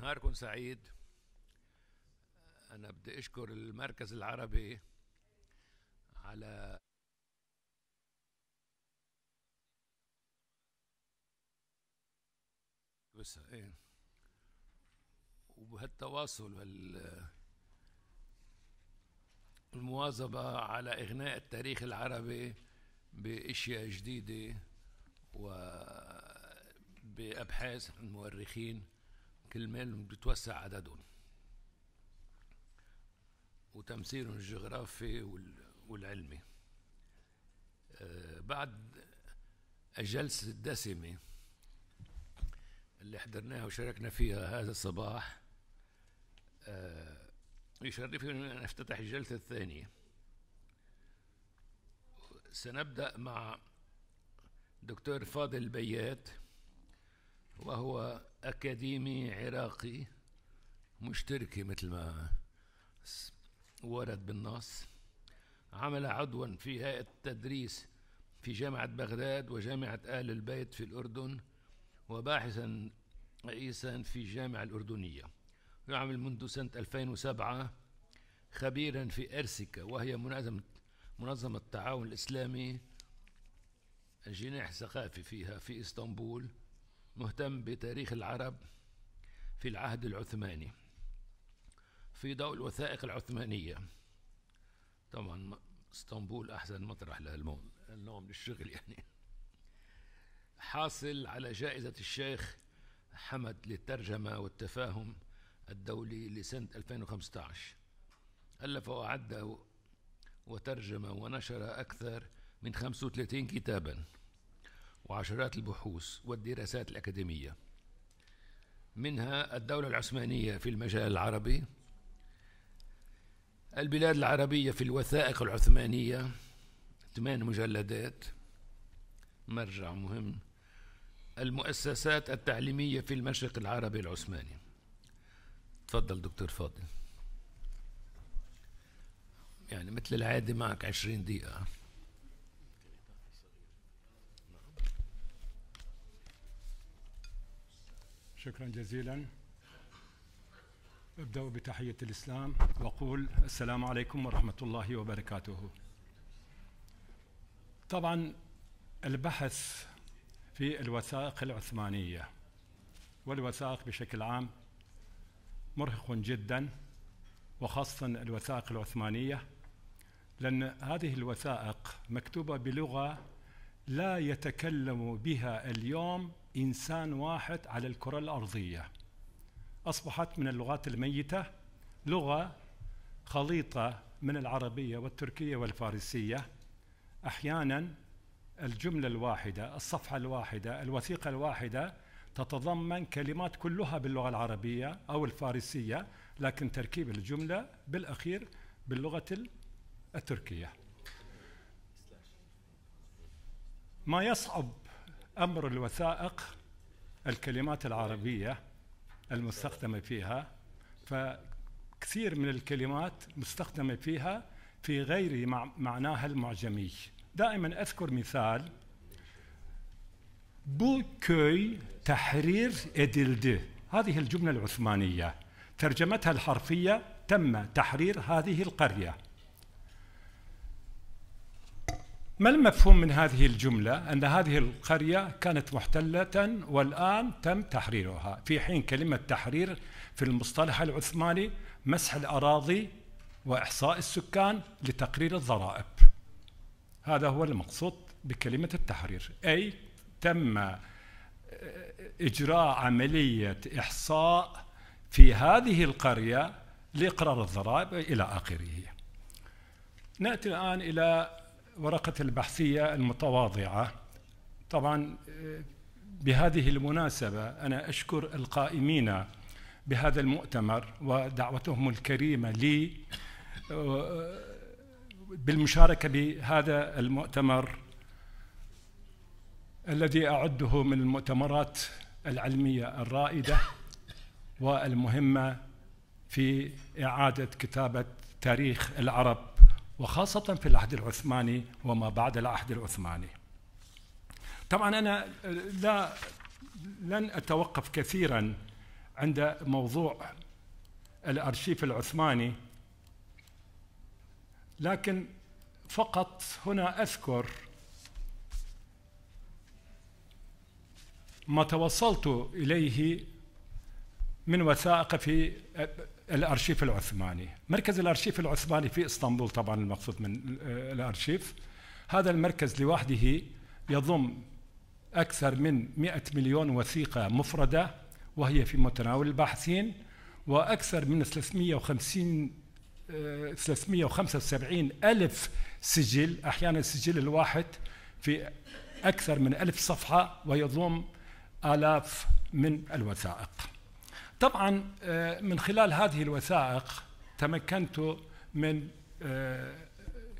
نهاركم سعيد أنا بدي أشكر المركز العربي على بس ايه وبهالتواصل المواظبة على إغناء التاريخ العربي بأشياء جديدة وبأبحاث المؤرخين كل ما بتوسع عددهم وتمثيلهم الجغرافي والعلمي آه، بعد الجلسة الدسمة اللي حضرناها وشاركنا فيها هذا الصباح آه، يشرفني أن أفتتح الجلسة الثانية سنبدأ مع دكتور فاضل بيات وهو أكاديمي عراقي مشترك مثل ما ورد بالنص عمل عضوا في هيئة التدريس في جامعة بغداد وجامعة آل البيت في الأردن وباحثا رئيسا في الجامعة الأردنية يعمل منذ سنة 2007 خبيرا في أرسكا وهي منظمة منظمة التعاون الإسلامي جناح ثقافي فيها في إسطنبول مهتم بتاريخ العرب في العهد العثماني في ضوء الوثائق العثمانية طبعا اسطنبول أحسن مطرح لها الموم النوم للشغل يعني حاصل على جائزة الشيخ حمد للترجمة والتفاهم الدولي لسنة 2015 ألف وأعد وترجم ونشر أكثر من 35 كتاباً وعشرات البحوث والدراسات الأكاديمية منها الدولة العثمانية في المجال العربي البلاد العربية في الوثائق العثمانية ثمان مجلدات مرجع مهم المؤسسات التعليمية في المشرق العربي العثماني تفضل دكتور فاضل يعني مثل العادة معك عشرين دقيقة شكرا جزيلا أبدأ بتحية الإسلام وأقول السلام عليكم ورحمة الله وبركاته طبعا البحث في الوثائق العثمانية والوثائق بشكل عام مرهق جدا وخاصة الوثائق العثمانية لأن هذه الوثائق مكتوبة بلغة لا يتكلم بها اليوم إنسان واحد على الكرة الأرضية أصبحت من اللغات الميتة لغة خليطة من العربية والتركية والفارسية أحيانا الجملة الواحدة الصفحة الواحدة الوثيقة الواحدة تتضمن كلمات كلها باللغة العربية أو الفارسية لكن تركيب الجملة بالأخير باللغة التركية ما يصعب أمر الوثائق الكلمات العربية المستخدمة فيها فكثير من الكلمات مستخدمة فيها في غير معناها المعجمي دائما أذكر مثال بو كوي تحرير edildi. هذه الجملة العثمانية ترجمتها الحرفية تم تحرير هذه القرية ما المفهوم من هذه الجملة أن هذه القرية كانت محتلة والآن تم تحريرها في حين كلمة تحرير في المصطلح العثماني مسح الأراضي وإحصاء السكان لتقرير الضرائب هذا هو المقصود بكلمة التحرير أي تم آه، إجراء عملية إحصاء في هذه القرية لإقرار الضرائب إلى آخره نأتي الآن إلى ورقة البحثية المتواضعة طبعا آه، بهذه المناسبة أنا أشكر القائمين بهذا المؤتمر ودعوتهم الكريمة لي آه، بالمشاركة بهذا المؤتمر الذي أعده من المؤتمرات العلمية الرائدة والمهمة في إعادة كتابة تاريخ العرب وخاصة في العهد العثماني وما بعد العهد العثماني طبعا أنا آه، لا لن أتوقف كثيرا عند موضوع الأرشيف العثماني لكن فقط هنا أذكر ما توصلت إليه من وثائق في آه، الارشيف العثماني مركز الارشيف العثماني في اسطنبول طبعا المقصود من آه، الارشيف هذا المركز لوحده يضم اكثر من 100 مليون وثيقه مفرده وهي في متناول الباحثين واكثر من 350 375 آه، ألف سجل أحيانا السجل الواحد في أكثر من ألف صفحة ويضم آلاف من الوثائق طبعا آه، من خلال هذه الوثائق تمكنت من آه،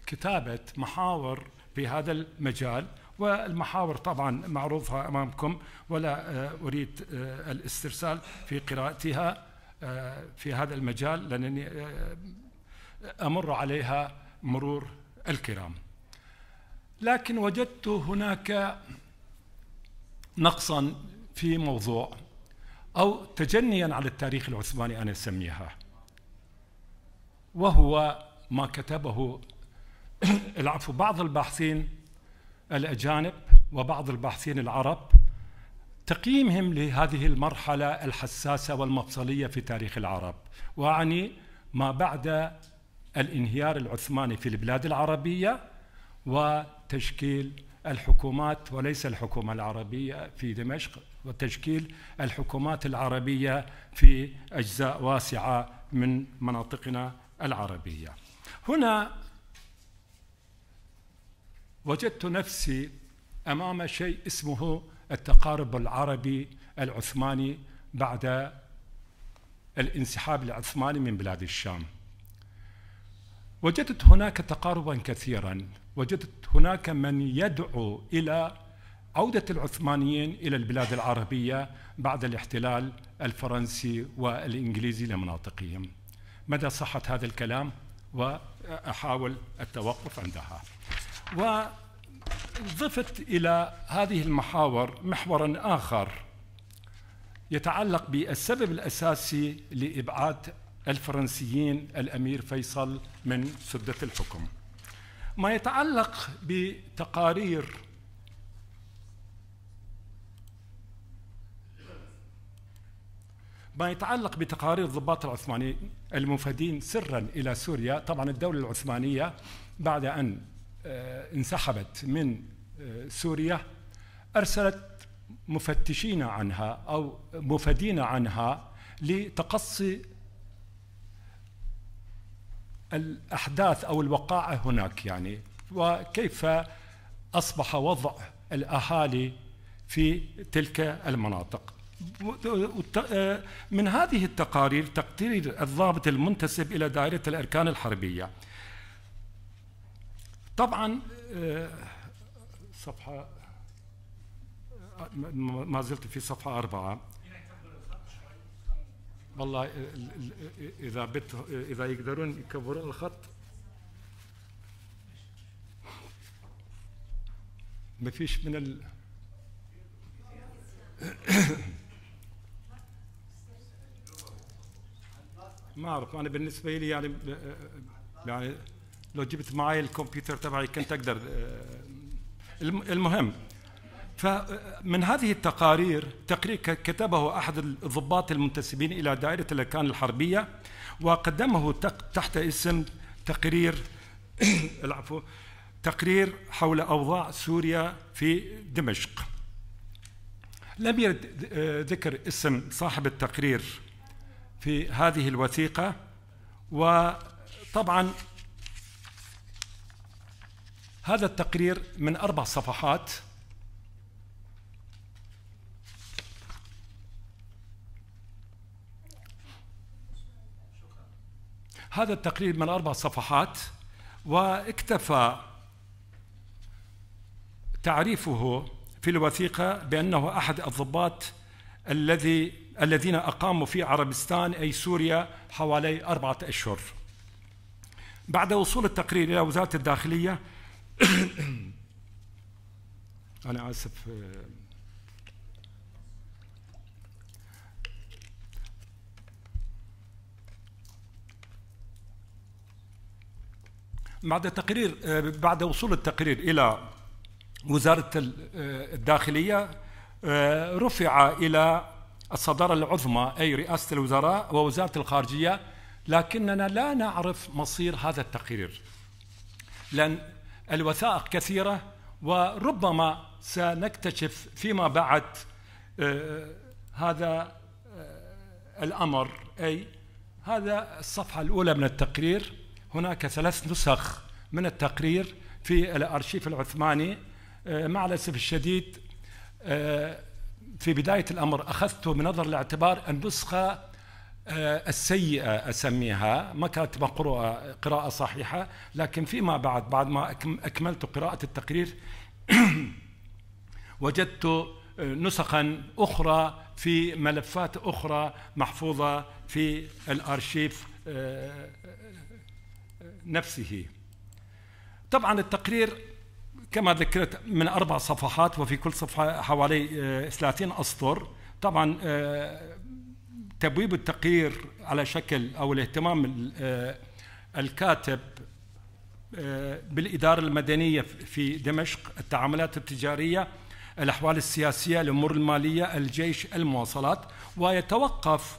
كتابة محاور في هذا المجال والمحاور طبعا معروفه أمامكم ولا آه، أريد الاسترسال في قراءتها في هذا المجال لأنني أمر عليها مرور الكرام لكن وجدت هناك نقصا في موضوع أو تجنيا على التاريخ العثماني أنا أسميها وهو ما كتبه العفو بعض الباحثين الأجانب وبعض الباحثين العرب تقييمهم لهذه المرحلة الحساسة والمفصلية في تاريخ العرب وأعني ما بعد الانهيار العثماني في البلاد العربية وتشكيل الحكومات وليس الحكومة العربية في دمشق وتشكيل الحكومات العربية في أجزاء واسعة من مناطقنا العربية هنا وجدت نفسي أمام شيء اسمه التقارب العربي العثماني بعد الانسحاب العثماني من بلاد الشام وجدت هناك تقاربا كثيرا وجدت هناك من يدعو إلى عودة العثمانيين إلى البلاد العربية بعد الاحتلال الفرنسي والإنجليزي لمناطقهم مدى صحة هذا الكلام وأحاول التوقف عندها وضفت إلى هذه المحاور محورا آخر يتعلق بالسبب الأساسي لإبعاد الفرنسيين الأمير فيصل من سدة الحكم ما يتعلق بتقارير ما يتعلق بتقارير الضباط العثمانيين المنفدين سرا إلى سوريا طبعا الدولة العثمانية بعد أن آه، انسحبت من آه، سوريا أرسلت مفتشين عنها أو مفدين عنها لتقصي الأحداث أو الوقائع هناك يعني وكيف أصبح وضع الأهالي في تلك المناطق من هذه التقارير تقرير الضابط المنتسب إلى دائرة الأركان الحربية طبعا آه، صفحة آه، ما زلت في صفحة أربعة والله آه، إذا بت إذا يقدرون يكبرون الخط ما فيش من ال ما اعرف انا بالنسبه لي يعني يعني لو جبت معي الكمبيوتر تبعي كنت اقدر المهم فمن هذه التقارير تقرير كتبه احد الضباط المنتسبين الى دائره الاركان الحربيه وقدمه تحت اسم تقرير العفو تقرير حول اوضاع سوريا في دمشق لم يرد آه، ذكر اسم صاحب التقرير في هذه الوثيقة وطبعا هذا التقرير من أربع صفحات هذا التقرير من أربع صفحات واكتفى تعريفه في الوثيقة بأنه أحد الضباط الذي الذين أقاموا في عربستان أي سوريا حوالي أربعة أشهر بعد وصول التقرير إلى وزارة الداخلية أنا آسف بعد تقرير بعد وصول التقرير إلى وزارة آه، الداخلية آه، رفع إلى الصدارة العظمى أي رئاسة الوزراء ووزارة الخارجية لكننا لا نعرف مصير هذا التقرير لأن الوثائق كثيرة وربما سنكتشف فيما بعد آه، هذا آه، الأمر أي هذا الصفحة الأولى من التقرير هناك ثلاث نسخ من التقرير في الأرشيف العثماني آه، مع الأسف الشديد في بداية الأمر أخذت بنظر الاعتبار النسخة آه، السيئة أسميها ما كانت مقروءة قراءة صحيحة لكن فيما بعد بعد ما أكملت قراءة التقرير وجدت آه، نسخا أخرى في ملفات أخرى محفوظة في الأرشيف آه، نفسه طبعا التقرير كما ذكرت من أربع صفحات وفي كل صفحة حوالي 30 آه، أسطر طبعا آه، تبويب التقرير على شكل أو الاهتمام آه، الكاتب بالإدارة المدنية في دمشق التعاملات التجارية الأحوال السياسية الأمور المالية الجيش المواصلات ويتوقف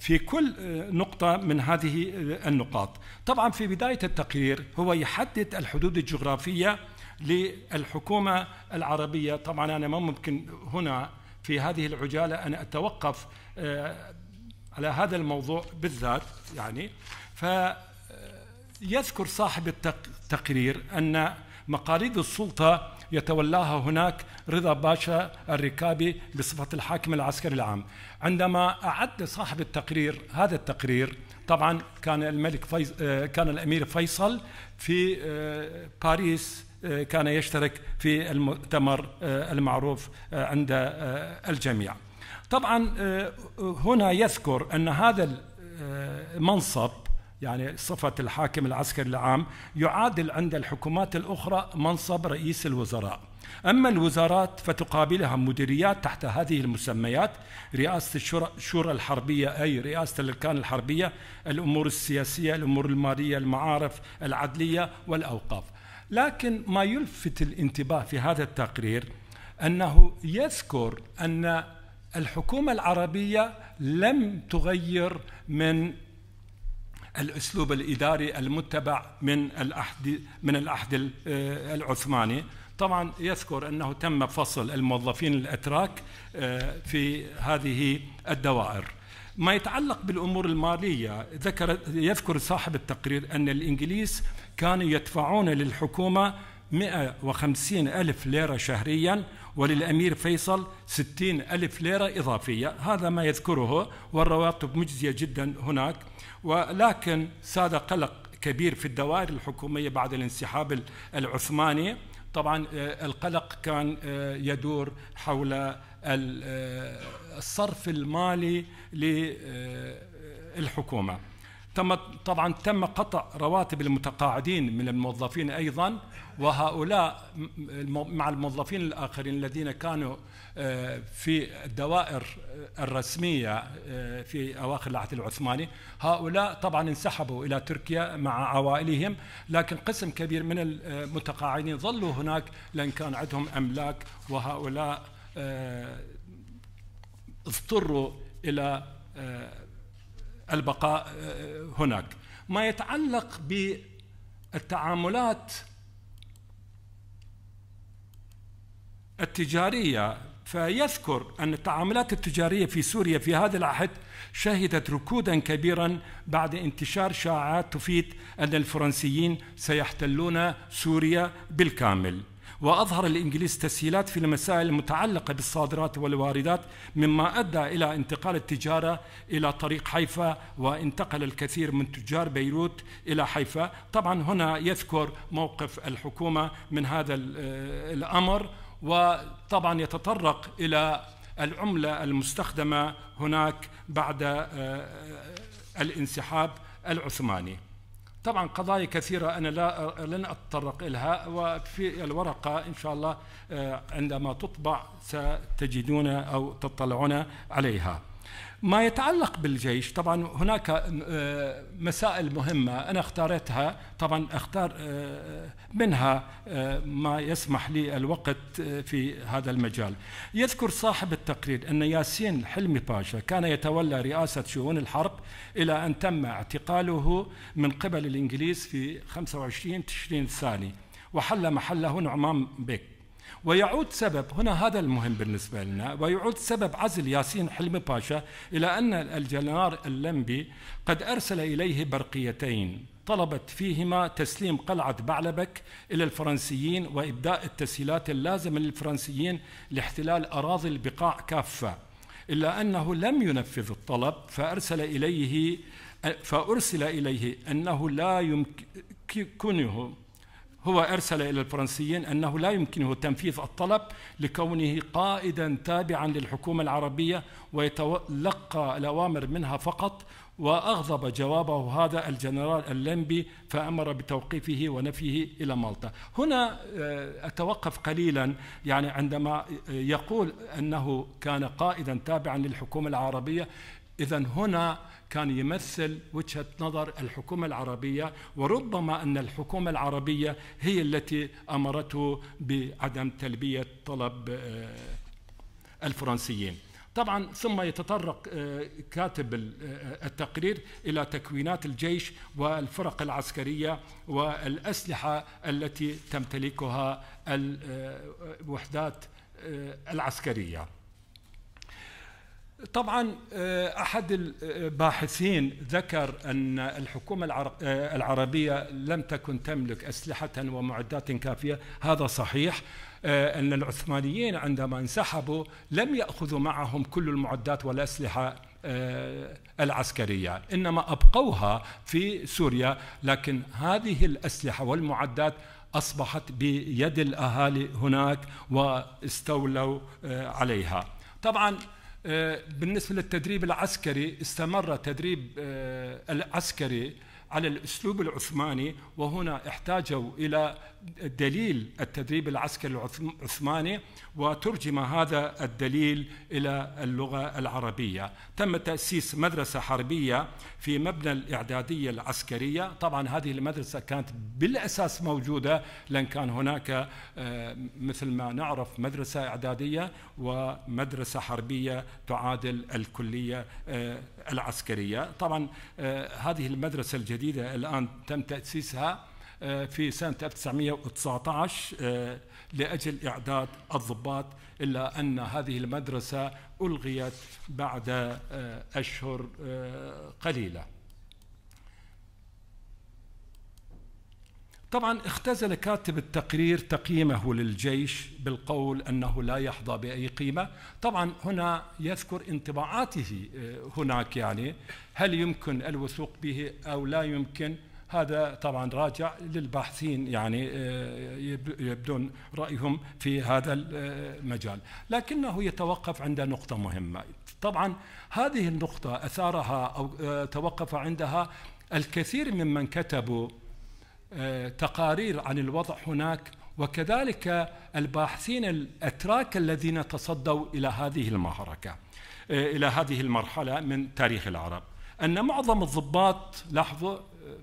في كل نقطة من هذه النقاط طبعا في بداية التقرير هو يحدد الحدود الجغرافية للحكومة العربية طبعا أنا ما ممكن هنا في هذه العجالة أن أتوقف آه، على هذا الموضوع بالذات يعني فيذكر صاحب التقرير أن مقاليد السلطة يتولاها هناك رضا باشا الركابي بصفة الحاكم العسكري العام عندما أعد صاحب التقرير هذا التقرير طبعا كان الملك فيصل آه، كان الأمير فيصل في آه، باريس آه، كان يشترك في المؤتمر آه، المعروف آه، عند الجميع طبعا هنا يذكر أن هذا المنصب يعني صفة الحاكم العسكري العام يعادل عند الحكومات الأخرى منصب رئيس الوزراء أما الوزارات فتقابلها مديريات تحت هذه المسميات رئاسة الشورى, الحربية أي رئاسة الأركان الحربية الأمور السياسية الأمور المالية المعارف العدلية والأوقاف لكن ما يلفت الانتباه في هذا التقرير انه يذكر ان الحكومه العربيه لم تغير من الاسلوب الاداري المتبع من العهد من العهد آه، العثماني طبعا يذكر انه تم فصل الموظفين الاتراك آه، في هذه الدوائر ما يتعلق بالامور الماليه ذكر يذكر صاحب التقرير ان الانجليز كانوا يدفعون للحكومة 150 ألف ليرة شهريا وللأمير فيصل 60 ألف ليرة إضافية هذا ما يذكره والرواتب مجزية جدا هناك ولكن ساد قلق كبير في الدوائر الحكومية بعد الانسحاب العثماني طبعا آه، القلق كان آه، يدور حول آه، الصرف المالي للحكومه تم طبعا تم قطع رواتب المتقاعدين من الموظفين ايضا وهؤلاء مع الموظفين الاخرين الذين كانوا آه، في الدوائر الرسميه آه، في اواخر العهد العثماني هؤلاء طبعا انسحبوا الى تركيا مع عوائلهم لكن قسم كبير من المتقاعدين ظلوا هناك لان كان عندهم املاك وهؤلاء آه، اضطروا الى البقاء آه، هناك ما يتعلق بالتعاملات التجارية فيذكر أن التعاملات التجارية في سوريا في هذا العهد شهدت ركودا كبيرا بعد انتشار شائعات تفيد أن الفرنسيين سيحتلون سوريا بالكامل وأظهر الإنجليز تسهيلات في المسائل المتعلقة بالصادرات والواردات مما أدى إلى انتقال التجارة إلى طريق حيفا وانتقل الكثير من تجار بيروت إلى حيفا طبعا هنا يذكر موقف الحكومة من هذا الأمر وطبعا يتطرق إلى العملة المستخدمة هناك بعد آه، آه، الانسحاب العثماني طبعا قضايا كثيرة أنا لا لن أتطرق إلها وفي الورقة إن شاء الله آه، عندما تطبع ستجدون أو تطلعون عليها ما يتعلق بالجيش طبعا هناك آه، مسائل مهمة أنا اختارتها طبعا اختار آه، منها آه، ما يسمح لي الوقت في هذا المجال يذكر صاحب التقرير أن ياسين حلمي باشا كان يتولى رئاسة شؤون الحرب إلى أن تم اعتقاله من قبل الإنجليز في 25 تشرين الثاني وحل محله نعمان بيك ويعود سبب هنا هذا المهم بالنسبة لنا ويعود سبب عزل ياسين حلمي باشا إلى أن الجنرال اللمبي قد أرسل إليه برقيتين طلبت فيهما تسليم قلعة بعلبك إلى الفرنسيين وإبداء التسهيلات اللازمة للفرنسيين لاحتلال أراضي البقاع كافة إلا أنه لم ينفذ الطلب فأرسل إليه فأرسل إليه أنه لا يمكنه هو أرسل إلى الفرنسيين أنه لا يمكنه تنفيذ الطلب لكونه قائدا تابعا للحكومة العربية ويتلقى الأوامر منها فقط وأغضب جوابه هذا الجنرال اللمبي فأمر بتوقيفه ونفيه إلى مالطا هنا آه، أتوقف قليلا يعني عندما يقول أنه كان قائدا تابعا للحكومة العربية إذا هنا كان يمثل وجهة نظر الحكومة العربية وربما أن الحكومة العربية هي التي أمرته بعدم تلبية طلب آه، الفرنسيين طبعا ثم يتطرق آه، كاتب آه، التقرير الى تكوينات الجيش والفرق العسكريه والاسلحه التي تمتلكها الوحدات العسكريه طبعا آه، احد الباحثين ذكر ان الحكومه آه، العربيه لم تكن تملك اسلحه ومعدات كافيه هذا صحيح آه، ان العثمانيين عندما انسحبوا لم ياخذوا معهم كل المعدات والاسلحه العسكريه انما ابقوها في سوريا لكن هذه الاسلحه والمعدات اصبحت بيد الاهالي هناك واستولوا عليها طبعا آه، بالنسبة للتدريب العسكري استمر التدريب آه، العسكري على الأسلوب العثماني وهنا احتاجوا إلى دليل التدريب العسكري العثماني وترجم هذا الدليل إلى اللغة العربية تم تأسيس مدرسة حربية في مبنى الإعدادية العسكرية طبعا هذه المدرسة كانت بالأساس موجودة لأن كان هناك آه، مثل ما نعرف مدرسة إعدادية ومدرسة حربية تعادل الكلية آه، العسكرية طبعا آه، هذه المدرسة الجديدة الآن تم تأسيسها في سنة 1919 آه، لأجل إعداد الضباط إلا أن هذه المدرسة ألغيت بعد آه، أشهر آه، قليلة طبعا اختزل كاتب التقرير تقييمه للجيش بالقول انه لا يحظى باي قيمه، طبعا هنا يذكر انطباعاته هناك يعني هل يمكن الوثوق به او لا يمكن هذا طبعا راجع للباحثين يعني آه، يبدون رأيهم في هذا المجال آه، لكنه يتوقف عند نقطة مهمة طبعا هذه النقطة أثارها أو آه، توقف عندها الكثير ممن كتبوا تقارير عن الوضع هناك وكذلك الباحثين الاتراك الذين تصدوا الى هذه المعركه الى هذه المرحله من تاريخ العرب ان معظم الضباط لاحظوا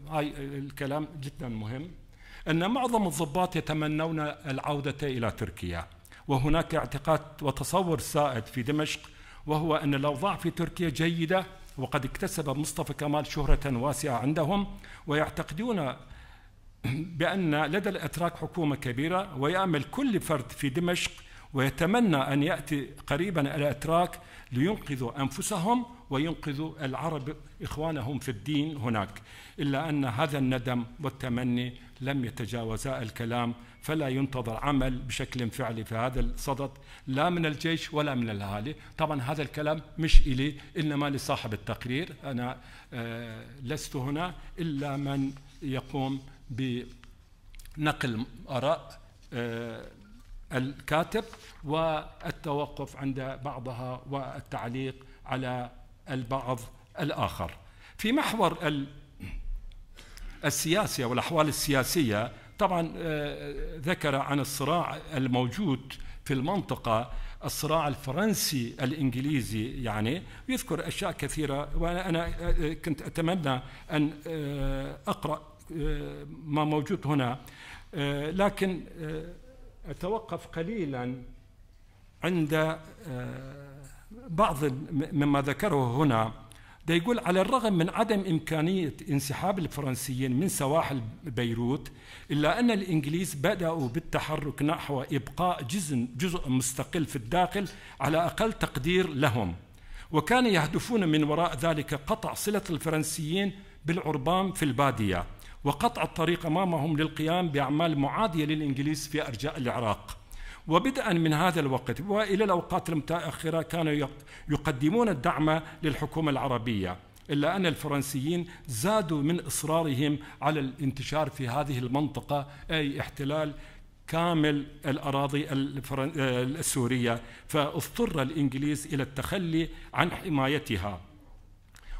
هاي الكلام جدا مهم أن معظم الضباط يتمنون العودة إلى تركيا وهناك اعتقاد وتصور سائد في دمشق وهو أن الأوضاع في تركيا جيدة وقد اكتسب مصطفى كمال شهرة واسعة عندهم ويعتقدون بأن لدى الأتراك حكومة كبيرة ويأمل كل فرد في دمشق ويتمنى أن يأتي قريبا الأتراك لينقذوا أنفسهم وينقذ العرب إخوانهم في الدين هناك إلا أن هذا الندم والتمني لم يتجاوزا الكلام فلا ينتظر عمل بشكل فعلي في هذا الصدد لا من الجيش ولا من الأهالي طبعا هذا الكلام مش إلي إنما لصاحب التقرير أنا آه، لست هنا إلا من يقوم بنقل آراء آه، الكاتب والتوقف عند بعضها والتعليق على البعض الآخر في محور السياسية والأحوال السياسية طبعا آه، ذكر عن الصراع الموجود في المنطقة الصراع الفرنسي الإنجليزي يعني يذكر أشياء كثيرة وأنا آه، كنت أتمنى أن آه، أقرأ ما موجود هنا لكن أتوقف قليلا عند بعض مما ذكره هنا ده يقول على الرغم من عدم إمكانية انسحاب الفرنسيين من سواحل بيروت إلا أن الإنجليز بدأوا بالتحرك نحو إبقاء جزء, جزء مستقل في الداخل على أقل تقدير لهم وكان يهدفون من وراء ذلك قطع صلة الفرنسيين بالعربان في البادية وقطع الطريق أمامهم للقيام بأعمال معادية للإنجليز في أرجاء العراق وبدءا من هذا الوقت والى الاوقات المتاخره كانوا يقدمون الدعم للحكومه العربيه الا ان الفرنسيين زادوا من اصرارهم على الانتشار في هذه المنطقه اي احتلال كامل الأراضي السورية فاضطر الإنجليز إلى التخلي عن حمايتها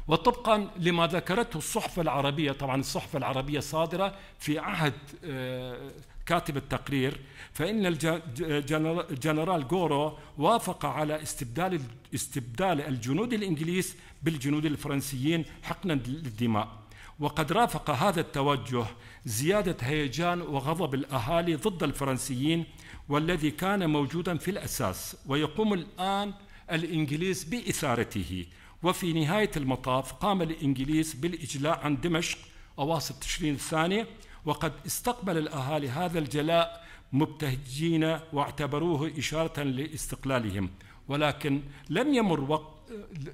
وطبقا لما ذكرته الصحفة العربية طبعا الصحفة العربية صادرة في عهد آه، كاتب التقرير فإن الجنرال جورو وافق على استبدال استبدال الجنود الإنجليز بالجنود الفرنسيين حقنا للدماء وقد رافق هذا التوجه زيادة هيجان وغضب الأهالي ضد الفرنسيين والذي كان موجودا في الأساس ويقوم الآن الإنجليز بإثارته وفي نهاية المطاف قام الإنجليز بالإجلاء عن دمشق أواسط تشرين الثاني وقد استقبل الأهالي هذا الجلاء مبتهجين واعتبروه إشارة لاستقلالهم ولكن لم يمر وقت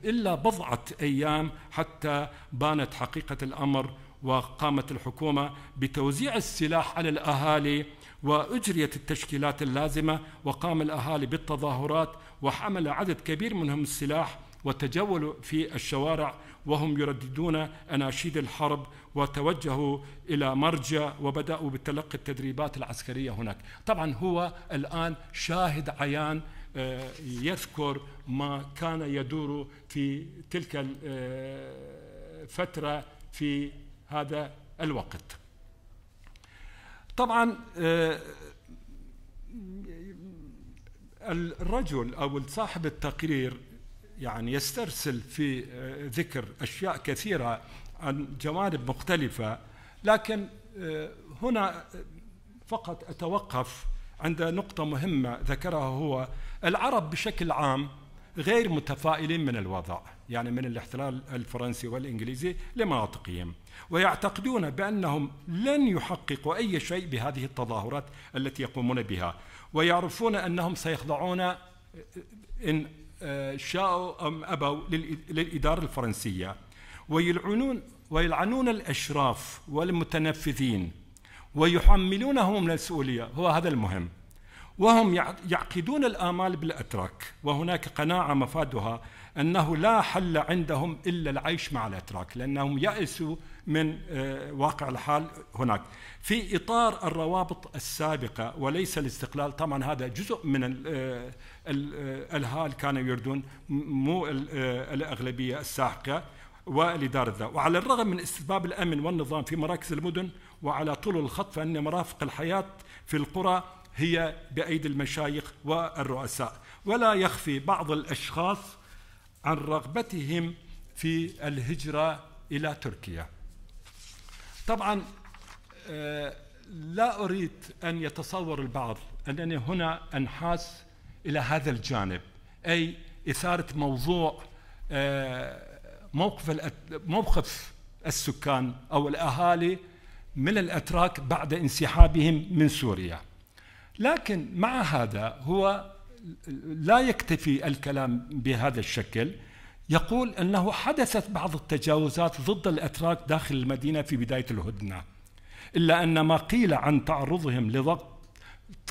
إلا بضعة أيام حتى بانت حقيقة الأمر وقامت الحكومة بتوزيع السلاح على الأهالي وأجريت التشكيلات اللازمة وقام الأهالي بالتظاهرات وحمل عدد كبير منهم السلاح وتجولوا في الشوارع وهم يرددون أناشيد الحرب وتوجهوا إلى مرجع وبدأوا بتلقي التدريبات العسكرية هناك طبعا هو الآن شاهد عيان آه، يذكر ما كان يدور في تلك الفترة آه، في هذا الوقت طبعا آه، الرجل أو صاحب التقرير يعني يسترسل في ذكر أشياء كثيرة عن جوانب مختلفة لكن آه، هنا آه، فقط أتوقف عند نقطة مهمة ذكرها هو العرب بشكل عام غير متفائلين من الوضع يعني من الاحتلال الفرنسي والإنجليزي لمناطقهم ويعتقدون بأنهم لن يحققوا أي شيء بهذه التظاهرات التي يقومون بها ويعرفون أنهم سيخضعون آه، إن شاءوا أم أبوا للإدارة الفرنسية ويلعنون ويلعنون الأشراف والمتنفذين ويحملونهم المسؤولية هو هذا المهم وهم يعقدون الآمال بالأتراك وهناك قناعة مفادها أنه لا حل عندهم إلا العيش مع الأتراك لأنهم يأسوا من آه، واقع الحال هناك في إطار الروابط السابقة وليس الاستقلال طبعا هذا جزء من آه، آه، الهال كانوا يردون مو الأغلبية الساحقة ولدار الدواء وعلى الرغم من استتباب الأمن والنظام في مراكز المدن وعلى طول الخط فإن مرافق الحياة في القرى هي بأيدي المشايخ والرؤساء ولا يخفي بعض الأشخاص عن رغبتهم في الهجرة إلى تركيا طبعا آه، لا أريد أن يتصور البعض أنني هنا أنحاس إلى هذا الجانب أي إثارة موضوع آه، موقف موقف السكان أو الأهالي من الأتراك بعد انسحابهم من سوريا لكن مع هذا هو لا يكتفي الكلام بهذا الشكل يقول أنه حدثت بعض التجاوزات ضد الأتراك داخل المدينة في بداية الهدنة إلا أن ما قيل عن تعرضهم لضغط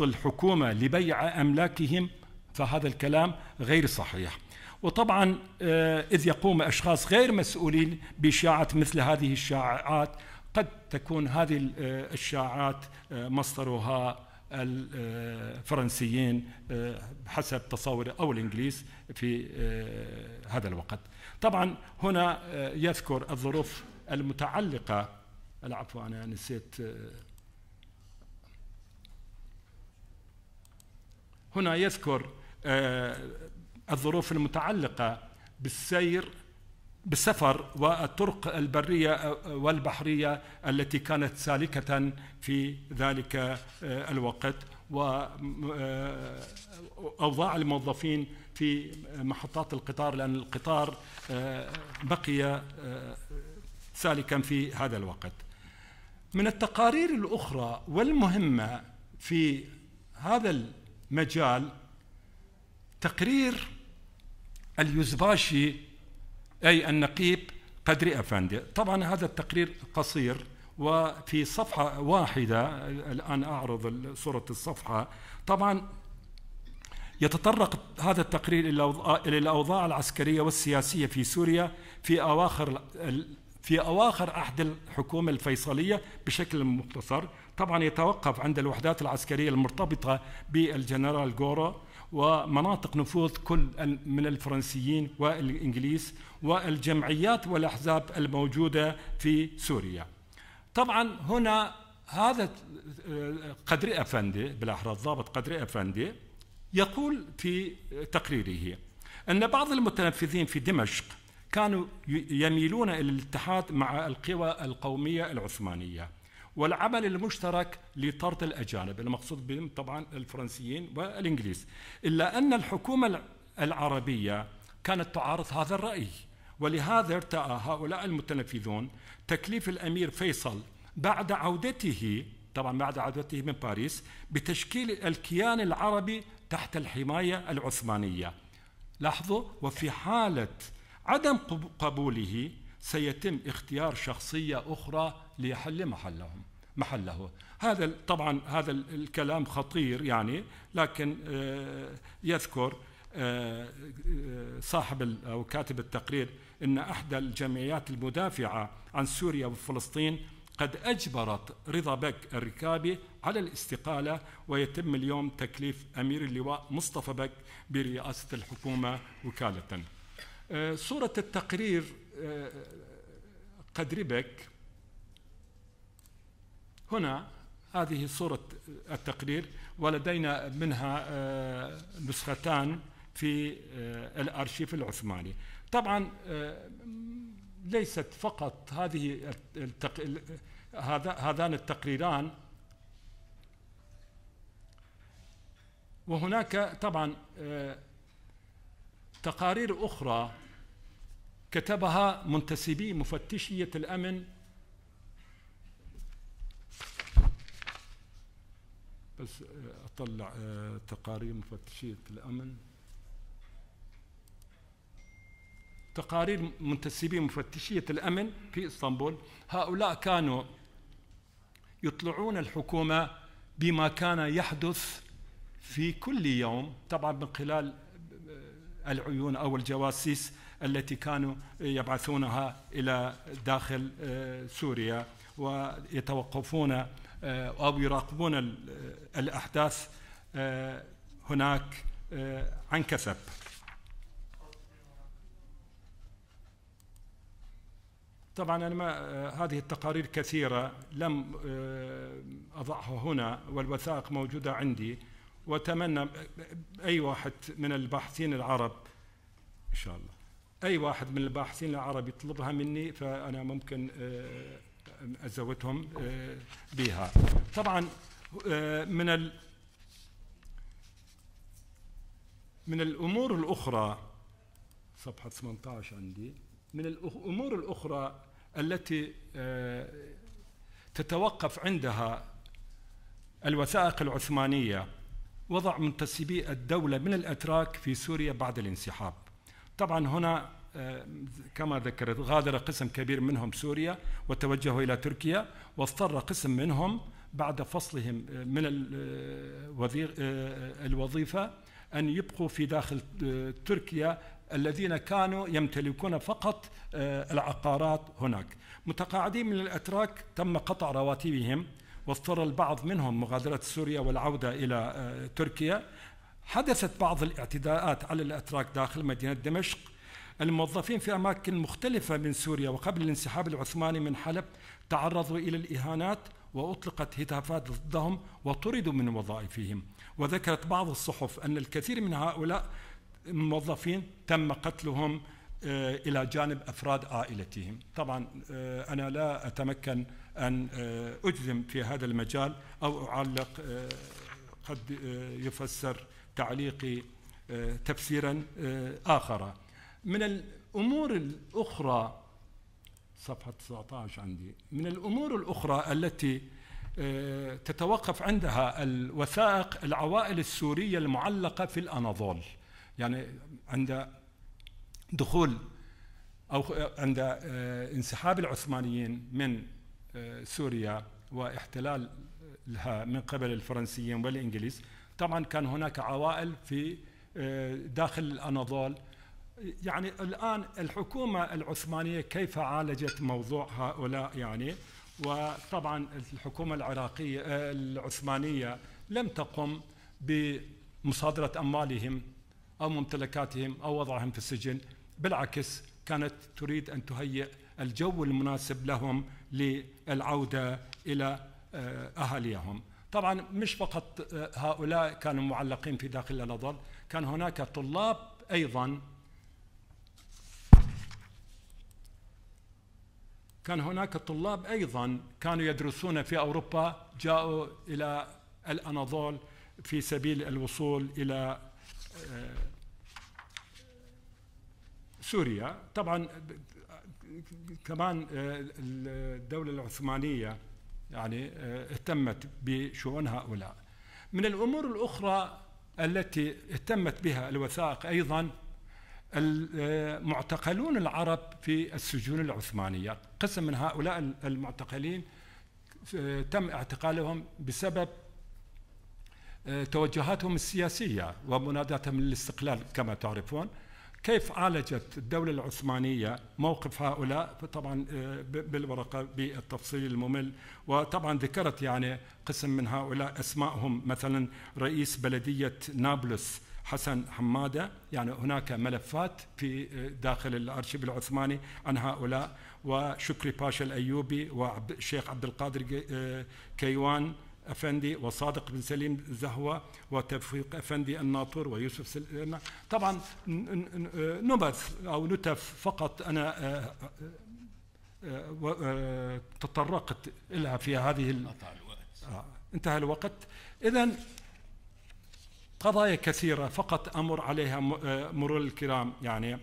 الحكومة لبيع أملاكهم فهذا الكلام غير صحيح وطبعا آه، إذ يقوم أشخاص غير مسؤولين بإشاعة مثل هذه الشائعات قد تكون هذه آه، الشائعات آه، مصدرها الفرنسيين حسب تصوري أو الإنجليز في هذا الوقت طبعا هنا يذكر الظروف المتعلقة العفو أنا نسيت هنا يذكر الظروف المتعلقة بالسير بالسفر والطرق البرية والبحرية التي كانت سالكة في ذلك آه، الوقت وأوضاع آه، الموظفين في محطات القطار لأن القطار آه، بقي سالكا في هذا الوقت من التقارير الأخرى والمهمة في هذا المجال تقرير اليوزباشي أي النقيب قدري أفندي طبعا هذا التقرير قصير وفي صفحة واحدة الآن أعرض صورة الصفحة طبعا يتطرق هذا التقرير إلى الأوضاع العسكرية والسياسية في سوريا في أواخر في أواخر عهد الحكومة الفيصلية بشكل مختصر طبعا يتوقف عند الوحدات العسكرية المرتبطة بالجنرال غورو ومناطق نفوذ كل من الفرنسيين والإنجليز والجمعيات والأحزاب الموجودة في سوريا طبعا هنا هذا آه، قدري أفندي بالأحرى الضابط قدري أفندي يقول في تقريره أن بعض المتنفذين في دمشق كانوا يميلون إلى الاتحاد مع القوى القومية العثمانية والعمل المشترك لطرد الأجانب المقصود بهم طبعا الفرنسيين والإنجليز إلا أن الحكومة العربية كانت تعارض هذا الرأي ولهذا ارتأى هؤلاء المتنفذون تكليف الأمير فيصل بعد عودته طبعا بعد عودته من باريس بتشكيل الكيان العربي تحت الحماية العثمانية لاحظوا وفي حالة عدم قبوله سيتم اختيار شخصية أخرى ليحل محلهم محله هذا طبعا هذا الكلام خطير يعني لكن آه، يذكر آه، آه، صاحب أو كاتب التقرير أن أحدى الجمعيات المدافعة عن سوريا وفلسطين قد أجبرت رضا بك الركابي على الاستقالة ويتم اليوم تكليف أمير اللواء مصطفى بك برئاسة الحكومة وكالة صورة التقرير قد ربك هنا هذه صورة التقرير ولدينا منها آه، نسختان في آه، الأرشيف العثماني طبعا آه، ليست فقط هذه التق... هذان التقريران وهناك طبعا تقارير أخرى كتبها منتسبي مفتشية الأمن بس آه، اطلع آه، تقارير مفتشيه الامن تقارير منتسبين مفتشيه الامن في اسطنبول هؤلاء كانوا يطلعون الحكومه بما كان يحدث في كل يوم طبعا من خلال آه، العيون او الجواسيس التي كانوا يبعثونها الى داخل سوريا ويتوقفون آه، أو يراقبون آه، الأحداث آه، هناك عن كثب طبعا أنا ما هذه التقارير كثيرة لم أضعها هنا والوثائق موجودة عندي وأتمنى أي واحد من الباحثين العرب إن شاء الله أي واحد من الباحثين العرب يطلبها مني فأنا ممكن ازودهم آه، بها طبعا آه، من من الامور الاخرى صفحه 18 عندي من الامور الاخرى التي آه، تتوقف عندها الوثائق العثمانيه وضع منتسبي الدوله من الاتراك في سوريا بعد الانسحاب طبعا هنا كما ذكرت غادر قسم كبير منهم سوريا وتوجهوا إلى تركيا واضطر قسم منهم بعد فصلهم آه، من آه، آه، الوظيفة أن يبقوا في داخل تركيا الذين كانوا يمتلكون فقط العقارات هناك متقاعدين من الأتراك تم قطع رواتبهم واضطر البعض منهم مغادرة سوريا والعودة إلى تركيا حدثت بعض الاعتداءات على الأتراك داخل مدينة دمشق الموظفين في أماكن مختلفة من سوريا وقبل الانسحاب العثماني من حلب تعرضوا إلى الإهانات وأطلقت هتافات ضدهم وطردوا من وظائفهم وذكرت بعض الصحف أن الكثير من هؤلاء الموظفين تم قتلهم آه، إلى جانب أفراد عائلتهم طبعا آه، أنا لا أتمكن أن آه، أجزم في هذا المجال أو أعلق قد يفسر تعليقي تفسيرا آخر من الامور الاخرى صفحه 19 عندي من الامور الاخرى التي آه، تتوقف عندها الوثائق العوائل السوريه المعلقه في الاناضول يعني عند دخول او عند آه، انسحاب العثمانيين من آه، سوريا واحتلالها من قبل الفرنسيين والانجليز طبعا كان هناك عوائل في داخل الاناضول يعني الآن الحكومة العثمانية كيف عالجت موضوع هؤلاء يعني وطبعا الحكومة العراقية آه، العثمانية لم تقم بمصادرة أموالهم أو ممتلكاتهم أو وضعهم في السجن بالعكس كانت تريد أن تهيئ الجو المناسب لهم للعودة إلى آه، أهاليهم طبعا مش فقط آه، هؤلاء كانوا معلقين في داخل الاضل كان هناك طلاب أيضا كان هناك طلاب أيضا كانوا يدرسون في أوروبا جاءوا إلى الأناضول في سبيل الوصول إلى آه، سوريا طبعا كمان آه، الدولة العثمانية يعني آه، اهتمت بشؤون هؤلاء من الأمور الأخرى التي اهتمت بها الوثائق أيضا المعتقلون العرب في السجون العثمانية قسم من هؤلاء المعتقلين آه، تم اعتقالهم بسبب آه، توجهاتهم السياسية ومناداتهم للاستقلال كما تعرفون كيف عالجت الدولة العثمانية موقف هؤلاء طبعا آه، بالورقة بالتفصيل الممل وطبعا ذكرت يعني قسم من هؤلاء أسمائهم مثلا رئيس بلدية نابلس حسن حماده يعني هناك ملفات في آه، داخل الارشيف العثماني عن هؤلاء وشكري باشا الايوبي والشيخ عبد القادر آه، كيوان افندي وصادق بن سليم زهوه وتوفيق افندي الناطور ويوسف سليم آه، طبعا نبث او نتف فقط انا تطرقت لها في هذه انتهى الوقت اذا قضايا كثيرة فقط أمر عليها آه، مرور الكرام يعني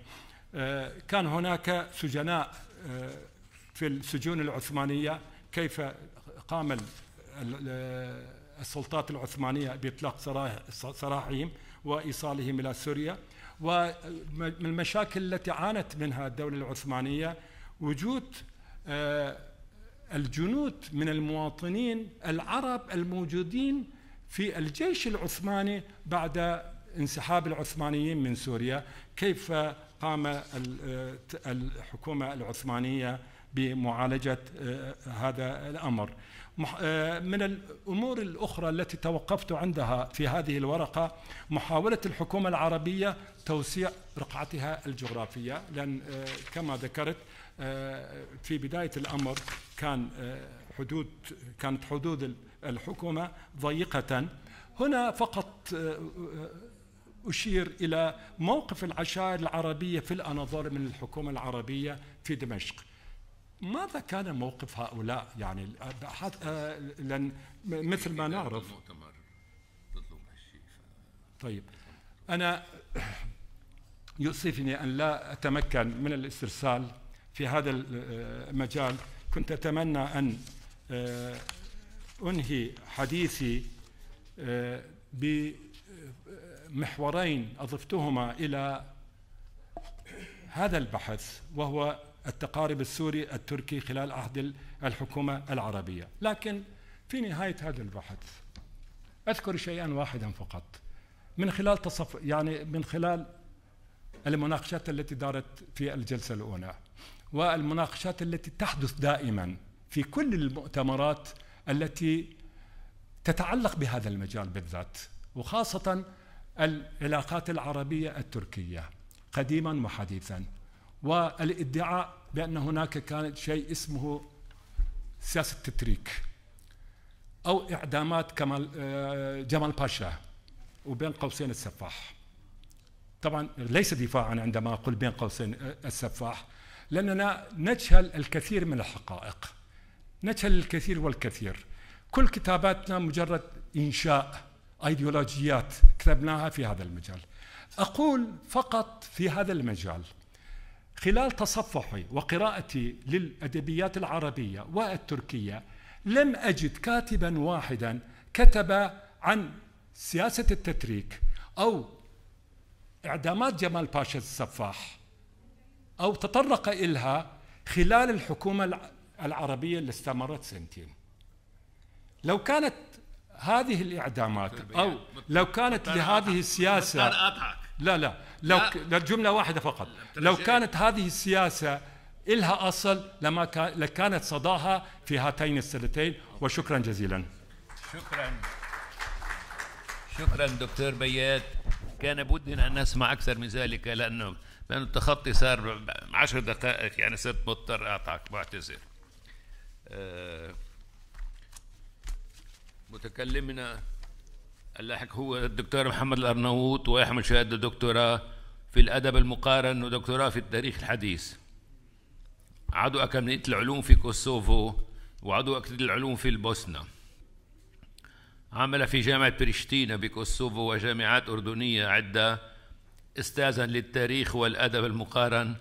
آه، كان هناك سجناء آه، في السجون العثمانية كيف قام السلطات العثمانية بإطلاق سراحهم وإيصالهم إلى سوريا ومن المشاكل التي عانت منها الدولة العثمانية وجود الجنود من المواطنين العرب الموجودين في الجيش العثماني بعد انسحاب العثمانيين من سوريا كيف قام الحكومة العثمانية بمعالجة آه، هذا الأمر آه، من الأمور الأخرى التي توقفت عندها في هذه الورقة محاولة الحكومة العربية توسيع رقعتها الجغرافية لأن آه، كما ذكرت في بداية الأمر كان حدود كانت حدود الحكومة ضيقة هنا فقط آه، آه، أشير إلى موقف العشائر العربية في الأناضول من الحكومة العربية في دمشق ماذا كان موقف هؤلاء يعني آه، لن مثل ما نعرف طيب أنا يؤسفني أن لا أتمكن من الاسترسال في هذا المجال كنت أتمنى أن أنهي حديثي آه، بمحورين أضفتهما إلى هذا البحث وهو التقارب السوري التركي خلال عهد الحكومة العربية لكن في نهاية هذا البحث أذكر شيئا واحدا فقط من خلال تصف يعني من خلال المناقشات التي دارت في الجلسة الأولى والمناقشات التي تحدث دائما في كل المؤتمرات التي تتعلق بهذا المجال بالذات وخاصة العلاقات العربية التركية قديما وحديثا والادعاء بأن هناك كان شيء اسمه سياسة التتريك أو إعدامات كمال آه، جمال باشا وبين قوسين السفاح طبعا ليس دفاعا عندما أقول بين قوسين آه، السفاح لأننا نجهل الكثير من الحقائق نجهل الكثير والكثير كل كتاباتنا مجرد إنشاء أيديولوجيات كتبناها في هذا المجال أقول فقط في هذا المجال خلال تصفحي وقراءتي للأدبيات العربية والتركية لم أجد كاتبا واحدا كتب عن سياسة التتريك أو إعدامات جمال باشا السفاح أو تطرق إلها خلال الحكومة العربية اللي استمرت سنتين لو كانت هذه الإعدامات طيب، أو يعني لو كانت لهذه السياسة لا لا لو لا جملة واحدة فقط لو كانت هذه السياسة إلها أصل لما لكانت صداها في هاتين السنتين وشكرا جزيلا شكرا شكرا دكتور بيات كان بدنا ان نسمع اكثر من ذلك لانه لانه التخطي صار عشر دقائق يعني صرت مضطر أعطاك بعتذر متكلمنا اللاحق هو الدكتور محمد الأرناوط ويحمل شهادة دكتوراه في الأدب المقارن ودكتوراه في التاريخ الحديث عضو أكاديمية العلوم في كوسوفو وعضو أكاديمية العلوم في البوسنة عمل في جامعة بريشتينا بكوسوفو وجامعات أردنية عدة استاذا للتاريخ والأدب المقارن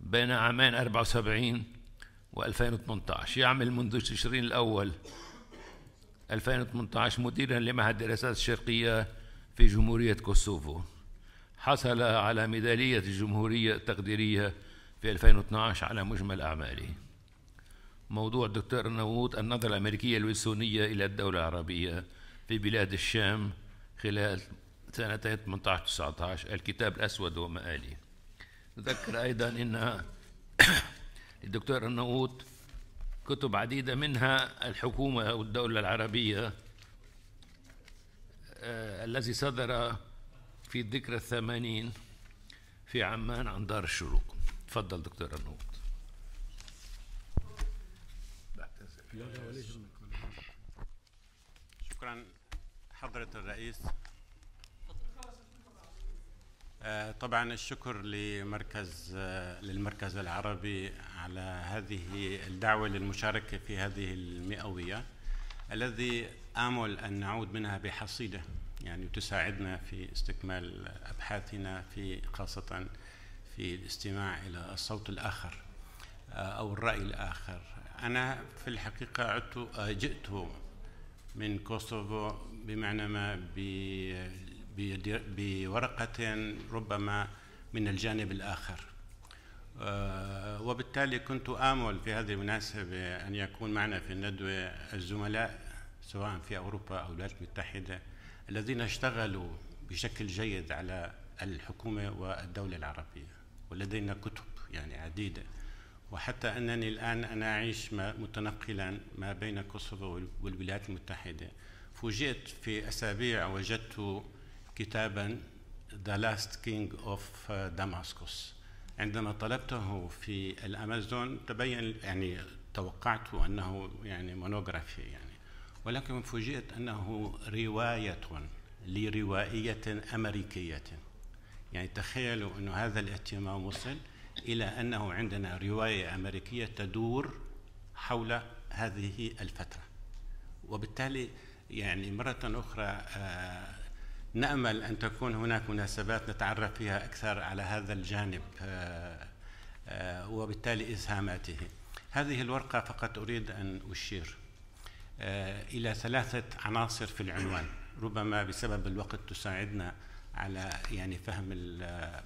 بين عامين 74 و2018 يعمل منذ تشرين الأول 2018 مديرا لمعهد الدراسات الشرقية في جمهورية كوسوفو حصل على ميدالية الجمهورية التقديرية في 2012 على مجمل أعماله موضوع دكتور نووت النظرة الأمريكية الويلسونية إلى الدولة العربية في بلاد الشام خلال سنتين 18 19 الكتاب الأسود ومآلي نذكر أيضا أن للدكتور النقوط كتب عديدة منها الحكومة أو الدولة العربية آه، الذي صدر في الذكرى الثمانين في عمان عن دار الشروق تفضل دكتور النقوط شكرا حضرة الرئيس آه، طبعا الشكر لمركز آه، للمركز العربي على هذه الدعوه للمشاركه في هذه المئويه الذي امل ان نعود منها بحصيده يعني تساعدنا في استكمال ابحاثنا في خاصه في الاستماع الى الصوت الاخر آه، او الراي الاخر انا في الحقيقه عدت جئت من كوسوفو بمعنى ما بورقة ربما من الجانب الآخر آه، وبالتالي كنت آمل في هذه المناسبة أن يكون معنا في الندوة الزملاء سواء في أوروبا أو الولايات المتحدة الذين اشتغلوا بشكل جيد على الحكومة والدولة العربية ولدينا كتب يعني عديدة وحتى أنني الآن أنا أعيش متنقلا ما بين كوسوفو والولايات المتحدة فوجئت في أسابيع وجدت كتابا The Last King of uh, Damascus عندما طلبته في الأمازون تبين يعني توقعت أنه يعني مونوغرافي يعني ولكن فوجئت أنه رواية لروائية أمريكية يعني تخيلوا أن هذا الاهتمام وصل إلى أنه عندنا رواية أمريكية تدور حول هذه الفترة وبالتالي يعني مرة أخرى آه نأمل أن تكون هناك مناسبات نتعرف فيها أكثر على هذا الجانب آه، آه، وبالتالي إسهاماته هذه الورقة فقط أريد أن أشير آه، إلى ثلاثة عناصر في العنوان ربما بسبب الوقت تساعدنا على يعني فهم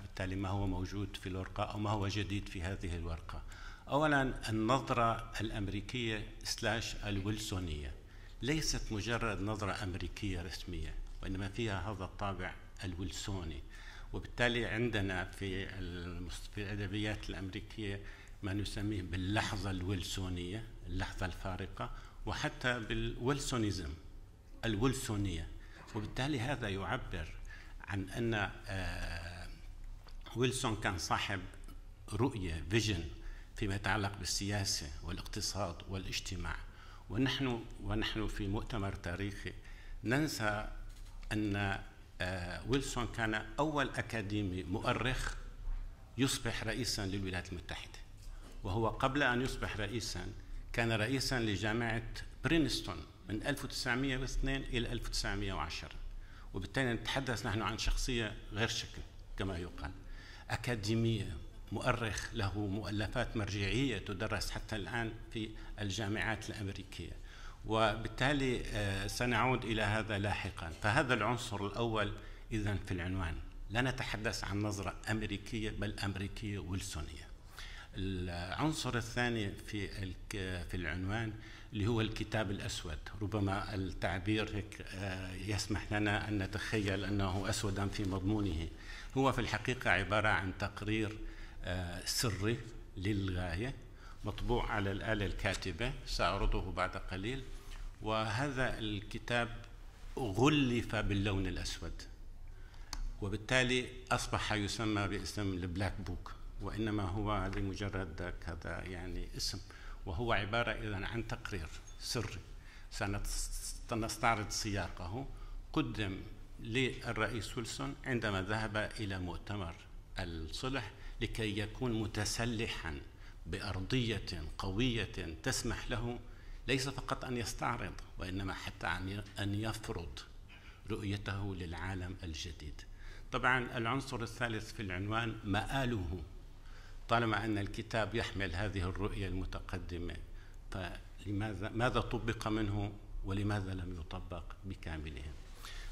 بالتالي ما هو موجود في الورقة أو ما هو جديد في هذه الورقة أولا النظرة الأمريكية سلاش الويلسونية ليست مجرد نظرة أمريكية رسمية وإنما فيها هذا الطابع الويلسوني وبالتالي عندنا في في الادبيات الامريكيه ما نسميه باللحظه الويلسونيه اللحظه الفارقه وحتى بالويلسونيزم الويلسونيه وبالتالي هذا يعبر عن ان آه، ويلسون كان صاحب رؤيه فيجن فيما يتعلق بالسياسه والاقتصاد والاجتماع ونحن ونحن في مؤتمر تاريخي ننسى أن آه، ويلسون كان أول أكاديمي مؤرخ يصبح رئيسا للولايات المتحدة وهو قبل أن يصبح رئيسا كان رئيسا لجامعة برينستون من 1902 إلى 1910 وبالتالي نتحدث نحن عن شخصية غير شكل كما يقال أكاديمية مؤرخ له مؤلفات مرجعية تدرس حتى الآن في الجامعات الأمريكية وبالتالي آه، سنعود إلى هذا لاحقا فهذا العنصر الأول إذا في العنوان لا نتحدث عن نظرة أمريكية بل أمريكية ويلسونية العنصر الثاني في في العنوان اللي هو الكتاب الأسود ربما التعبير هيك آه، يسمح لنا أن نتخيل أنه أسودا في مضمونه هو في الحقيقة عبارة عن تقرير آه، سري للغاية مطبوع على الآلة الكاتبة سأعرضه بعد قليل وهذا الكتاب غلف باللون الأسود وبالتالي أصبح يسمى باسم البلاك بوك وإنما هو هذا مجرد كذا يعني اسم وهو عبارة إذا عن تقرير سري سنستعرض سياقه قدم للرئيس ويلسون عندما ذهب إلى مؤتمر الصلح لكي يكون متسلحا بأرضية قوية تسمح له ليس فقط أن يستعرض وإنما حتى أن يفرض رؤيته للعالم الجديد طبعا العنصر الثالث في العنوان مآله طالما أن الكتاب يحمل هذه الرؤية المتقدمة فلماذا ماذا طبق منه ولماذا لم يطبق بكامله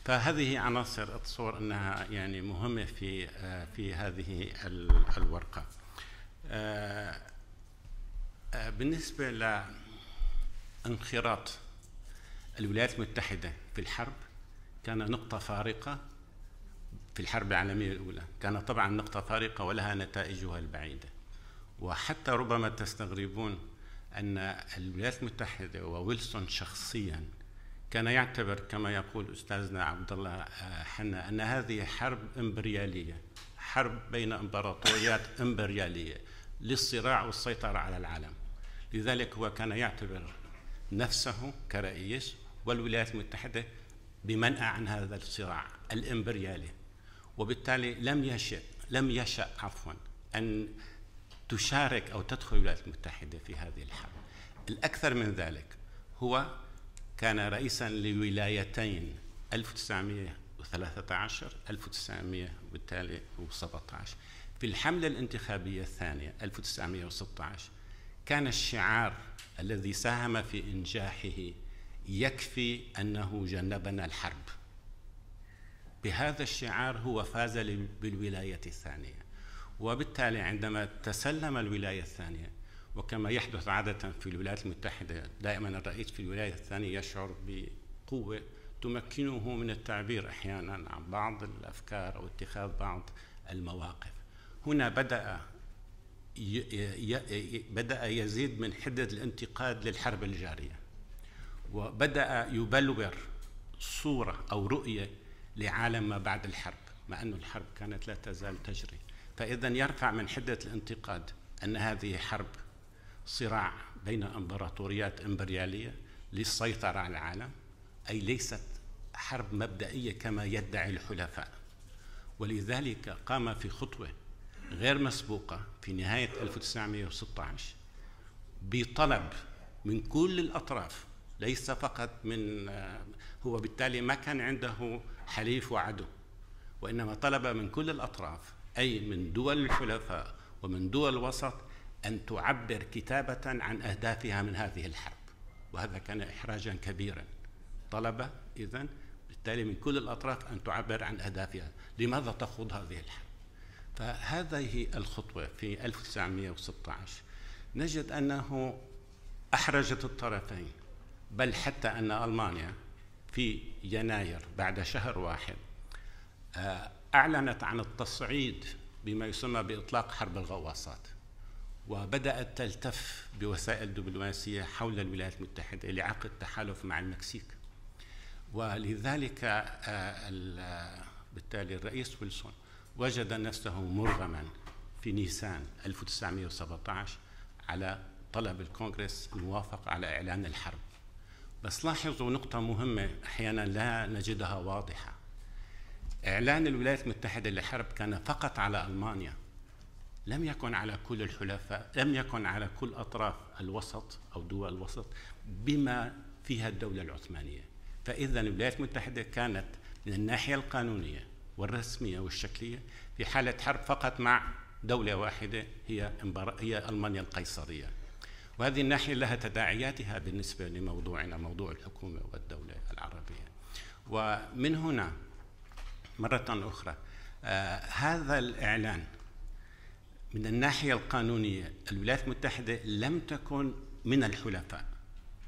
فهذه عناصر اتصور انها يعني مهمه في في هذه الورقه آه، آه، بالنسبه ل انخراط الولايات المتحدة في الحرب كان نقطة فارقة في الحرب العالمية الأولى كان طبعا نقطة فارقة ولها نتائجها البعيدة وحتى ربما تستغربون أن الولايات المتحدة وويلسون شخصيا كان يعتبر كما يقول أستاذنا عبد الله آه، حنا أن هذه حرب إمبريالية حرب بين إمبراطوريات إمبريالية للصراع والسيطرة على العالم لذلك هو كان يعتبر نفسه كرئيس والولايات المتحدة بمنأى عن هذا الصراع الإمبريالي وبالتالي لم يشأ لم يشأ عفوا أن تشارك أو تدخل الولايات المتحدة في هذه الحرب الأكثر من ذلك هو كان رئيسا لولايتين 1913 1917 في الحملة الانتخابية الثانية 1916 كان الشعار الذي ساهم في إنجاحه يكفي أنه جنبنا الحرب بهذا الشعار هو فاز بالولاية الثانية وبالتالي عندما تسلم الولاية الثانية وكما يحدث عادة في الولايات المتحدة دائما الرئيس في الولاية الثانية يشعر بقوة تمكنه من التعبير أحيانا عن بعض الأفكار أو اتخاذ بعض المواقف هنا بدأ بدأ يزيد من حدة الانتقاد للحرب الجارية وبدأ يبلور صورة أو رؤية لعالم ما بعد الحرب مع أن الحرب كانت لا تزال تجري فإذا يرفع من حدة الانتقاد أن هذه حرب صراع بين امبراطوريات إمبريالية للسيطرة على العالم أي ليست حرب مبدئية كما يدعي الحلفاء ولذلك قام في خطوة غير مسبوقة في نهاية 1916 بطلب من كل الأطراف ليس فقط من آه، هو بالتالي ما كان عنده حليف وعدو وإنما طلب من كل الأطراف أي من دول الحلفاء ومن دول الوسط أن تعبر كتابة عن أهدافها من هذه الحرب وهذا كان إحراجا كبيرا طلب إذا بالتالي من كل الأطراف أن تعبر عن أهدافها لماذا تخوض هذه الحرب فهذه الخطوة في 1916 نجد أنه أحرجت الطرفين بل حتى أن ألمانيا في يناير بعد شهر واحد آه، أعلنت عن التصعيد بما يسمى بإطلاق حرب الغواصات وبدأت تلتف بوسائل دبلوماسية حول الولايات المتحدة لعقد تحالف مع المكسيك ولذلك آه، بالتالي الرئيس ويلسون وجد نفسه مرغما في نيسان 1917 على طلب الكونغرس الموافقة على إعلان الحرب بس لاحظوا نقطة مهمة أحيانا لا نجدها واضحة إعلان الولايات المتحدة للحرب كان فقط على ألمانيا لم يكن على كل الحلفاء لم يكن على كل أطراف الوسط أو دول الوسط بما فيها الدولة العثمانية فإذا الولايات المتحدة كانت من الناحية القانونية والرسمية والشكلية في حالة حرب فقط مع دولة واحدة هي هي ألمانيا القيصرية وهذه الناحية لها تداعياتها بالنسبة لموضوعنا موضوع الحكومة والدولة العربية ومن هنا مرة أخرى آه هذا الإعلان من الناحية القانونية الولايات المتحدة لم تكن من الحلفاء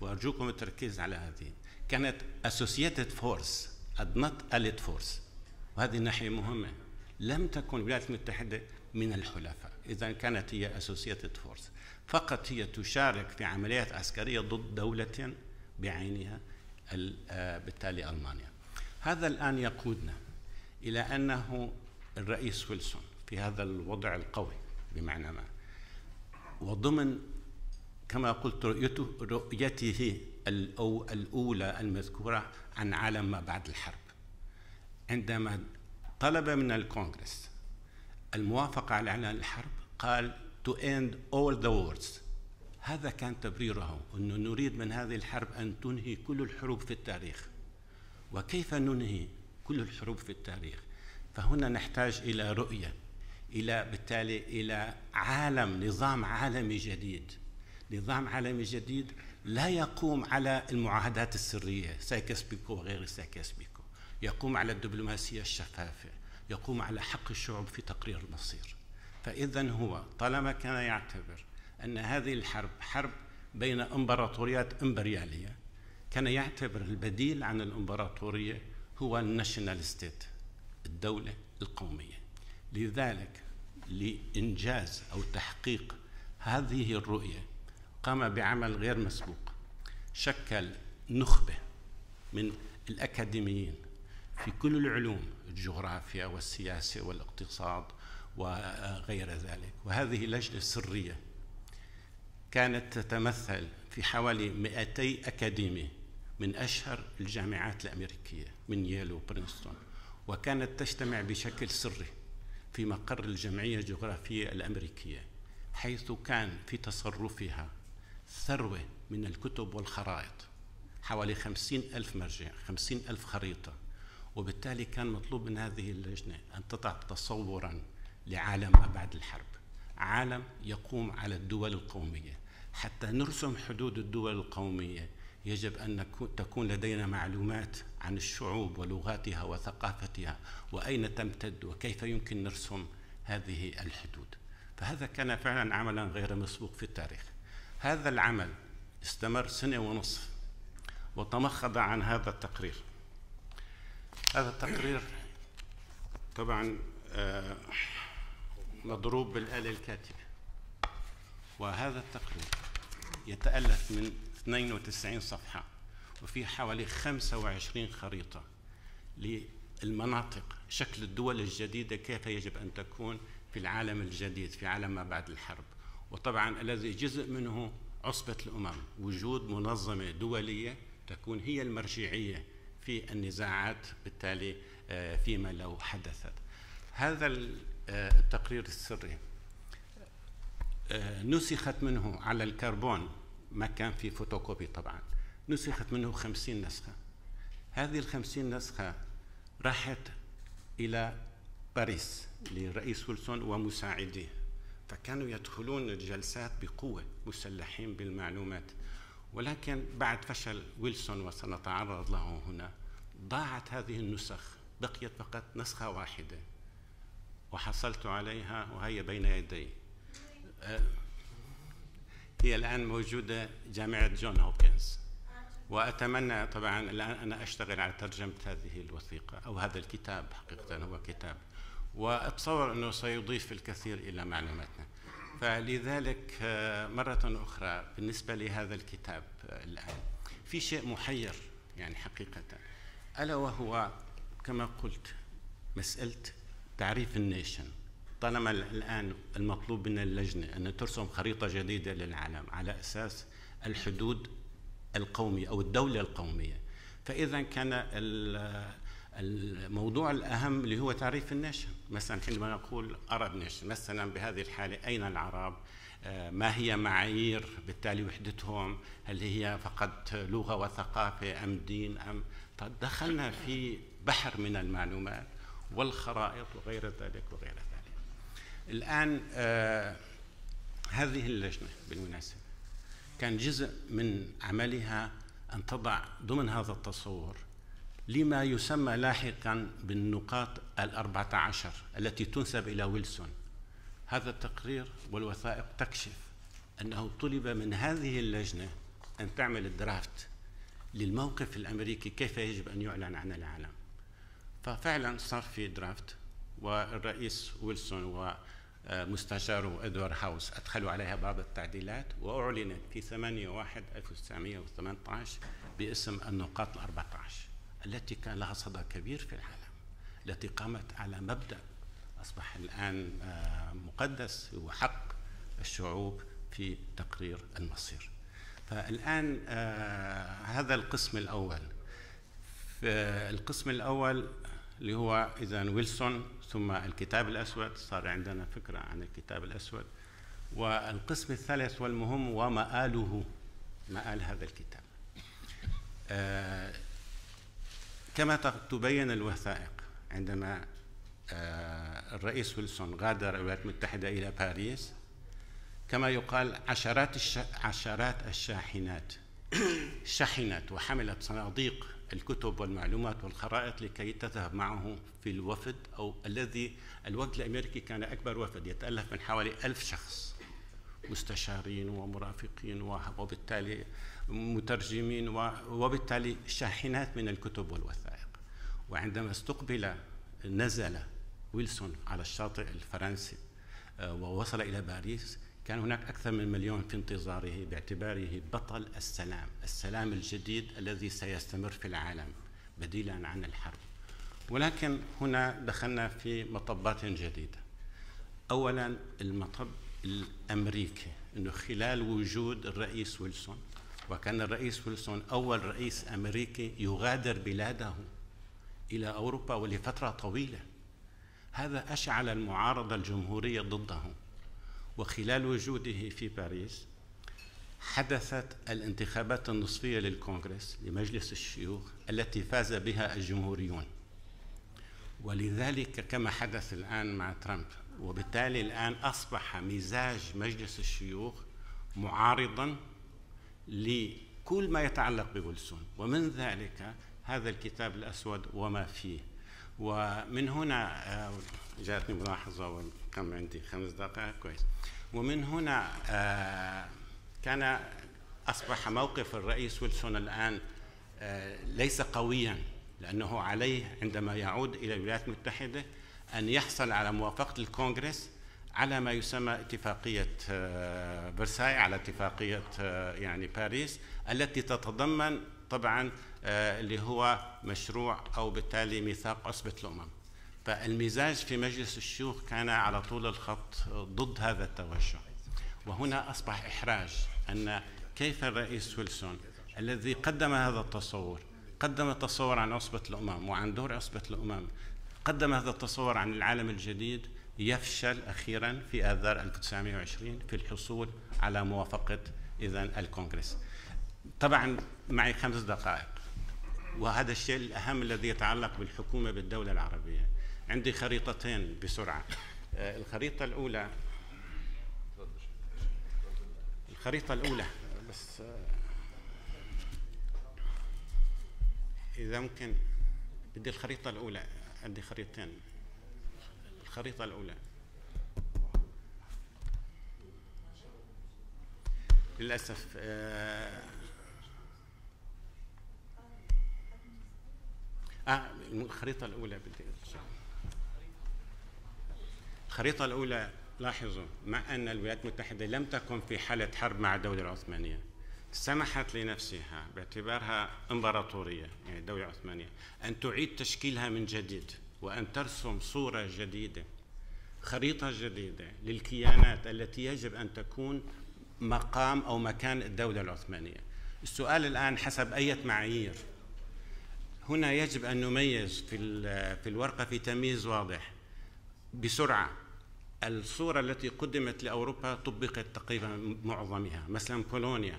وأرجوكم التركيز على هذه كانت اسوسييتد فورس اد نوت فورس وهذه ناحية مهمة لم تكن الولايات المتحدة من الحلفاء إذا كانت هي أسوسيتد فورس فقط هي تشارك في عمليات عسكرية ضد دولة بعينها آه، بالتالي ألمانيا هذا الآن يقودنا إلى أنه الرئيس ويلسون في هذا الوضع القوي بمعنى ما وضمن كما قلت رؤيته, رؤيته الأولى المذكورة عن عالم ما بعد الحرب عندما طلب من الكونغرس الموافقة على إعلان الحرب قال to end all the wars هذا كان تبريره أنه نريد من هذه الحرب أن تنهي كل الحروب في التاريخ وكيف ننهي كل الحروب في التاريخ فهنا نحتاج إلى رؤية إلى بالتالي إلى عالم نظام عالمي جديد نظام عالمي جديد لا يقوم على المعاهدات السرية سايكس بيكو وغير سايكس بيكو يقوم على الدبلوماسية الشفافة يقوم على حق الشعوب في تقرير المصير فإذا هو طالما كان يعتبر أن هذه الحرب حرب بين إمبراطوريات إمبريالية كان يعتبر البديل عن الإمبراطورية هو الناشونال ستيت الدولة القومية لذلك لإنجاز أو تحقيق هذه الرؤية قام بعمل غير مسبوق شكل نخبة من الأكاديميين في كل العلوم الجغرافيا والسياسة والاقتصاد وغير ذلك وهذه لجنة سرية كانت تتمثل في حوالي 200 أكاديمي من أشهر الجامعات الأمريكية من ييل وبرينستون وكانت تجتمع بشكل سري في مقر الجمعية الجغرافية الأمريكية حيث كان في تصرفها ثروة من الكتب والخرائط حوالي خمسين ألف مرجع خمسين ألف خريطة وبالتالي كان مطلوب من هذه اللجنة أن تضع تصورا لعالم ما بعد الحرب عالم يقوم على الدول القومية حتى نرسم حدود الدول القومية يجب أن تكون لدينا معلومات عن الشعوب ولغاتها وثقافتها وأين تمتد وكيف يمكن نرسم هذه الحدود فهذا كان فعلا عملا غير مسبوق في التاريخ هذا العمل استمر سنة ونصف وتمخض عن هذا التقرير هذا التقرير طبعا آه، مضروب بالآلة الكاتبة وهذا التقرير يتألف من 92 صفحة وفي حوالي 25 خريطة للمناطق شكل الدول الجديدة كيف يجب أن تكون في العالم الجديد في عالم ما بعد الحرب وطبعا الذي جزء منه عصبة الأمم وجود منظمة دولية تكون هي المرجعية في النزاعات بالتالي آه، فيما لو حدثت هذا آه، التقرير السري آه، نسخت منه على الكربون ما كان في فوتوكوبي طبعا نسخت منه خمسين نسخة هذه الخمسين نسخة راحت إلى باريس للرئيس ويلسون ومساعديه فكانوا يدخلون الجلسات بقوة مسلحين بالمعلومات ولكن بعد فشل ويلسون وسنتعرض له هنا ضاعت هذه النسخ بقيت فقط نسخة واحدة وحصلت عليها وهي بين يدي أه، هي الآن موجودة جامعة جون هوبكنز وأتمنى طبعا الآن أنا أشتغل على ترجمة هذه الوثيقة أو هذا الكتاب حقيقة هو كتاب وأتصور أنه سيضيف الكثير إلى معلوماتنا فلذلك آه، مرة أخرى بالنسبة لهذا الكتاب آه، الآن في شيء محير يعني حقيقة ألا وهو كما قلت مسألة تعريف النيشن طالما الآن المطلوب من اللجنة أن ترسم خريطة جديدة للعالم على أساس الحدود القومية أو الدولة القومية فإذا كان الموضوع الأهم اللي هو تعريف النشأة مثلا حينما نقول أرب نشأة مثلا بهذه الحالة أين العرب آه، ما هي معايير بالتالي وحدتهم هل هي فقط لغة وثقافة أم دين أم طيب، دخلنا في بحر من المعلومات والخرائط وغير ذلك وغير ذلك الآن آه هذه اللجنة بالمناسبة كان جزء من عملها أن تضع ضمن هذا التصور لما يسمى لاحقا بالنقاط الأربعة عشر التي تنسب إلى ويلسون هذا التقرير والوثائق تكشف أنه طلب من هذه اللجنة أن تعمل الدرافت للموقف الأمريكي كيف يجب أن يعلن عن العالم ففعلا صار في درافت والرئيس ويلسون ومستشاره أدوار هاوس أدخلوا عليها بعض التعديلات وأعلنت في 8 1 1918 باسم النقاط ال 14 التي كان لها صدى كبير في العالم التي قامت على مبدأ أصبح الآن آه، مقدس هو حق الشعوب في تقرير المصير فالآن آه، هذا القسم الأول القسم الأول اللي هو إذا ويلسون ثم الكتاب الأسود صار عندنا فكرة عن الكتاب الأسود والقسم الثالث والمهم ومآله مآل هذا الكتاب آه، كما تبين الوثائق عندما آه، الرئيس ويلسون غادر الولايات المتحدة إلى باريس كما يقال عشرات الش... عشرات الشاحنات شحنت وحملت صناديق الكتب والمعلومات والخرائط لكي تذهب معه في الوفد أو الذي الوفد الأمريكي كان أكبر وفد يتألف من حوالي ألف شخص مستشارين ومرافقين وبالتالي مترجمين وبالتالي شاحنات من الكتب والوثائق وعندما استقبل نزل ويلسون على الشاطئ الفرنسي آه، ووصل إلى باريس كان هناك أكثر من مليون في انتظاره باعتباره بطل السلام السلام الجديد الذي سيستمر في العالم بديلا عن الحرب ولكن هنا دخلنا في مطبات جديدة أولا المطب الأمريكي أنه خلال وجود الرئيس ويلسون وكان الرئيس ويلسون أول رئيس أمريكي يغادر بلاده إلى أوروبا ولفترة طويلة هذا أشعل المعارضة الجمهورية ضده وخلال وجوده في باريس حدثت الانتخابات النصفية للكونغرس لمجلس الشيوخ التي فاز بها الجمهوريون ولذلك كما حدث الآن مع ترامب وبالتالي الآن أصبح مزاج مجلس الشيوخ معارضا لكل ما يتعلق بولسون ومن ذلك هذا الكتاب الأسود وما فيه ومن هنا آه، جاتني ملاحظة وكم عندي خمس دقائق كويس ومن هنا آه، كان أصبح موقف الرئيس ويلسون الآن آه، ليس قويا لأنه عليه عندما يعود إلى الولايات المتحدة أن يحصل على موافقة الكونغرس على ما يسمى اتفاقية فرساي آه، على اتفاقية آه، يعني باريس التي تتضمن طبعا آه، اللي هو مشروع أو بالتالي ميثاق عصبة الأمم فالمزاج في مجلس الشيوخ كان على طول الخط ضد هذا التوجه وهنا أصبح إحراج أن كيف الرئيس ويلسون الذي قدم هذا التصور قدم تصور عن عصبة الأمم وعن دور عصبة الأمم قدم هذا التصور عن العالم الجديد يفشل أخيرا في آذار 1920 في الحصول على موافقة إذا الكونغرس طبعا معي خمس دقائق وهذا الشيء الأهم الذي يتعلق بالحكومة بالدولة العربية عندي خريطتين بسرعة آه، الخريطة الأولى الخريطة الأولى بس آه، إذا ممكن بدي الخريطة الأولى عندي خريطتين الخريطة الأولى للأسف آه آه الخريطة الأولى بدي الخريطة الأولى لاحظوا مع أن الولايات المتحدة لم تكن في حالة حرب مع الدولة العثمانية سمحت لنفسها باعتبارها امبراطورية يعني الدوله العثمانيه أن تعيد تشكيلها من جديد وان ترسم صوره جديده خريطه جديده للكيانات التي يجب ان تكون مقام او مكان الدوله العثمانيه. السؤال الان حسب اي معايير؟ هنا يجب ان نميز في في الورقه في تمييز واضح بسرعه الصوره التي قدمت لاوروبا طبقت تقريبا معظمها، مثلا بولونيا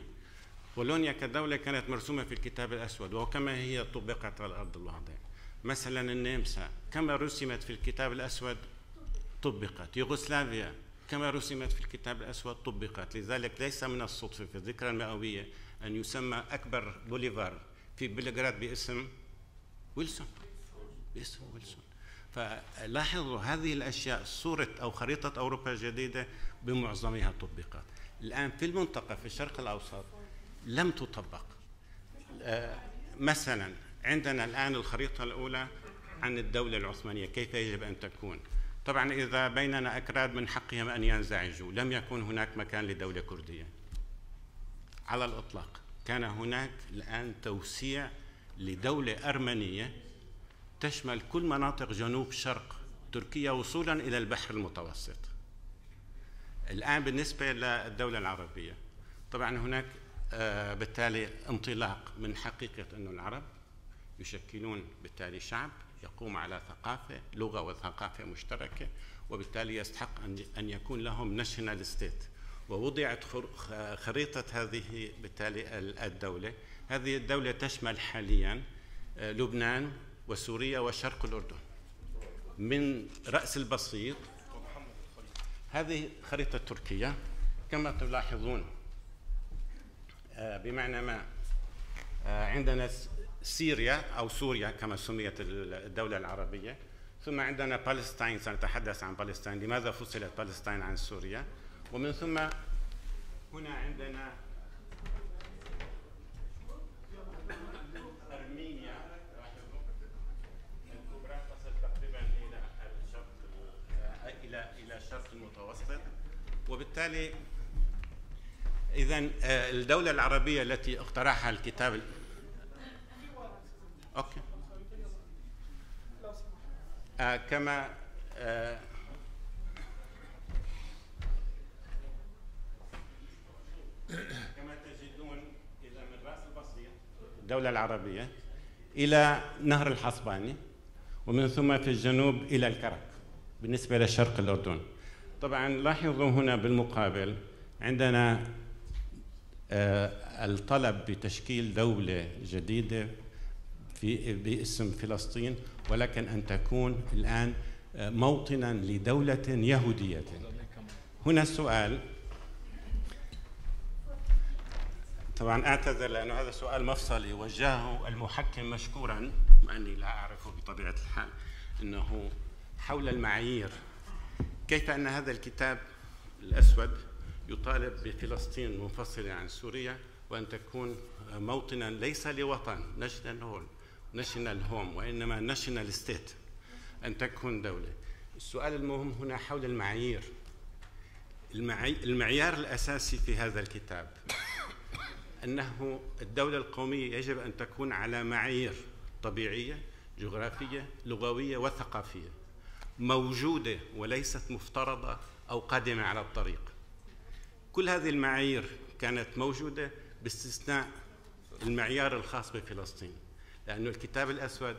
بولونيا كدولة كانت مرسومة في الكتاب الأسود وكما هي طبقت على الأرض الواضحة مثلا النمسا كما رسمت في الكتاب الأسود طبقت يوغوسلافيا كما رسمت في الكتاب الأسود طبقت لذلك ليس من الصدفة في الذكرى المئوية أن يسمى أكبر بوليفار في بلغراد باسم ويلسون باسم ويلسون فلاحظوا هذه الأشياء صورة أو خريطة أوروبا الجديدة بمعظمها طبقت الآن في المنطقة في الشرق الأوسط لم تطبق آه، مثلا عندنا الآن الخريطة الأولى عن الدولة العثمانية كيف يجب أن تكون طبعا إذا بيننا أكراد من حقهم أن ينزعجوا لم يكن هناك مكان لدولة كردية على الإطلاق كان هناك الآن توسيع لدولة أرمنية تشمل كل مناطق جنوب شرق تركيا وصولا إلى البحر المتوسط الآن بالنسبة للدولة العربية طبعا هناك آه، بالتالي انطلاق من حقيقة أن العرب يشكلون بالتالي شعب يقوم على ثقافة لغة وثقافة مشتركة وبالتالي يستحق أن يكون لهم ناشونال ستيت ووضعت خريطة هذه بالتالي الدولة هذه الدولة تشمل حاليا آه، لبنان وسوريا وشرق الأردن من رأس البسيط هذه خريطة تركيا كما تلاحظون آه، بمعنى ما آه، عندنا سوريا أو سوريا كما سميت الدولة العربية ثم عندنا فلسطين سنتحدث عن فلسطين لماذا فصلت فلسطين عن سوريا ومن ثم هنا عندنا أرمينيا الكبرى تصل تقريبا إلى الشرق إلى إلى الشرق المتوسط وبالتالي إذا آه، الدولة العربية التي اقترحها الكتاب اوكي آه كما آه كما تجدون إذا من رأس البسيط الدولة العربية إلى نهر الحصباني ومن ثم في الجنوب إلى الكرك بالنسبة لشرق الأردن طبعا لاحظوا هنا بالمقابل عندنا آه الطلب بتشكيل دولة جديدة في باسم فلسطين ولكن أن تكون الآن آه، موطنا لدولة يهودية هنا السؤال طبعا أعتذر لأنه هذا سؤال مفصلي وجهه المحكم مشكورا اني لا أعرفه بطبيعة الحال أنه حول المعايير كيف أن هذا الكتاب الأسود يطالب بفلسطين منفصلة عن سوريا وأن تكون آه، موطنا ليس لوطن نجد هول ناشونال هوم وانما ناشونال ستيت ان تكون دوله السؤال المهم هنا حول المعايير المعي... المعيار الاساسي في هذا الكتاب انه الدوله القوميه يجب ان تكون على معايير طبيعيه جغرافيه لغويه وثقافيه موجوده وليست مفترضه او قادمه على الطريق كل هذه المعايير كانت موجوده باستثناء المعيار الخاص بفلسطين لأن الكتاب الأسود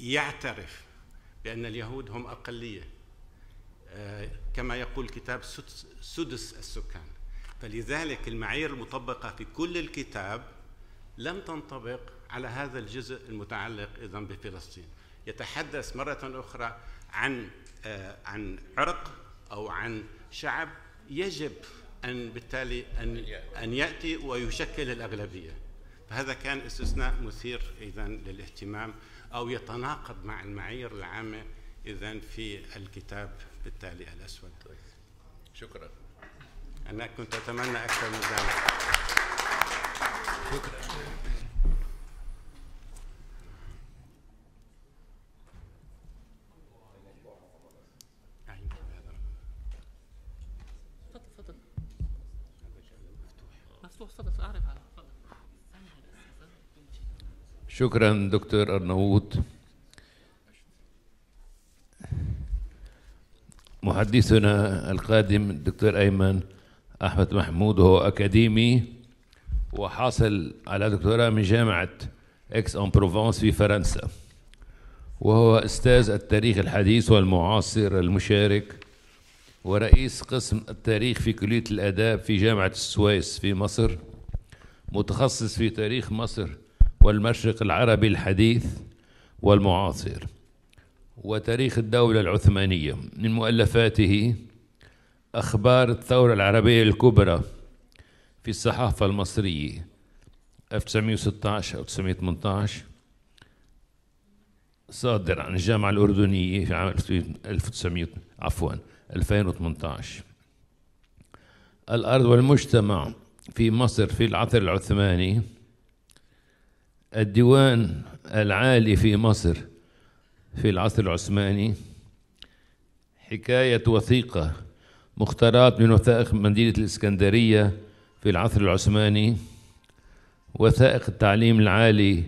يعترف بأن اليهود هم أقلية آه، كما يقول كتاب سدس السكان فلذلك المعايير المطبقة في كل الكتاب لم تنطبق على هذا الجزء المتعلق إذا بفلسطين يتحدث مرة أخرى عن آه، عن عرق أو عن شعب يجب أن بالتالي أن أن يأتي ويشكل الأغلبية فهذا كان استثناء مثير إذا للاهتمام أو يتناقض مع المعايير العامة إذا في الكتاب بالتالي الأسود شكرا أنا كنت أتمنى أكثر من ذلك شكرا شكرا دكتور أرناؤوط محدثنا القادم الدكتور أيمن أحمد محمود هو أكاديمي وحاصل على دكتوراه من جامعة إكس أن بروفانس في فرنسا وهو أستاذ التاريخ الحديث والمعاصر المشارك ورئيس قسم التاريخ في كلية الآداب في جامعة السويس في مصر متخصص في تاريخ مصر والمشرق العربي الحديث والمعاصر وتاريخ الدولة العثمانية من مؤلفاته أخبار الثورة العربية الكبرى في الصحافة المصرية 1916 أو 1918 صادر عن الجامعة الأردنية في عام 1900 عفوا 2018 الأرض والمجتمع في مصر في العصر العثماني الديوان العالي في مصر في العصر العثماني حكاية وثيقة مختارات من وثائق مدينة الإسكندرية في العصر العثماني وثائق التعليم العالي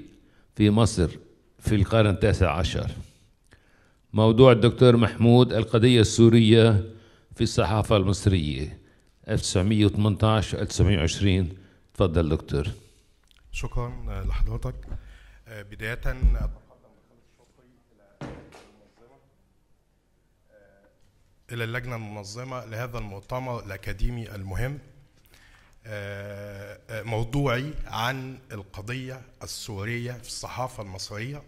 في مصر في القرن التاسع عشر موضوع الدكتور محمود القضية السورية في الصحافة المصرية 1918 1920 تفضل دكتور شكرا آه، لحضرتك آه، بداية أتقدم آه، إلى اللجنة المنظمة لهذا المؤتمر الأكاديمي المهم موضوعي عن القضية السورية في الصحافة المصرية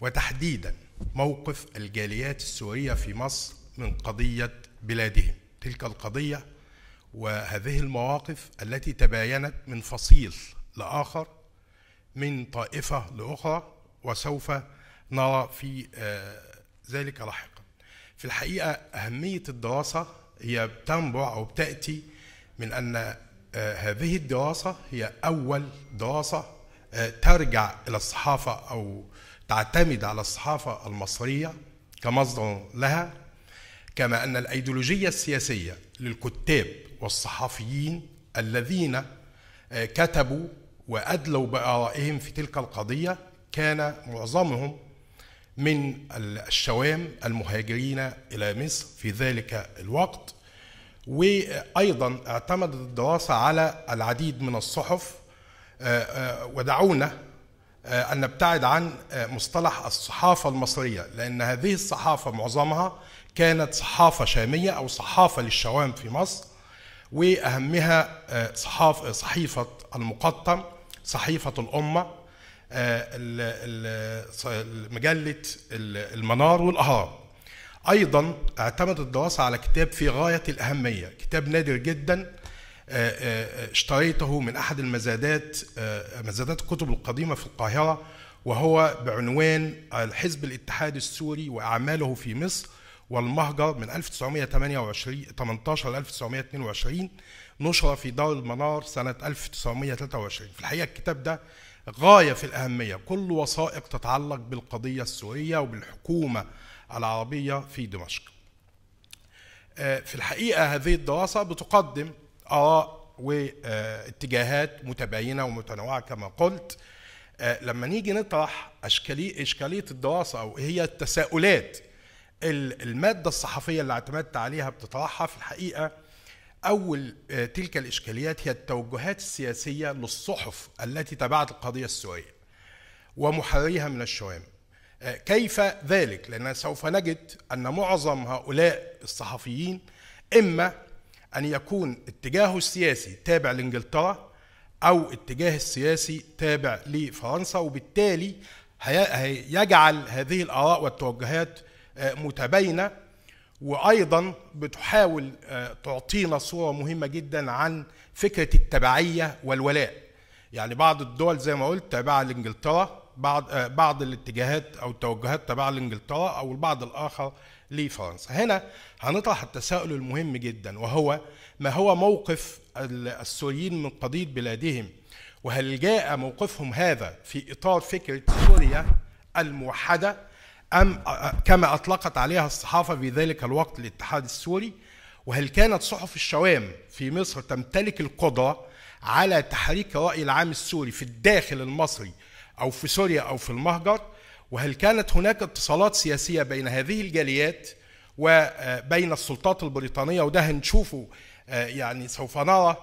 وتحديدا موقف الجاليات السورية في مصر من قضية بلادهم تلك القضية وهذه المواقف التي تباينت من فصيل لاخر من طائفه لاخرى وسوف نرى في آه، ذلك لاحقا في الحقيقه اهميه الدراسه هي تنبع او بتاتي من ان آه، هذه الدراسه هي اول دراسه آه، ترجع الى الصحافه او تعتمد على الصحافه المصريه كمصدر لها كما ان الايديولوجيه السياسيه للكتاب والصحفيين الذين كتبوا وأدلوا بآرائهم في تلك القضية كان معظمهم من الشوام المهاجرين إلى مصر في ذلك الوقت وأيضا اعتمدت الدراسة على العديد من الصحف آه، آه، ودعونا آه، أن نبتعد عن مصطلح الصحافة المصرية لأن هذه الصحافة معظمها كانت صحافة شامية أو صحافة للشوام في مصر واهمها آه، صحاف آه، صحيفه المقطم صحيفه الامه آه، مجله المنار والاهرام ايضا اعتمدت الدراسه على كتاب في غايه الاهميه كتاب نادر جدا اشتريته من احد المزادات مزادات الكتب القديمه في القاهره وهو بعنوان الحزب الاتحاد السوري واعماله في مصر والمهجر من 1928 18 ل 1922 نشر في دار المنار سنة 1923 في الحقيقة الكتاب ده غاية في الأهمية كل وثائق تتعلق بالقضية السورية وبالحكومة العربية في دمشق آه، في الحقيقة هذه الدراسة بتقدم آراء واتجاهات متباينة ومتنوعة كما قلت آه، لما نيجي نطرح أشكالية إشكالية الدراسة أو هي التساؤلات المادة الصحفية اللي اعتمدت عليها بتطرحها في الحقيقة أول آه، تلك الإشكاليات هي التوجهات السياسية للصحف التي تابعت القضية السورية ومحريها من الشوام آه، كيف ذلك؟ لأن سوف نجد أن معظم هؤلاء الصحفيين إما أن يكون اتجاهه السياسي تابع لإنجلترا أو اتجاه السياسي تابع لفرنسا وبالتالي هيجعل هذه الآراء والتوجهات آه، متباينه وايضا بتحاول آه، تعطينا صوره مهمه جدا عن فكره التبعيه والولاء يعني بعض الدول زي ما قلت تابعه لانجلترا بعض آه، بعض الاتجاهات او التوجهات تابعه لانجلترا او البعض الاخر لفرنسا هنا هنطرح التساؤل المهم جدا وهو ما هو موقف السوريين من قضيه بلادهم وهل جاء موقفهم هذا في اطار فكره سوريا الموحده أم كما أطلقت عليها الصحافة في ذلك الوقت الاتحاد السوري وهل كانت صحف الشوام في مصر تمتلك القدرة على تحريك الرأي العام السوري في الداخل المصري أو في سوريا أو في المهجر وهل كانت هناك اتصالات سياسية بين هذه الجاليات وبين السلطات البريطانية وده هنشوفه آه، يعني سوف نرى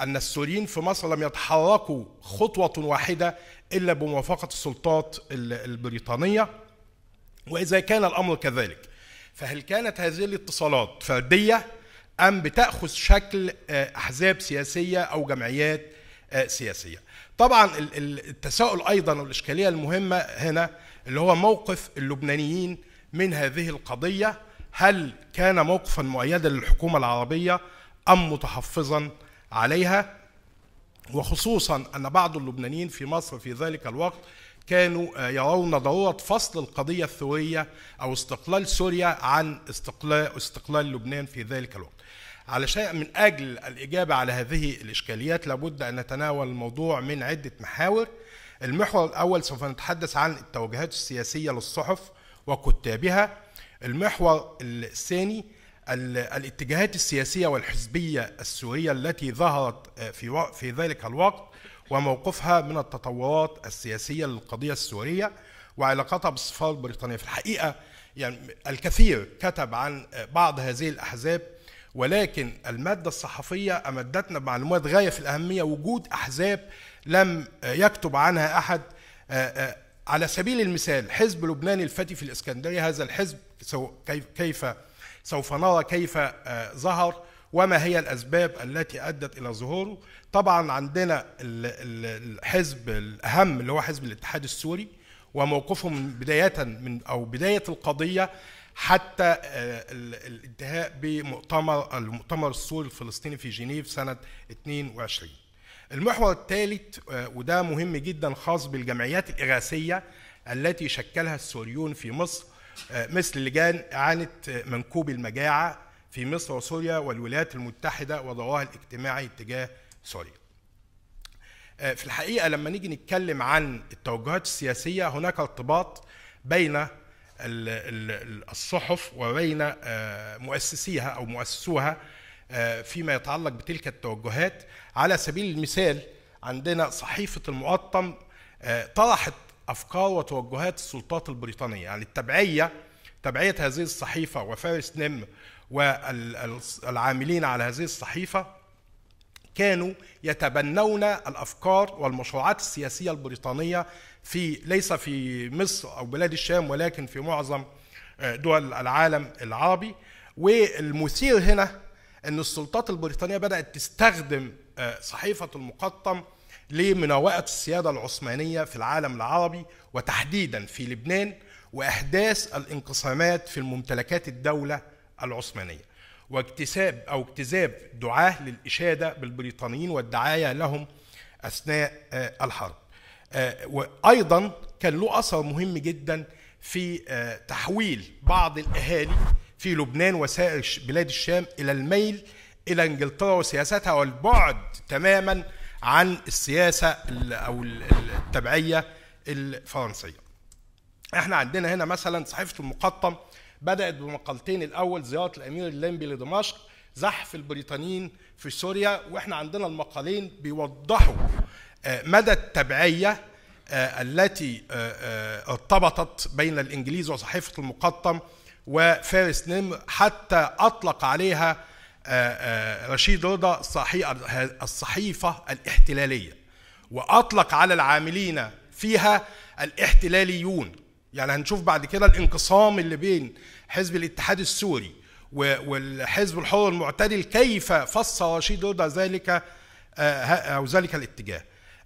أن السوريين في مصر لم يتحركوا خطوة واحدة إلا بموافقة السلطات البريطانية وإذا كان الأمر كذلك فهل كانت هذه الاتصالات فردية أم بتأخذ شكل آه، أحزاب سياسية أو جمعيات آه، سياسية طبعا التساؤل أيضا والإشكالية المهمة هنا اللي هو موقف اللبنانيين من هذه القضية هل كان موقفا مؤيدا للحكومة العربية أم متحفظا عليها وخصوصا أن بعض اللبنانيين في مصر في ذلك الوقت كانوا آه، يرون ضرورة فصل القضية الثورية أو استقلال سوريا عن استقلال استقلال لبنان في ذلك الوقت. علشان من أجل الإجابة على هذه الإشكاليات لابد أن نتناول الموضوع من عدة محاور. المحور الأول سوف نتحدث عن التوجهات السياسية للصحف وكتابها. المحور الثاني الاتجاهات السياسية والحزبية السورية التي ظهرت آه، في في ذلك الوقت وموقفها من التطورات السياسية للقضية السورية وعلاقتها بالسفارة البريطانية في الحقيقة يعني الكثير كتب عن بعض هذه الأحزاب ولكن المادة الصحفية أمدتنا بمعلومات غاية في الأهمية وجود أحزاب لم يكتب عنها أحد على سبيل المثال حزب لبنان الفتي في الإسكندرية هذا الحزب كيف سوف نرى كيف ظهر وما هي الأسباب التي أدت إلى ظهوره طبعا عندنا الحزب الأهم اللي هو حزب الاتحاد السوري وموقفهم بداية من أو بداية القضية حتى آه، الانتهاء بمؤتمر المؤتمر السوري الفلسطيني في جنيف سنة 22 المحور الثالث آه، وده مهم جدا خاص بالجمعيات الإغاثية التي شكلها السوريون في مصر آه، مثل لجان إعانة منكوب المجاعة في مصر وسوريا والولايات المتحدة وضواها الاجتماعي تجاه سوريا آه، في الحقيقة لما نيجي نتكلم عن التوجهات السياسية هناك ارتباط بين الصحف وبين آه، مؤسسيها أو مؤسسوها آه، فيما يتعلق بتلك التوجهات على سبيل المثال عندنا صحيفة المقطم طرحت أفكار وتوجهات السلطات البريطانية يعني التبعية تبعية هذه الصحيفة وفارس نم والعاملين على هذه الصحيفة كانوا يتبنون الأفكار والمشروعات السياسية البريطانية في ليس في مصر أو بلاد الشام ولكن في معظم آه، دول العالم العربي والمثير هنا أن السلطات البريطانية بدأت تستخدم آه، صحيفة المقطم لمناوئة السيادة العثمانية في العالم العربي وتحديدا في لبنان وإحداث الانقسامات في الممتلكات الدولة العثمانية واكتساب أو اكتساب دعاة للإشادة بالبريطانيين والدعاية لهم أثناء آه، الحرب آه، وأيضا كان له أثر مهم جدا في آه، تحويل بعض الأهالي في لبنان وسائر بلاد الشام إلى الميل إلى إنجلترا وسياستها والبعد تماما عن السياسة أو التبعية الفرنسية احنا عندنا هنا مثلا صحيفة المقطم بدأت بمقالتين الأول زيارة الأمير الليمبي لدمشق زحف البريطانيين في سوريا وإحنا عندنا المقالين بيوضحوا آه، مدى التبعية آه، التي آه، ارتبطت بين الإنجليز وصحيفة المقطم وفارس نمر حتى أطلق عليها رشيد رضا الصحيفة الاحتلالية وأطلق على العاملين فيها الاحتلاليون يعني هنشوف بعد كده الانقسام اللي بين حزب الاتحاد السوري والحزب الحر المعتدل كيف فسر رشيد رضا ذلك آه، او ذلك الاتجاه.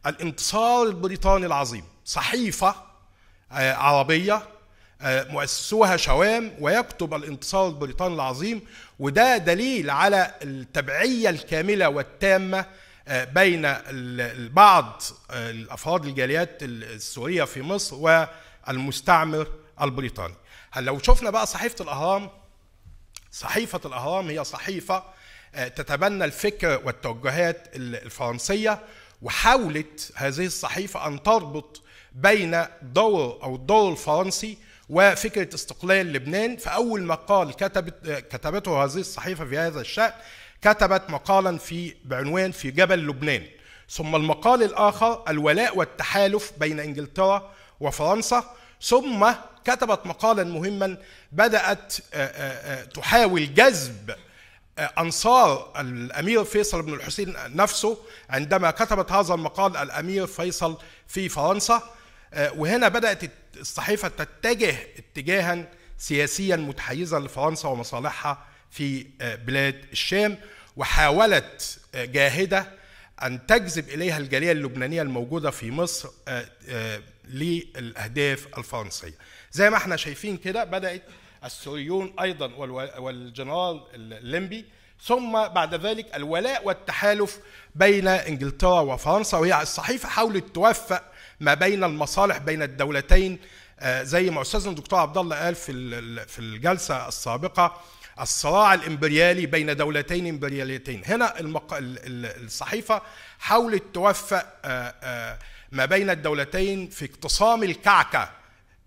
الانتصار البريطاني العظيم صحيفه آه، عربيه آه، مؤسسوها شوام ويكتب الانتصار البريطاني العظيم وده دليل على التبعيه الكامله والتامه بين بعض الافراد الجاليات السوريه في مصر و المستعمر البريطاني هل لو شفنا بقى صحيفة الأهرام صحيفة الأهرام هي صحيفة آه، تتبنى الفكر والتوجهات الفرنسية وحاولت هذه الصحيفة أن تربط بين دور أو الدور الفرنسي وفكرة استقلال لبنان فأول مقال كتبت كتبته هذه الصحيفة في هذا الشأن كتبت مقالا في بعنوان في جبل لبنان ثم المقال الآخر الولاء والتحالف بين إنجلترا وفرنسا ثم كتبت مقالا مهما بدأت آه، آه، آه، تحاول جذب أنصار الأمير فيصل بن الحسين نفسه عندما كتبت هذا المقال الأمير فيصل في فرنسا وهنا بدأت الصحيفة تتجه اتجاها سياسيا متحيزا لفرنسا ومصالحها في بلاد الشام وحاولت جاهدة أن تجذب إليها الجالية اللبنانية الموجودة في مصر للاهداف الفرنسيه زي ما احنا شايفين كده بدات السوريون ايضا والجنرال الليمبي ثم بعد ذلك الولاء والتحالف بين انجلترا وفرنسا وهي الصحيفه حاولت توفق ما بين المصالح بين الدولتين آه، زي ما استاذنا الدكتور عبد الله قال في في الجلسه السابقه الصراع الامبريالي بين دولتين امبرياليتين هنا الصحيفه حاولت توفق آه، آه، ما بين الدولتين في اقتصام الكعكة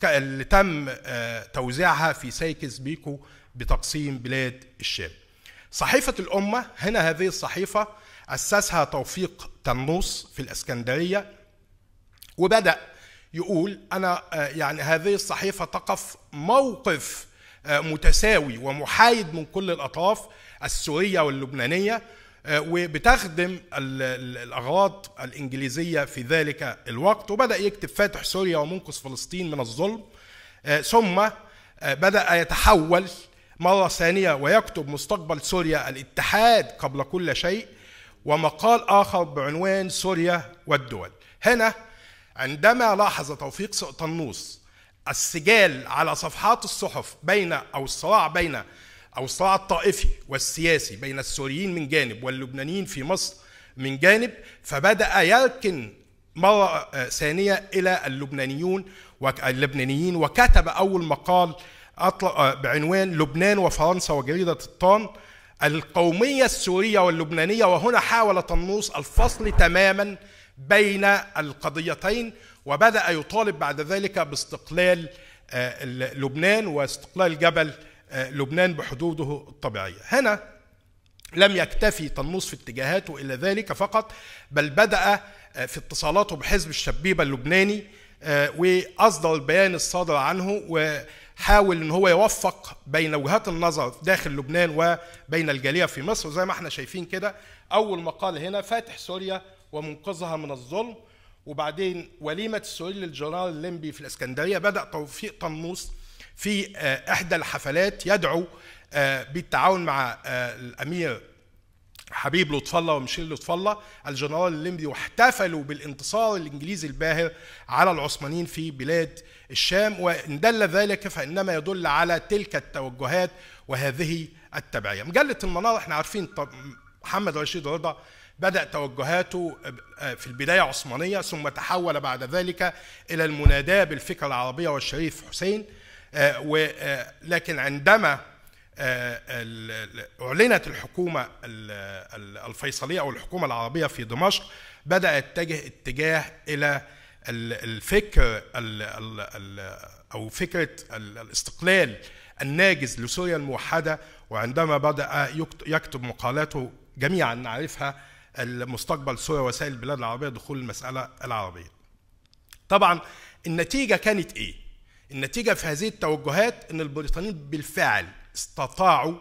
اللي تم آه، توزيعها في سايكس بيكو بتقسيم بلاد الشام صحيفة الأمة هنا هذه الصحيفة أسسها توفيق تنوس في الإسكندرية وبدأ يقول أنا آه، يعني هذه الصحيفة تقف موقف آه، متساوي ومحايد من كل الأطراف السورية واللبنانية آه، وبتخدم الاغراض الانجليزيه في ذلك الوقت وبدا يكتب فاتح سوريا ومنقذ فلسطين من الظلم آه، ثم آه، بدا يتحول مره ثانيه ويكتب مستقبل سوريا الاتحاد قبل كل شيء ومقال اخر بعنوان سوريا والدول هنا عندما لاحظ توفيق طنوس السجال على صفحات الصحف بين او الصراع بين أو الصراع الطائفي والسياسي بين السوريين من جانب واللبنانيين في مصر من جانب فبدأ يركن مرة آه، ثانية إلى اللبنانيون اللبنانيين وكتب أول مقال أطلق آه، بعنوان لبنان وفرنسا وجريدة الطان القومية السورية واللبنانية وهنا حاول طنوس الفصل تماما بين القضيتين وبدأ يطالب بعد ذلك باستقلال آه، لبنان واستقلال جبل آه، لبنان بحدوده الطبيعية هنا لم يكتفي طنوس في اتجاهاته إلى ذلك فقط بل بدأ آه، في اتصالاته بحزب الشبيبة اللبناني آه، وأصدر البيان الصادر عنه وحاول أن هو يوفق بين وجهات النظر داخل لبنان وبين الجالية في مصر زي ما احنا شايفين كده أول مقال هنا فاتح سوريا ومنقذها من الظلم وبعدين وليمة السوري للجنرال الليمبي في الإسكندرية بدأ توفيق طنوس في آه، إحدى الحفلات يدعو آه، بالتعاون مع آه، الأمير حبيب لطف الله وميشيل لطف الله الجنرال الليمبي واحتفلوا بالانتصار الانجليزي الباهر على العثمانيين في بلاد الشام وان دل ذلك فانما يدل على تلك التوجهات وهذه التبعيه. مجله المنار احنا عارفين محمد رشيد رضا بدأ توجهاته في البداية عثمانية ثم تحول بعد ذلك إلى المناداة بالفكرة العربية والشريف حسين آه، ولكن آه، عندما آه، أعلنت الحكومة الفيصلية أو الحكومة العربية في دمشق بدأ يتجه اتجاه إلى الفكر أو فكرة الاستقلال الناجز لسوريا الموحدة وعندما بدأ يكتب مقالاته جميعا نعرفها المستقبل سوريا وسائل البلاد العربية دخول المسألة العربية طبعا النتيجة كانت إيه؟ النتيجة في هذه التوجهات أن البريطانيين بالفعل استطاعوا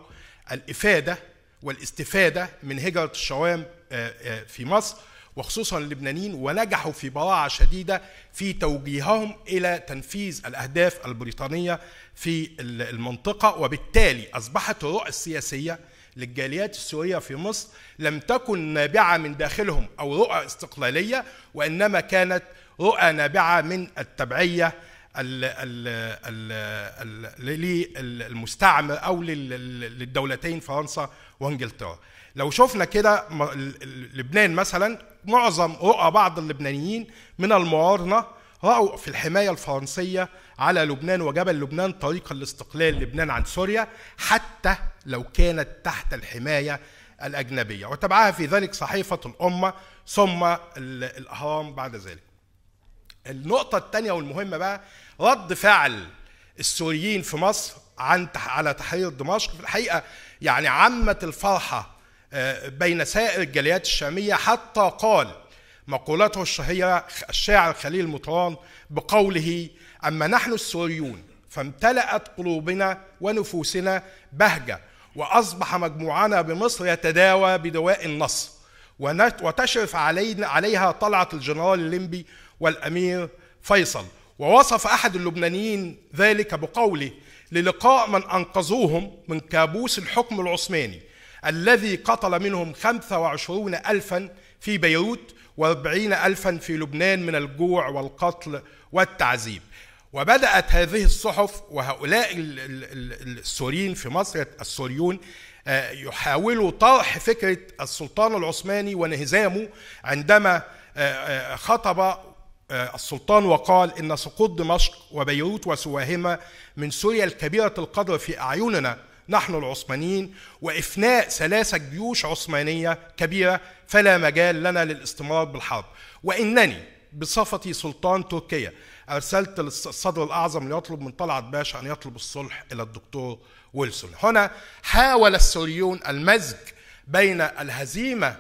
الإفادة والاستفادة من هجرة الشوام آه، آه، في مصر وخصوصا اللبنانيين ونجحوا في براعة شديدة في توجيههم إلى تنفيذ الأهداف البريطانية في المنطقة وبالتالي أصبحت الرؤى السياسية للجاليات السورية في مصر لم تكن نابعة من داخلهم أو رؤى استقلالية وإنما كانت رؤى نابعة من التبعية للمستعمر او للدولتين فرنسا وانجلترا لو شفنا كده لبنان مثلا معظم رؤى بعض اللبنانيين من المقارنه راوا في الحمايه الفرنسيه على لبنان وجبل لبنان طريق الاستقلال لبنان عن سوريا حتى لو كانت تحت الحمايه الاجنبيه وتبعها في ذلك صحيفه الامه ثم الاهرام بعد ذلك النقطه الثانيه والمهمه بقى رد فعل السوريين في مصر عن على تحرير دمشق في الحقيقه يعني عمت الفرحه آه، بين سائر الجاليات الشاميه حتى قال مقولته الشهيره الشاعر خليل مطران بقوله اما نحن السوريون فامتلأت قلوبنا ونفوسنا بهجه واصبح مجموعنا بمصر يتداوى بدواء النصر وتشرف علينا عليها طلعه الجنرال الليمبي والامير فيصل ووصف احد اللبنانيين ذلك بقوله للقاء من انقذوهم من كابوس الحكم العثماني الذي قتل منهم 25 ألفا في بيروت و40 ألفا في لبنان من الجوع والقتل والتعذيب وبدأت هذه الصحف وهؤلاء السوريين في مصر السوريون آه، يحاولوا طرح فكرة السلطان العثماني وانهزامه عندما آه، آه، خطب آه، السلطان وقال إن سقوط دمشق وبيروت وسواهمة من سوريا الكبيرة القدر في أعيننا نحن العثمانيين وإفناء ثلاثة جيوش عثمانية كبيرة فلا مجال لنا للاستمرار بالحرب وإنني بصفتي سلطان تركيا أرسلت للصدر الأعظم ليطلب من طلعت باشا أن يطلب الصلح إلى الدكتور ويلسون هنا حاول السوريون المزج بين الهزيمة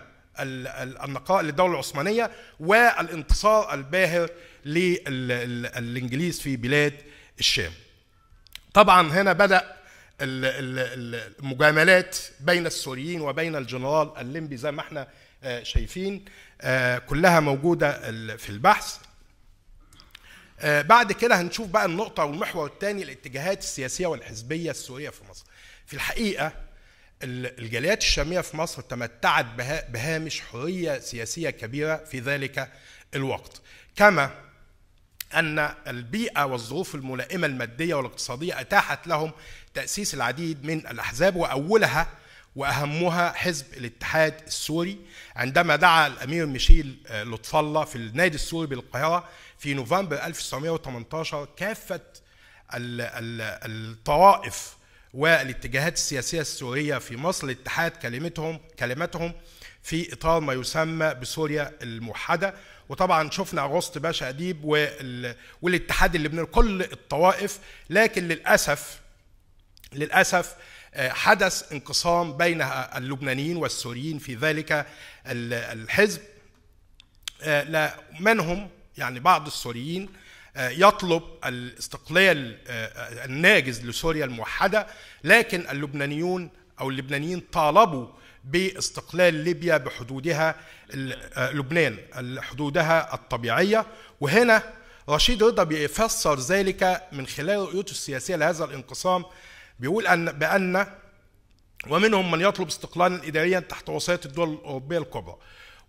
النقاء للدولة العثمانية والانتصار الباهر للإنجليز في بلاد الشام طبعا هنا بدأ المجاملات بين السوريين وبين الجنرال الليمبي زي ما احنا آه، شايفين آه، كلها موجودة في البحث آه، بعد كده هنشوف بقى النقطة والمحور الثاني الاتجاهات السياسية والحزبية السورية في مصر في الحقيقة الجاليات الشامية في مصر تمتعت بهامش حرية سياسية كبيرة في ذلك الوقت كما أن البيئة والظروف الملائمة المادية والاقتصادية أتاحت لهم تأسيس العديد من الأحزاب وأولها وأهمها حزب الاتحاد السوري عندما دعا الأمير ميشيل آه، لطف الله في النادي السوري بالقاهرة في نوفمبر 1918 كافة الطوائف والاتجاهات السياسية السورية في مصر لاتحاد كلمتهم كلمتهم في إطار ما يسمى بسوريا الموحدة وطبعا شفنا أغسط باشا أديب والاتحاد اللي اللبناني كل الطوائف لكن للأسف للأسف آه، حدث انقسام بين اللبنانيين والسوريين في ذلك الحزب آه، منهم يعني بعض السوريين يطلب الاستقلال آه، الناجز لسوريا الموحدة لكن اللبنانيون أو اللبنانيين طالبوا باستقلال ليبيا بحدودها آه، لبنان حدودها الطبيعية وهنا رشيد رضا بيفسر ذلك من خلال رؤيته السياسية لهذا الانقسام بيقول أن بأن ومنهم من يطلب استقلالا إداريا تحت وصية الدول الأوروبية الكبرى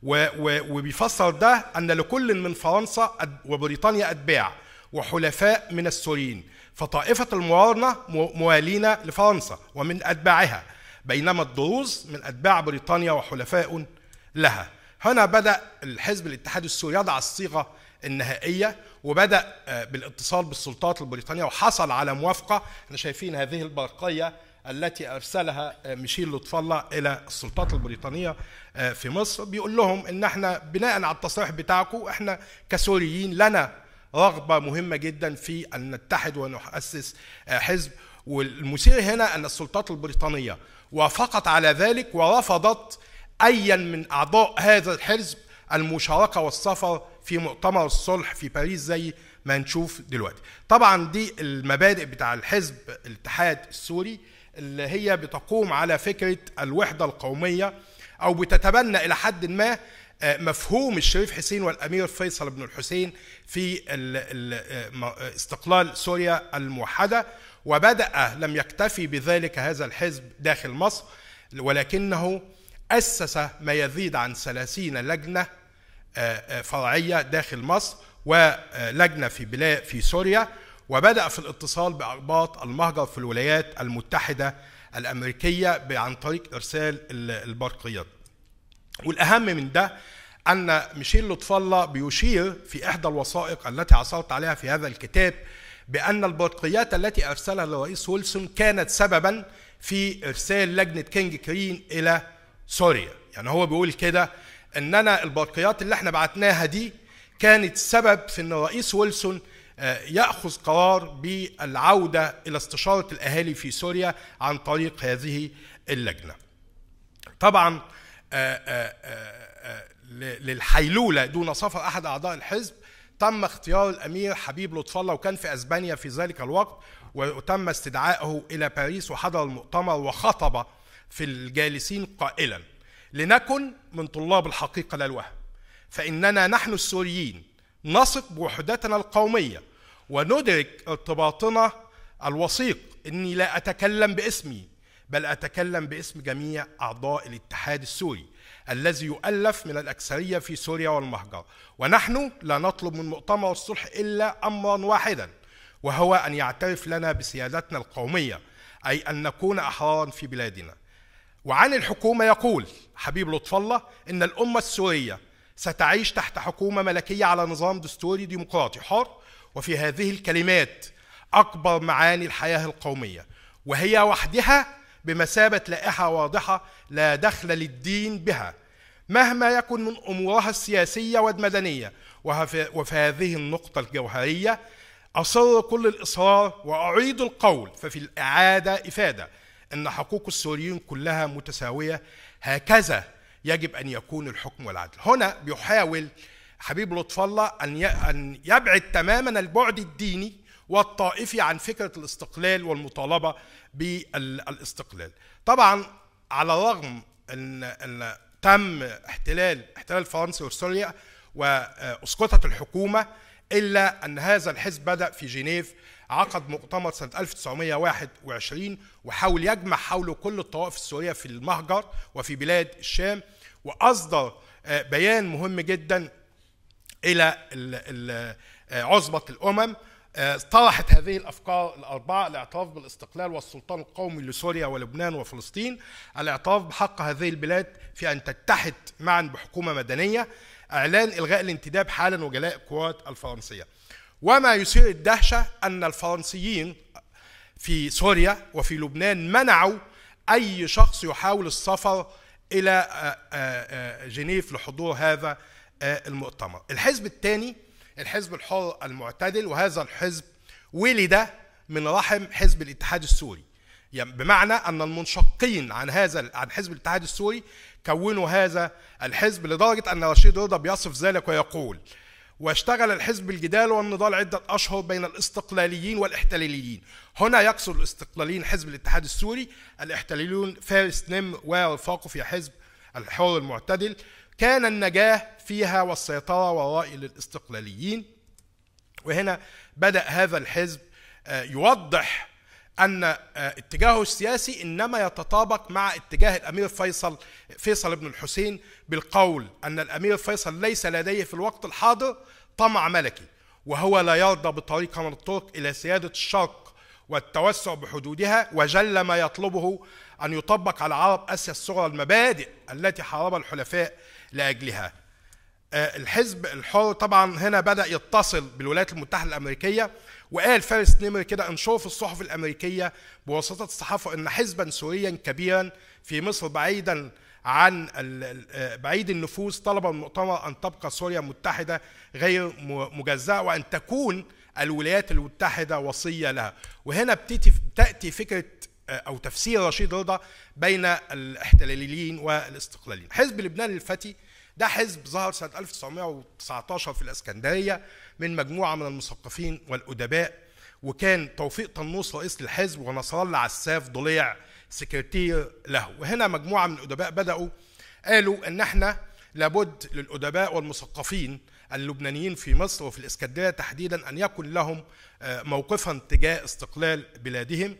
وبيفسر ده أن لكل من فرنسا وبريطانيا أتباع وحلفاء من السوريين فطائفة الموارنه موالين لفرنسا ومن أتباعها بينما الدروز من أتباع بريطانيا وحلفاء لها هنا بدأ الحزب الاتحاد السوري يضع الصيغة النهائية وبدأ آه، بالاتصال بالسلطات البريطانية وحصل على موافقة احنا شايفين هذه البرقية التي ارسلها آه، ميشيل لطف الله الى السلطات البريطانيه آه، في مصر بيقول لهم ان احنا بناء على التصريح بتاعكم احنا كسوريين لنا رغبه مهمه جدا في ان نتحد ونؤسس آه، حزب والمثير هنا ان السلطات البريطانيه وافقت على ذلك ورفضت ايا من اعضاء هذا الحزب المشاركه والسفر في مؤتمر الصلح في باريس زي ما نشوف دلوقتي طبعا دي المبادئ بتاع الحزب الاتحاد السوري اللي هي بتقوم على فكرة الوحدة القومية أو بتتبنى إلى حد ما آه، مفهوم الشريف حسين والأمير فيصل بن الحسين في آه، آه، استقلال سوريا الموحدة وبدأ لم يكتفي بذلك هذا الحزب داخل مصر ولكنه أسس ما يزيد عن 30 لجنة فرعية داخل مصر ولجنة في بلاد في سوريا وبدأ في الاتصال بأرباط المهجر في الولايات المتحدة الأمريكية عن طريق إرسال البرقيات والأهم من ده أن ميشيل لطف الله بيشير في إحدى الوثائق التي عثرت عليها في هذا الكتاب بأن البرقيات التي أرسلها الرئيس ويلسون كانت سببا في إرسال لجنة كينج كرين إلى سوريا يعني هو بيقول كده أننا البرقيات اللي احنا بعتناها دي كانت سبب في أن الرئيس ويلسون آه، ياخذ قرار بالعوده الى استشاره الاهالي في سوريا عن طريق هذه اللجنه. طبعا آه، آه، للحيلوله دون سفر احد اعضاء الحزب تم اختيار الامير حبيب لطف الله وكان في اسبانيا في ذلك الوقت وتم استدعائه الى باريس وحضر المؤتمر وخطب في الجالسين قائلا لنكن من طلاب الحقيقه لا الوهم فاننا نحن السوريين نثق بوحدتنا القومية وندرك ارتباطنا الوثيق إني لا أتكلم باسمي بل أتكلم باسم جميع أعضاء الاتحاد السوري الذي يؤلف من الأكثرية في سوريا والمهجر ونحن لا نطلب من مؤتمر الصلح إلا أمرا واحدا وهو أن يعترف لنا بسيادتنا القومية أي أن نكون أحرارا في بلادنا وعن الحكومة يقول حبيب لطف الله إن الأمة السورية ستعيش تحت حكومة ملكية على نظام دستوري ديمقراطي حر وفي هذه الكلمات أكبر معاني الحياة القومية وهي وحدها بمثابة لائحة واضحة لا دخل للدين بها مهما يكن من أمورها السياسية والمدنية وفي هذه النقطة الجوهرية أصر كل الإصرار وأعيد القول ففي الإعادة إفادة أن حقوق السوريين كلها متساوية هكذا يجب أن يكون الحكم والعدل هنا بيحاول حبيب لطف الله أن يبعد تماما البعد الديني والطائفي عن فكرة الاستقلال والمطالبة بالاستقلال طبعا على الرغم أن, أن تم احتلال احتلال فرنسا واستراليا واسقطت الحكومه الا ان هذا الحزب بدا في جنيف عقد مؤتمر سنة 1921 وحاول يجمع حوله كل الطوائف السورية في المهجر وفي بلاد الشام وأصدر آه، بيان مهم جدا إلى عصبة آه، الأمم آه، طرحت هذه الافكار الاربعه الاعتراف بالاستقلال والسلطان القومي لسوريا ولبنان وفلسطين، الاعتراف بحق هذه البلاد في ان تتحد معا بحكومه مدنيه، اعلان الغاء الانتداب حالا وجلاء القوات الفرنسيه. وما يثير الدهشة أن الفرنسيين في سوريا وفي لبنان منعوا أي شخص يحاول السفر إلى آه، آه، آه، جنيف لحضور هذا المؤتمر الحزب الثاني الحزب الحر المعتدل وهذا الحزب ولد من رحم حزب الاتحاد السوري يعني بمعنى أن المنشقين عن هذا عن حزب الاتحاد السوري كونوا هذا الحزب لدرجة أن رشيد رضا بيصف ذلك ويقول واشتغل الحزب الجدال والنضال عدة أشهر بين الاستقلاليين والاحتلاليين هنا يقصد الاستقلاليين حزب الاتحاد السوري الاحتلاليون فارس نم ورفاقه في حزب الحر المعتدل كان النجاة فيها والسيطرة والرأي للاستقلاليين وهنا بدأ هذا الحزب آه، يوضح ان آه، اتجاهه السياسي انما يتطابق مع اتجاه الامير فيصل فيصل بن الحسين بالقول ان الامير فيصل ليس لديه في الوقت الحاضر طمع ملكي وهو لا يرضى بطريقه من الطرق الى سياده الشرق والتوسع بحدودها وجل ما يطلبه ان يطبق على عرب اسيا الصغرى المبادئ التي حارب الحلفاء لاجلها. آه، الحزب الحر طبعا هنا بدا يتصل بالولايات المتحده الامريكيه وقال فارس نمر كده انشر في الصحف الامريكيه بواسطه الصحافه ان حزبا سوريا كبيرا في مصر بعيدا عن آه، بعيد النفوذ طلب المؤتمر ان تبقى سوريا متحده غير مجزاه وان تكون الولايات المتحده وصيه لها وهنا بتاتي فكره آه، او تفسير رشيد رضا بين الاحتلاليين والاستقلاليين حزب لبنان الفتي ده حزب ظهر سنه 1919 في الاسكندريه من مجموعه من المثقفين والادباء وكان توفيق طنوس رئيس للحزب ونصر الله عساف ضليع سكرتير له وهنا مجموعه من الادباء بداوا قالوا ان احنا لابد للادباء والمثقفين اللبنانيين في مصر وفي الاسكندريه تحديدا ان يكن لهم آه، موقفا تجاه استقلال بلادهم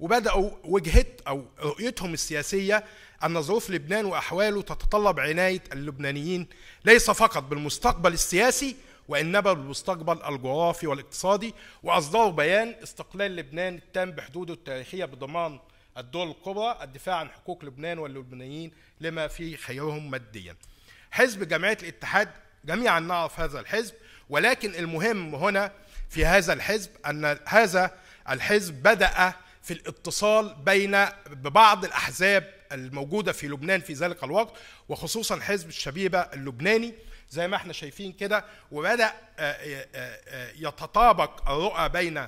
وبداوا وجهت او رؤيتهم السياسيه ان ظروف لبنان واحواله تتطلب عنايه اللبنانيين ليس فقط بالمستقبل السياسي وانما بالمستقبل الجغرافي والاقتصادي واصدروا بيان استقلال لبنان التام بحدوده التاريخيه بضمان الدول الكبرى الدفاع عن حقوق لبنان واللبنانيين لما في خيرهم ماديا. حزب جمعيه الاتحاد جميعا نعرف هذا الحزب ولكن المهم هنا في هذا الحزب ان هذا الحزب بدأ في الاتصال بين ببعض الأحزاب الموجودة في لبنان في ذلك الوقت وخصوصا حزب الشبيبة اللبناني زي ما احنا شايفين كده وبدأ آه، آه، آه، يتطابق الرؤى بين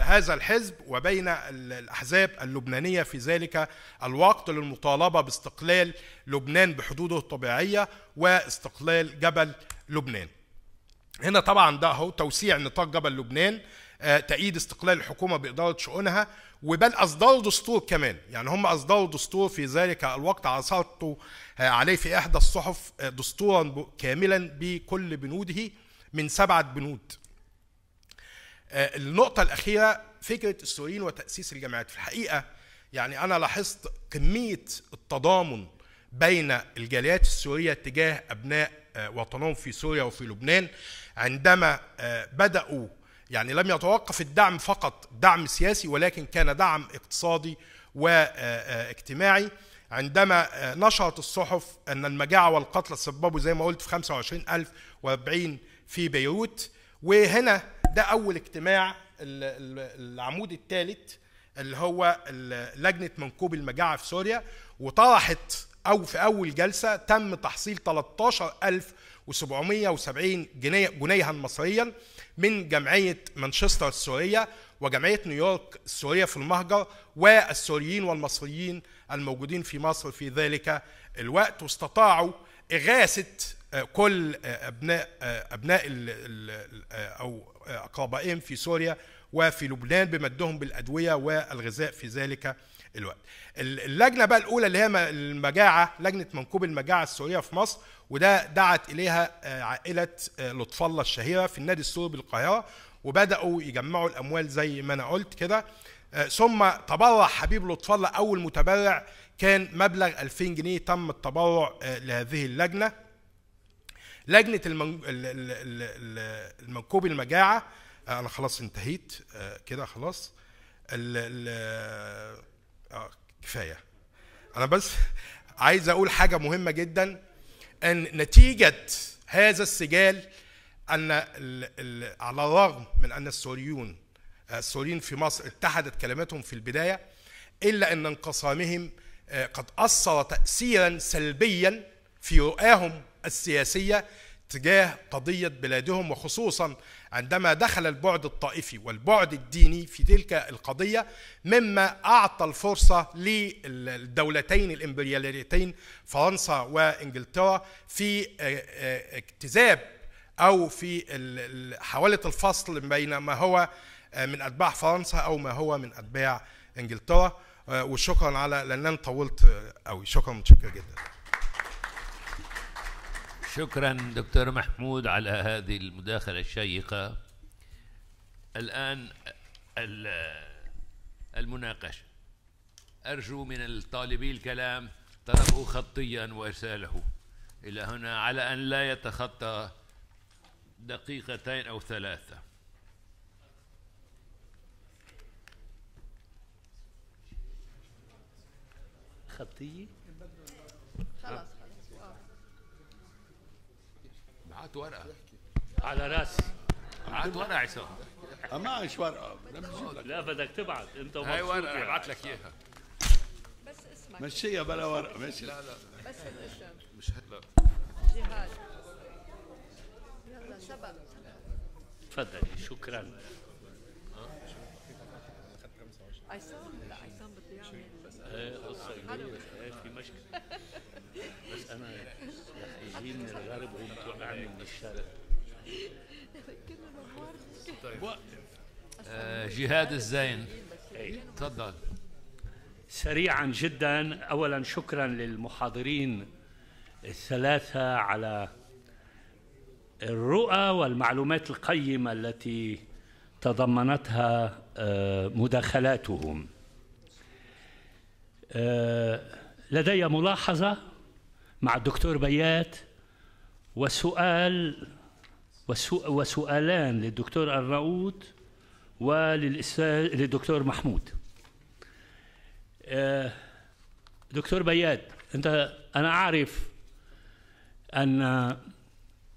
هذا الحزب وبين الأحزاب اللبنانية في ذلك الوقت للمطالبة باستقلال لبنان بحدوده الطبيعية واستقلال جبل لبنان هنا طبعا ده هو توسيع نطاق جبل لبنان آه، تأييد استقلال الحكومة بإدارة شؤونها وبل أصدروا دستور كمان يعني هم أصدروا دستور في ذلك الوقت عثرت آه، عليه في إحدى الصحف آه، دستورا كاملا بكل بنوده من سبعة بنود النقطة الأخيرة فكرة السوريين وتأسيس الجامعات في الحقيقة يعني أنا لاحظت كمية التضامن بين الجاليات السورية تجاه أبناء وطنهم في سوريا وفي لبنان عندما بدأوا يعني لم يتوقف الدعم فقط دعم سياسي ولكن كان دعم اقتصادي واجتماعي عندما آه، نشرت الصحف أن المجاعة والقتل سببوا زي ما قلت في 25 الف في بيروت وهنا ده أول اجتماع العمود الثالث اللي هو لجنة منكوب المجاعة في سوريا وطرحت أو في أول جلسة تم تحصيل 13770 جنيه جنيها مصريا من جمعية مانشستر السورية وجمعية نيويورك السورية في المهجر والسوريين والمصريين الموجودين في مصر في ذلك الوقت واستطاعوا إغاثة آه، كل آه، أبناء آه، أبناء أو أقربائهم في سوريا وفي لبنان بمدهم بالأدوية والغذاء في ذلك الوقت اللجنة بقى الأولى اللي هي المجاعة لجنة منكوب المجاعة السورية في مصر وده دعت اليها آه، عائله آه، لطف الله الشهيره في النادي السوري بالقاهره وبداوا يجمعوا الاموال زي ما انا قلت كده آه، ثم تبرع حبيب لطف الله اول متبرع كان مبلغ 2000 جنيه تم التبرع لهذه اللجنه لجنه المنكوب المجاعه انا خلاص انتهيت كده خلاص ال كفايه انا بس عايز اقول حاجه مهمه جدا أن نتيجة هذا السجال أن على الرغم من أن السوريون السوريين في مصر اتحدت كلماتهم في البداية إلا أن انقسامهم آه، قد أثر تأثيرا سلبيا في رؤاهم السياسية تجاه قضية بلادهم وخصوصا عندما دخل البعد الطائفي والبعد الديني في تلك القضية مما أعطى الفرصة للدولتين الإمبرياليتين فرنسا وإنجلترا في آه، آه، اكتذاب أو في حاولة الفصل بين ما هو آه، من أتباع فرنسا أو ما هو من أتباع إنجلترا وشكرا على لأن أنا طولت أوي شكرا متشكر جدا شكرا دكتور محمود على هذه المداخلة الشيقة الآن المناقشة أرجو من الطالبي الكلام طلبه خطيا وإرساله إلى هنا على أن لا يتخطى دقيقتين أو ثلاثة خطية هات ورقه على راسي هات ورقه عصام أه، ما معيش ورقه لا بدك تبعت انت هاي ورقه يعني. ابعت لك اياها بس اسمك مشيها بلا ورقه ماشي لا لا بس الاسم مش هلا جهاد يلا سبق تفضلي شكرا عصام لا عصام بده إيه، يعمل قصه كبيره إيه، في مشكله بس انا تجيبيه من الغرب وتوقعني من الشرق طيب آه جهاد الزين إيه. تفضل سريعا جدا اولا شكرا للمحاضرين الثلاثه على الرؤى والمعلومات القيمه التي تضمنتها آه، مداخلاتهم آه، لدي ملاحظه مع الدكتور بيات وسؤال وسؤالان للدكتور الرؤوت وللدكتور محمود آه، دكتور بياد انت انا اعرف ان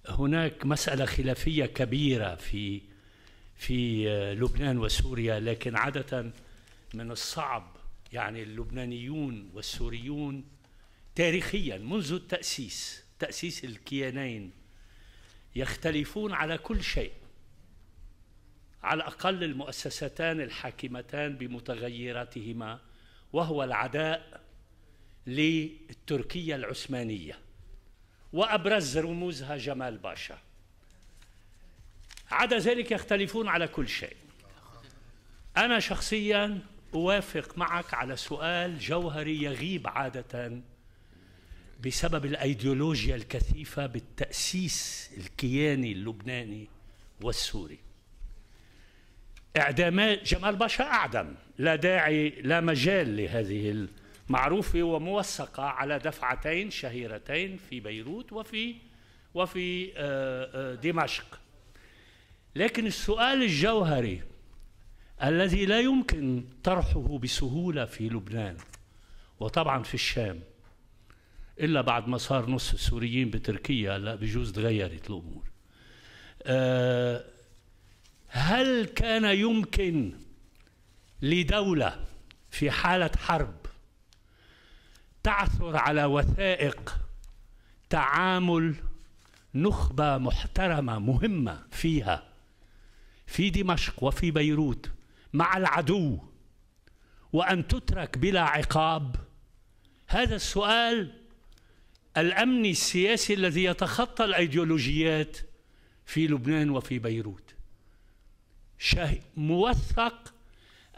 هناك مساله خلافيه كبيره في في لبنان وسوريا لكن عاده من الصعب يعني اللبنانيون والسوريون تاريخيا منذ التاسيس تأسيس الكيانين يختلفون على كل شيء على الأقل المؤسستان الحاكمتان بمتغيراتهما وهو العداء للتركية العثمانية وأبرز رموزها جمال باشا عدا ذلك يختلفون على كل شيء أنا شخصيا أوافق معك على سؤال جوهري يغيب عادة بسبب الايديولوجيا الكثيفه بالتاسيس الكياني اللبناني والسوري اعدامات جمال باشا اعدم لا داعي لا مجال لهذه المعروفه وموثقه على دفعتين شهيرتين في بيروت وفي وفي آه، آه، دمشق لكن السؤال الجوهري الذي لا يمكن طرحه بسهوله في لبنان وطبعا في الشام الا بعد ما صار نص السوريين بتركيا هلا بجوز تغيرت الامور أه هل كان يمكن لدوله في حاله حرب تعثر على وثائق تعامل نخبه محترمه مهمه فيها في دمشق وفي بيروت مع العدو وان تترك بلا عقاب هذا السؤال الأمن السياسي الذي يتخطى الأيديولوجيات في لبنان وفي بيروت موثق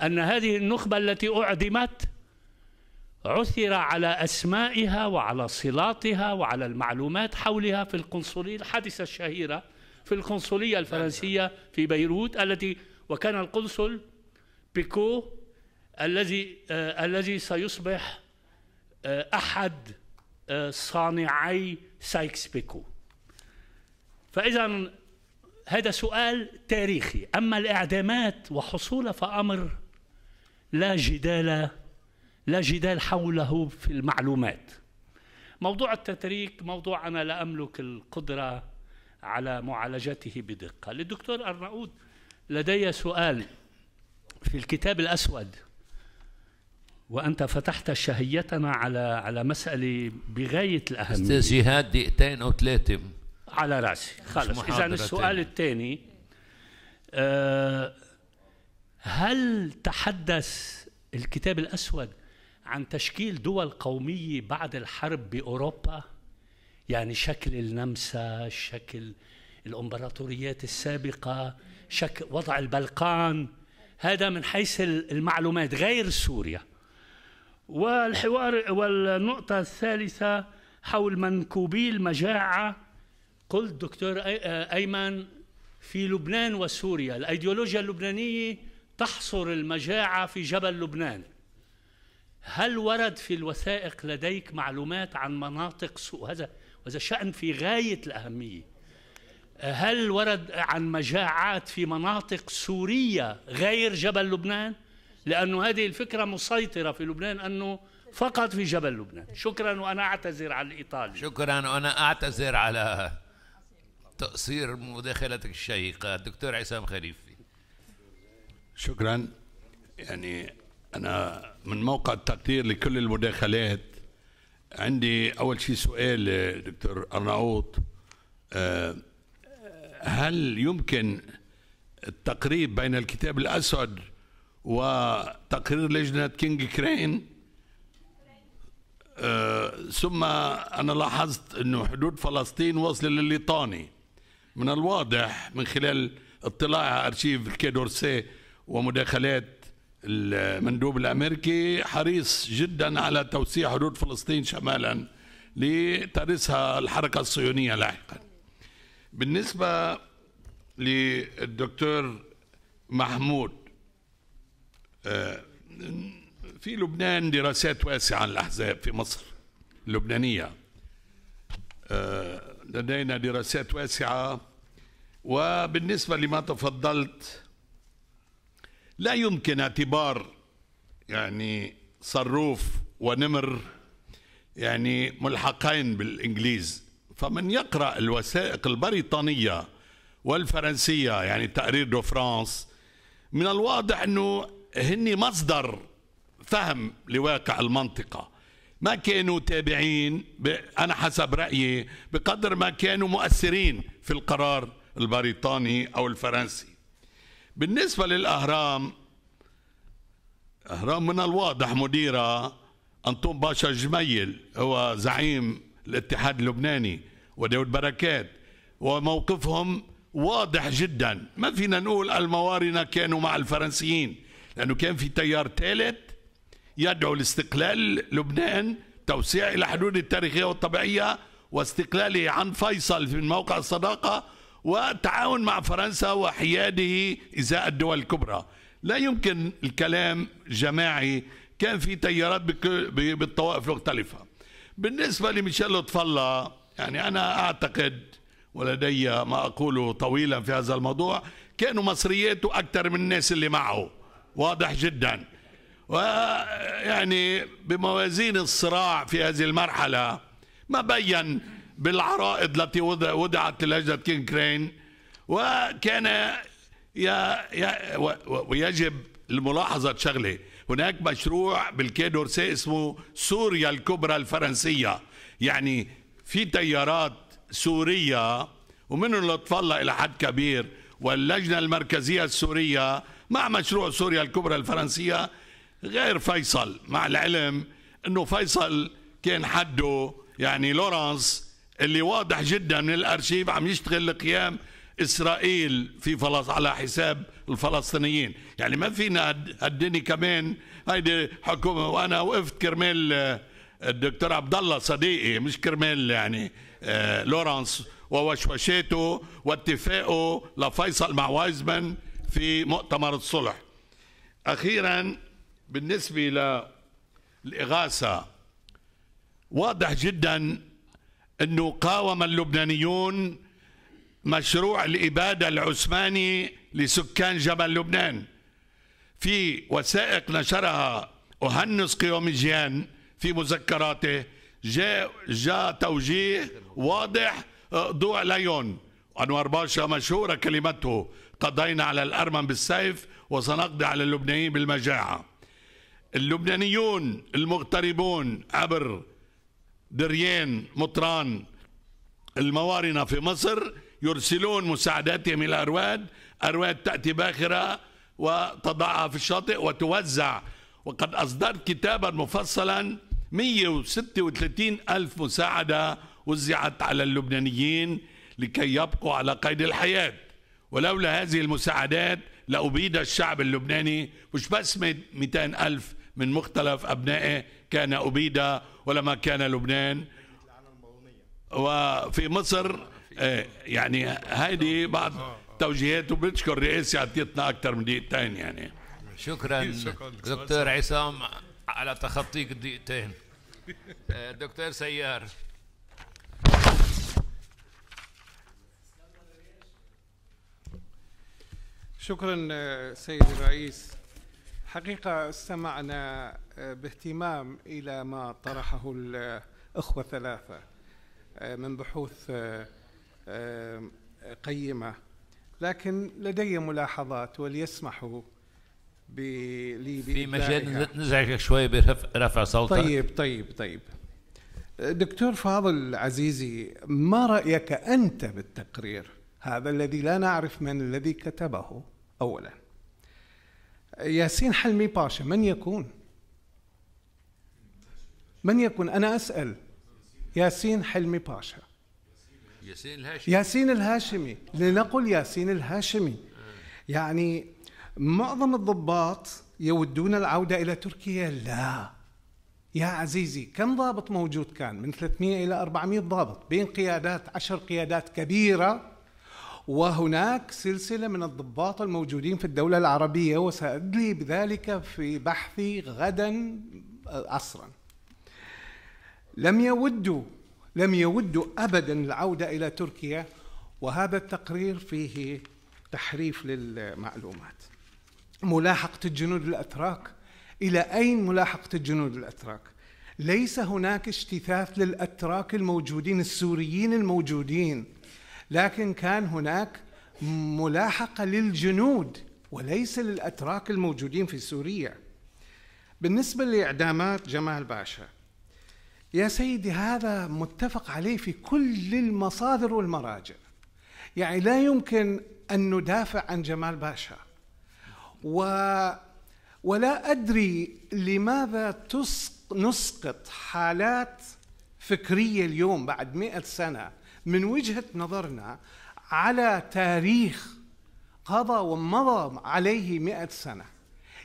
أن هذه النخبة التي أعدمت عثر على أسمائها وعلى صلاتها وعلى المعلومات حولها في القنصلية الحادثة الشهيرة في القنصلية الفرنسية في بيروت التي وكان القنصل بيكو الذي آه الذي سيصبح آه أحد آه، صانعي سايكس بيكو فإذا هذا سؤال تاريخي أما الإعدامات وحصولها فأمر لا جدال لا جدال حوله في المعلومات موضوع التتريك موضوع أنا لا أملك القدرة على معالجته بدقة للدكتور أرناؤود لدي سؤال في الكتاب الأسود وانت فتحت شهيتنا على على مساله بغايه الاهميه استاذ جهاد دقيقتين او ثلاثه على راسي خلص اذا السؤال الثاني أه هل تحدث الكتاب الاسود عن تشكيل دول قوميه بعد الحرب باوروبا يعني شكل النمسا شكل الامبراطوريات السابقه شكل وضع البلقان هذا من حيث المعلومات غير سوريا والحوار والنقطة الثالثة حول منكوبي المجاعة قلت دكتور آه، أيمن في لبنان وسوريا الأيديولوجيا اللبنانية تحصر المجاعة في جبل لبنان هل ورد في الوثائق لديك معلومات عن مناطق سوء هذا وهذا شأن في غاية الأهمية هل ورد عن مجاعات في مناطق سورية غير جبل لبنان؟ لأنه هذه الفكرة مسيطرة في لبنان أنه فقط في جبل لبنان شكرا وأنا أعتذر على الإيطالي شكرا وأنا أعتذر على تقصير مداخلتك الشيقة الدكتور عصام خليفي شكرا يعني أنا من موقع التقدير لكل المداخلات عندي أول شيء سؤال دكتور أرناؤوط آه، هل يمكن التقريب بين الكتاب الأسود وتقرير لجنة كينج كرين آه، ثم أنا لاحظت أنه حدود فلسطين وصل للليطاني من الواضح من خلال اطلاعي على أرشيف الكيدورسي ومداخلات المندوب الامريكي حريص جدا على توسيع حدود فلسطين شمالا لترسها الحركه الصهيونيه لاحقا. بالنسبه للدكتور محمود آه، في لبنان دراسات واسعة عن الأحزاب في مصر اللبنانية آه، لدينا دراسات واسعة وبالنسبة لما تفضلت لا يمكن اعتبار يعني صروف ونمر يعني ملحقين بالإنجليز فمن يقرأ الوثائق البريطانية والفرنسية يعني تقرير دو فرانس من الواضح أنه هني مصدر فهم لواقع المنطقة ما كانوا تابعين أنا حسب رأيي بقدر ما كانوا مؤثرين في القرار البريطاني أو الفرنسي بالنسبة للأهرام أهرام من الواضح مديرة أنطون باشا جميل هو زعيم الاتحاد اللبناني وداود بركات وموقفهم واضح جدا ما فينا نقول الموارنة كانوا مع الفرنسيين لأنه كان في تيار ثالث يدعو لاستقلال لبنان توسيع إلى حدود التاريخية والطبيعية واستقلاله عن فيصل من موقع الصداقة والتعاون مع فرنسا وحياده إزاء الدول الكبرى لا يمكن الكلام جماعي كان في تيارات بالطوائف المختلفة بالنسبة لميشيل لطف الله يعني أنا أعتقد ولدي ما أقوله طويلا في هذا الموضوع كانوا مصرياته أكثر من الناس اللي معه واضح جدا ويعني بموازين الصراع في هذه المرحلة ما بين بالعرائض التي وضعت للجنة كين كرين وكان ويجب الملاحظة شغلة هناك مشروع بالكيدورسي اسمه سوريا الكبرى الفرنسية يعني في تيارات سورية ومنهم لطف الله إلى حد كبير واللجنة المركزية السورية مع مشروع سوريا الكبرى الفرنسية غير فيصل مع العلم أنه فيصل كان حده يعني لورانس اللي واضح جدا من الأرشيف عم يشتغل لقيام إسرائيل في فلس على حساب الفلسطينيين يعني ما فينا هالدنيا كمان هيدي حكومة وأنا وقفت كرمال آه، الدكتور عبد الله صديقي مش كرمال يعني آه، لورانس ووشوشاته واتفاقه لفيصل مع وايزمان في مؤتمر الصلح أخيرا بالنسبة للإغاثة واضح جدا أنه قاوم اللبنانيون مشروع الإبادة العثماني لسكان جبل لبنان في وثائق نشرها أهنس قيومجيان في مذكراته جاء جاء توجيه واضح آه، ضوء ليون أنوار باشا مشهورة كلمته قضينا على الأرمن بالسيف وسنقضي على اللبنانيين بالمجاعة اللبنانيون المغتربون عبر دريان مطران الموارنة في مصر يرسلون مساعداتهم إلى أرواد أرواد تأتي باخرة وتضعها في الشاطئ وتوزع وقد أصدرت كتابا مفصلا 136 ألف مساعدة وزعت على اللبنانيين لكي يبقوا على قيد الحياه ولولا هذه المساعدات لأبيد الشعب اللبناني مش بس 200 ألف من مختلف أبنائه كان أبيد ولما كان لبنان وفي مصر آه، يعني هذه بعض توجيهات وبنشكر الرئيس يعطيتنا أكثر من دقيقتين يعني شكرا دكتور عصام على تخطيك الدقيقتين آه، دكتور سيار شكرا سيد الرئيس حقيقة استمعنا آه، باهتمام إلى ما طرحه الأخوة الثلاثة آه، من بحوث آه، قيمة لكن لدي ملاحظات وليسمحوا لي في مجال نزعجك شوي برفع صوتك طيب طيب طيب دكتور فاضل عزيزي ما رأيك أنت بالتقرير هذا الذي لا نعرف من الذي كتبه أولا ياسين حلمي باشا من يكون من يكون أنا أسأل ياسين حلمي باشا ياسين الهاشمي ياسين الهاشمي لنقل ياسين الهاشمي يعني معظم الضباط يودون العودة إلى تركيا لا يا عزيزي كم ضابط موجود كان من 300 إلى 400 ضابط بين قيادات عشر قيادات كبيرة وهناك سلسلة من الضباط الموجودين في الدولة العربية وسأدلي بذلك في بحثي غدا عصرا لم يودوا لم يودوا أبدا العودة إلى تركيا وهذا التقرير فيه تحريف للمعلومات ملاحقة الجنود الأتراك إلى أين ملاحقة الجنود الأتراك؟ ليس هناك اجتثاث للأتراك الموجودين السوريين الموجودين لكن كان هناك ملاحقة للجنود وليس للأتراك الموجودين في سوريا بالنسبة لإعدامات جمال باشا يا سيدي هذا متفق عليه في كل المصادر والمراجع يعني لا يمكن أن ندافع عن جمال باشا و ولا أدري لماذا نسقط حالات فكرية اليوم بعد مئة سنة من وجهه نظرنا على تاريخ قضى ومضى عليه مئة سنه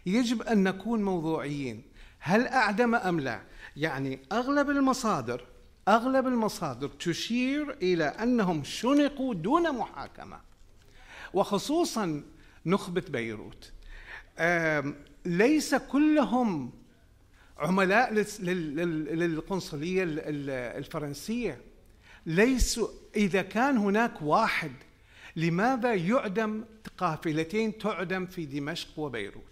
يجب ان نكون موضوعيين هل اعدم ام لا يعني اغلب المصادر اغلب المصادر تشير الى انهم شنقوا دون محاكمه وخصوصا نخبه بيروت ليس كلهم عملاء للقنصليه الفرنسيه ليس إذا كان هناك واحد لماذا يعدم قافلتين تعدم في دمشق وبيروت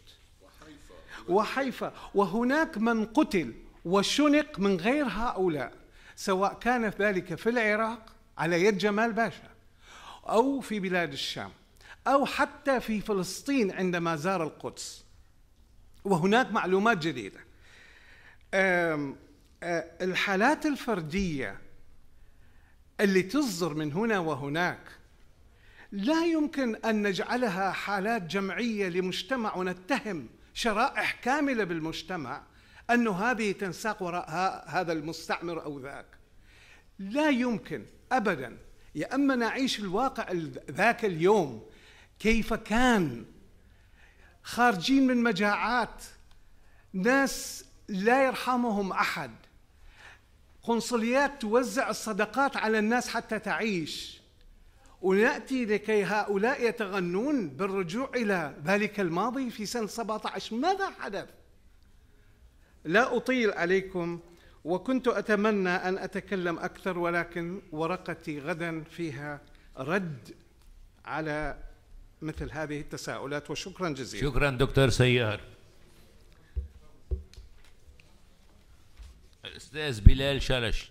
وحيفا وحيفا وهناك من قتل وشنق من غير هؤلاء سواء كان ذلك في العراق على يد جمال باشا أو في بلاد الشام أو حتى في فلسطين عندما زار القدس وهناك معلومات جديدة الحالات الفردية اللي تصدر من هنا وهناك لا يمكن أن نجعلها حالات جمعية لمجتمع ونتهم شرائح كاملة بالمجتمع أن هذه تنساق وراء هذا المستعمر أو ذاك لا يمكن أبدا يا أما نعيش الواقع ذاك اليوم كيف كان خارجين من مجاعات ناس لا يرحمهم أحد قنصليات توزع الصدقات على الناس حتى تعيش وناتي لكي هؤلاء يتغنون بالرجوع الى ذلك الماضي في سنه 17 ماذا حدث؟ لا اطيل عليكم وكنت اتمنى ان اتكلم اكثر ولكن ورقتي غدا فيها رد على مثل هذه التساؤلات وشكرا جزيلا شكرا دكتور سيار الاستاذ بلال شلش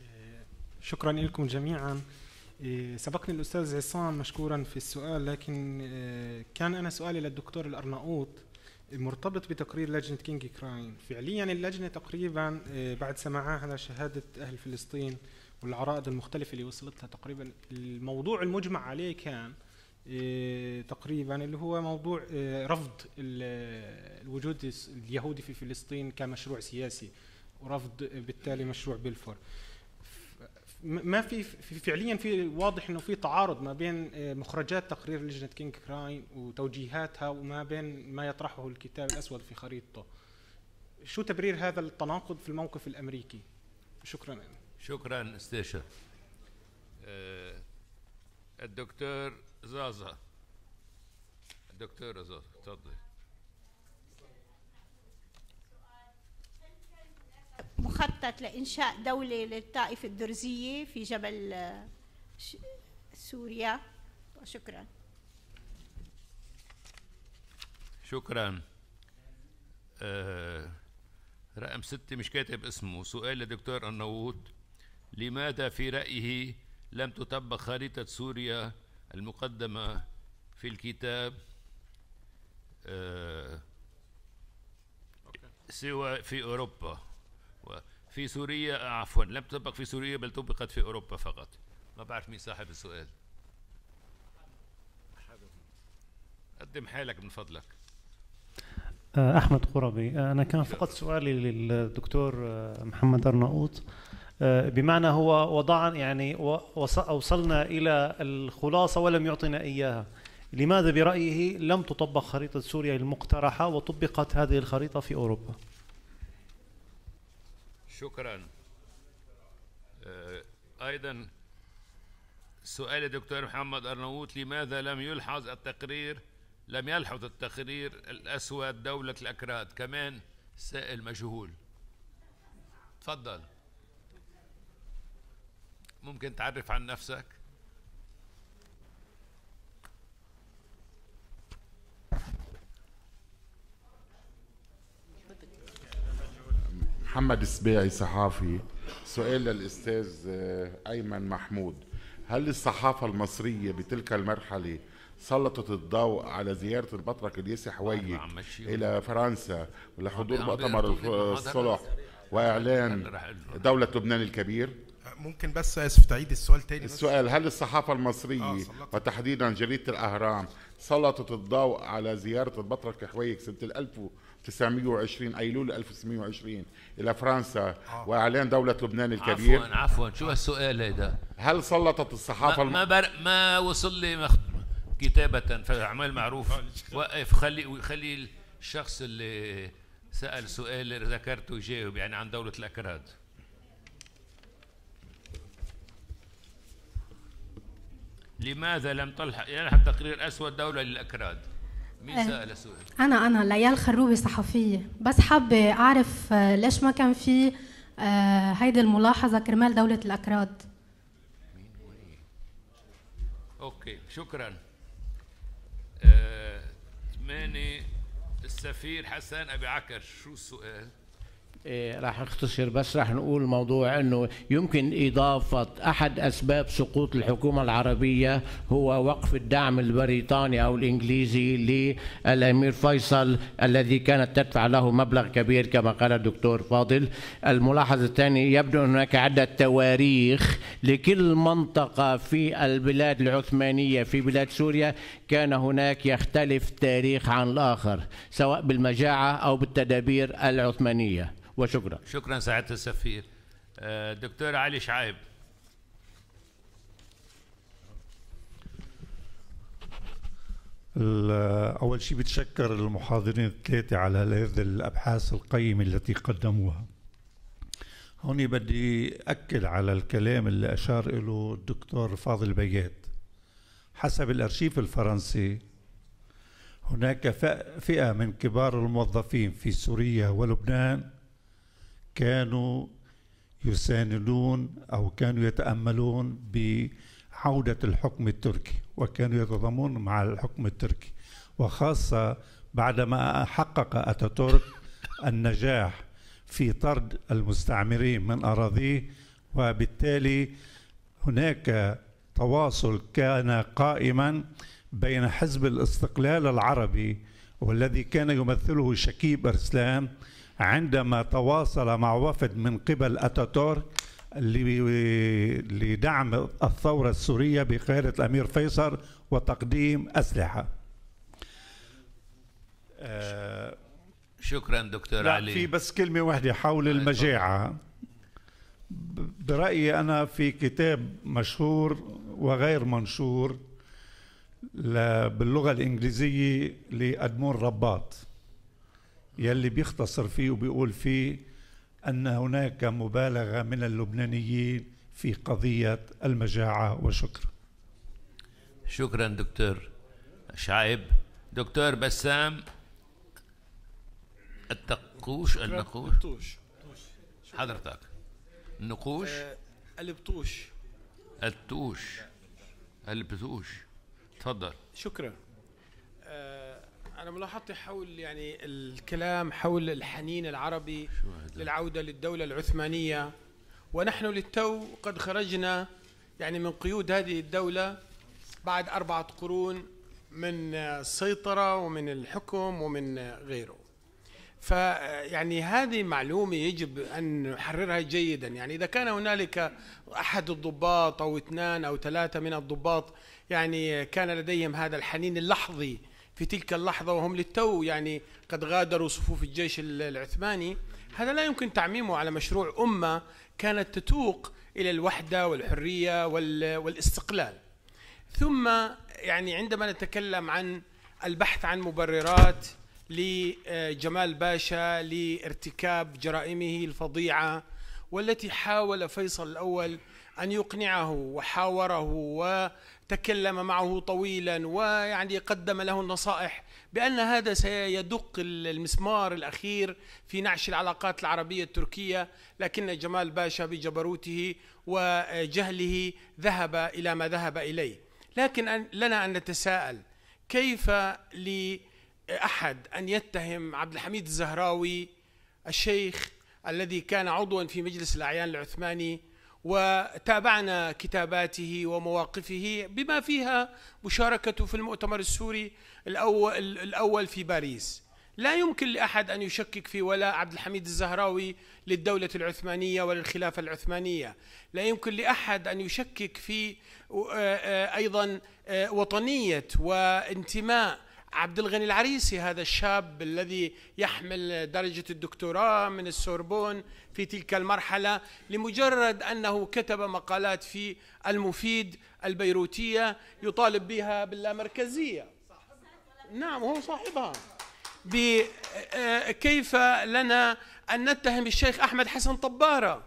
إيه، شكرا لكم جميعا إيه، سبقني الاستاذ عصام مشكورا في السؤال لكن إيه، كان انا سؤالي للدكتور الارناؤوط مرتبط بتقرير لجنه كينج كراين فعليا اللجنه تقريبا بعد سماعها على شهاده اهل فلسطين والعرائض المختلفه اللي وصلتها تقريبا الموضوع المجمع عليه كان إيه، تقريبا اللي هو موضوع إيه، رفض الوجود اليهودي في فلسطين كمشروع سياسي ورفض بالتالي مشروع بلفور ما في فعليا في واضح انه في تعارض ما بين إيه، مخرجات تقرير لجنه كينج كراين وتوجيهاتها وما بين ما يطرحه الكتاب الاسود في خريطته شو تبرير هذا التناقض في الموقف الامريكي شكرا شكرا استاذ الدكتور زازا الدكتورة زازا تفضلي مخطط لإنشاء دولة للطائفة الدرزية في جبل آه، سوريا شكرا شكرا آه رقم ستة مش كاتب اسمه سؤال لدكتور النووت لماذا في رأيه لم تطبق خريطة سوريا المقدمة في الكتاب آه، سوى في أوروبا في سوريا آه، عفوا لم تطبق في سوريا بل طبقت في أوروبا فقط ما بعرف مين صاحب السؤال قدم حالك من فضلك آه، أحمد قربي أنا كان فقط سؤالي للدكتور محمد أرناؤوط آه، بمعنى هو وضعنا يعني وصلنا إلى الخلاصة ولم يعطنا إياها لماذا برأيه لم تطبق خريطة سوريا المقترحة وطبقت هذه الخريطة في أوروبا شكرا آه، أيضا سؤال الدكتور محمد أرناؤوط لماذا لم يلحظ التقرير لم يلحظ التقرير الأسود دولة الأكراد كمان سائل مجهول تفضل ممكن تعرف عن نفسك محمد السبيعي صحافي سؤال للأستاذ آه، أيمن محمود هل الصحافة المصرية بتلك المرحلة سلطت الضوء على زيارة البطرك الياسي حويك إلى فرنسا ولحضور مؤتمر الصلح وإعلان دولة لبنان الكبير؟ ممكن بس اسف تعيد السؤال تاني السؤال هل الصحافه المصريه آه وتحديدا جريده الاهرام سلطت الضوء على زياره البطرك حويك سنه 1920 ايلول 1920 الى فرنسا آه. واعلان دوله لبنان الكبير عفوا عفوا شو هالسؤال هيدا هل سلطت الصحافه ما الم... ما, بر... ما وصل لي مخ... كتابه في اعمال معروف آه، وقف خلي خلي الشخص اللي سال سؤال ذكرته يجاوب يعني عن دوله الاكراد لماذا لم يلحق يعني تقرير أسود دولة للأكراد؟ مين سأل السؤال؟ أه، أنا أنا ليال خروبي صحفية بس حابة أعرف أه، ليش ما كان في أه، هيدي الملاحظة كرمال دولة الأكراد أوكي شكرا ثمانية السفير حسن أبي عكر شو السؤال؟ إيه، راح اختصر بس راح نقول موضوع انه يمكن اضافه احد اسباب سقوط الحكومه العربيه هو وقف الدعم البريطاني او الانجليزي للامير فيصل الذي كانت تدفع له مبلغ كبير كما قال الدكتور فاضل. الملاحظه الثانيه يبدو ان هناك عده تواريخ لكل منطقه في البلاد العثمانيه في بلاد سوريا كان هناك يختلف تاريخ عن الآخر سواء بالمجاعة أو بالتدابير العثمانية وشكرا شكرا سعادة السفير آه، دكتور علي شعيب أول شيء بتشكر المحاضرين الثلاثة على هذه الأبحاث القيمة التي قدموها هون بدي أكد على الكلام اللي أشار له الدكتور فاضل بيات حسب الأرشيف الفرنسي هناك فئة من كبار الموظفين في سوريا ولبنان كانوا يساندون أو كانوا يتأملون بعودة الحكم التركي وكانوا يتضامنون مع الحكم التركي وخاصة بعدما حقق أتاتورك النجاح في طرد المستعمرين من أراضيه وبالتالي هناك تواصل كان قائما بين حزب الاستقلال العربي والذي كان يمثله شكيب أرسلان عندما تواصل مع وفد من قبل أتاتورك لدعم الثورة السورية بقيادة الأمير فيصل وتقديم أسلحة شكرا دكتور لا علي في بس كلمة واحدة حول آه، المجاعة برأيي أنا في كتاب مشهور وغير منشور باللغة الإنجليزية لأدمون رباط يلي بيختصر فيه وبيقول فيه أن هناك مبالغة من اللبنانيين في قضية المجاعة وشكرا شكرا دكتور شعيب دكتور بسام التقوش النقوش حضرتك نقوش البطوش آه، التوش البطوش تفضل شكرا آه، أنا ملاحظتي حول يعني الكلام حول الحنين العربي للعودة للدولة العثمانية ونحن للتو قد خرجنا يعني من قيود هذه الدولة بعد أربعة قرون من السيطرة ومن الحكم ومن غيره فيعني هذه معلومة يجب أن نحررها جيدا يعني إذا كان هنالك أحد الضباط أو اثنان أو ثلاثة من الضباط يعني كان لديهم هذا الحنين اللحظي في تلك اللحظة وهم للتو يعني قد غادروا صفوف الجيش العثماني هذا لا يمكن تعميمه على مشروع أمة كانت تتوق إلى الوحدة والحرية والاستقلال ثم يعني عندما نتكلم عن البحث عن مبررات لجمال باشا لارتكاب جرائمه الفظيعة والتي حاول فيصل الأول أن يقنعه وحاوره وتكلم معه طويلا ويعني قدم له النصائح بأن هذا سيدق المسمار الأخير في نعش العلاقات العربية التركية لكن جمال باشا بجبروته وجهله ذهب إلى ما ذهب إليه لكن لنا أن نتساءل كيف ل احد ان يتهم عبد الحميد الزهراوي الشيخ الذي كان عضوا في مجلس الاعيان العثماني وتابعنا كتاباته ومواقفه بما فيها مشاركته في المؤتمر السوري الاول الاول في باريس لا يمكن لاحد ان يشكك في ولاء عبد الحميد الزهراوي للدوله العثمانيه وللخلافه العثمانيه، لا يمكن لاحد ان يشكك في ايضا وطنيه وانتماء عبد الغني العريسي هذا الشاب الذي يحمل درجة الدكتوراه من السوربون في تلك المرحلة لمجرد أنه كتب مقالات في المفيد البيروتية يطالب بها باللامركزية نعم هو صاحبها آه، كيف لنا أن نتهم الشيخ أحمد حسن طبارة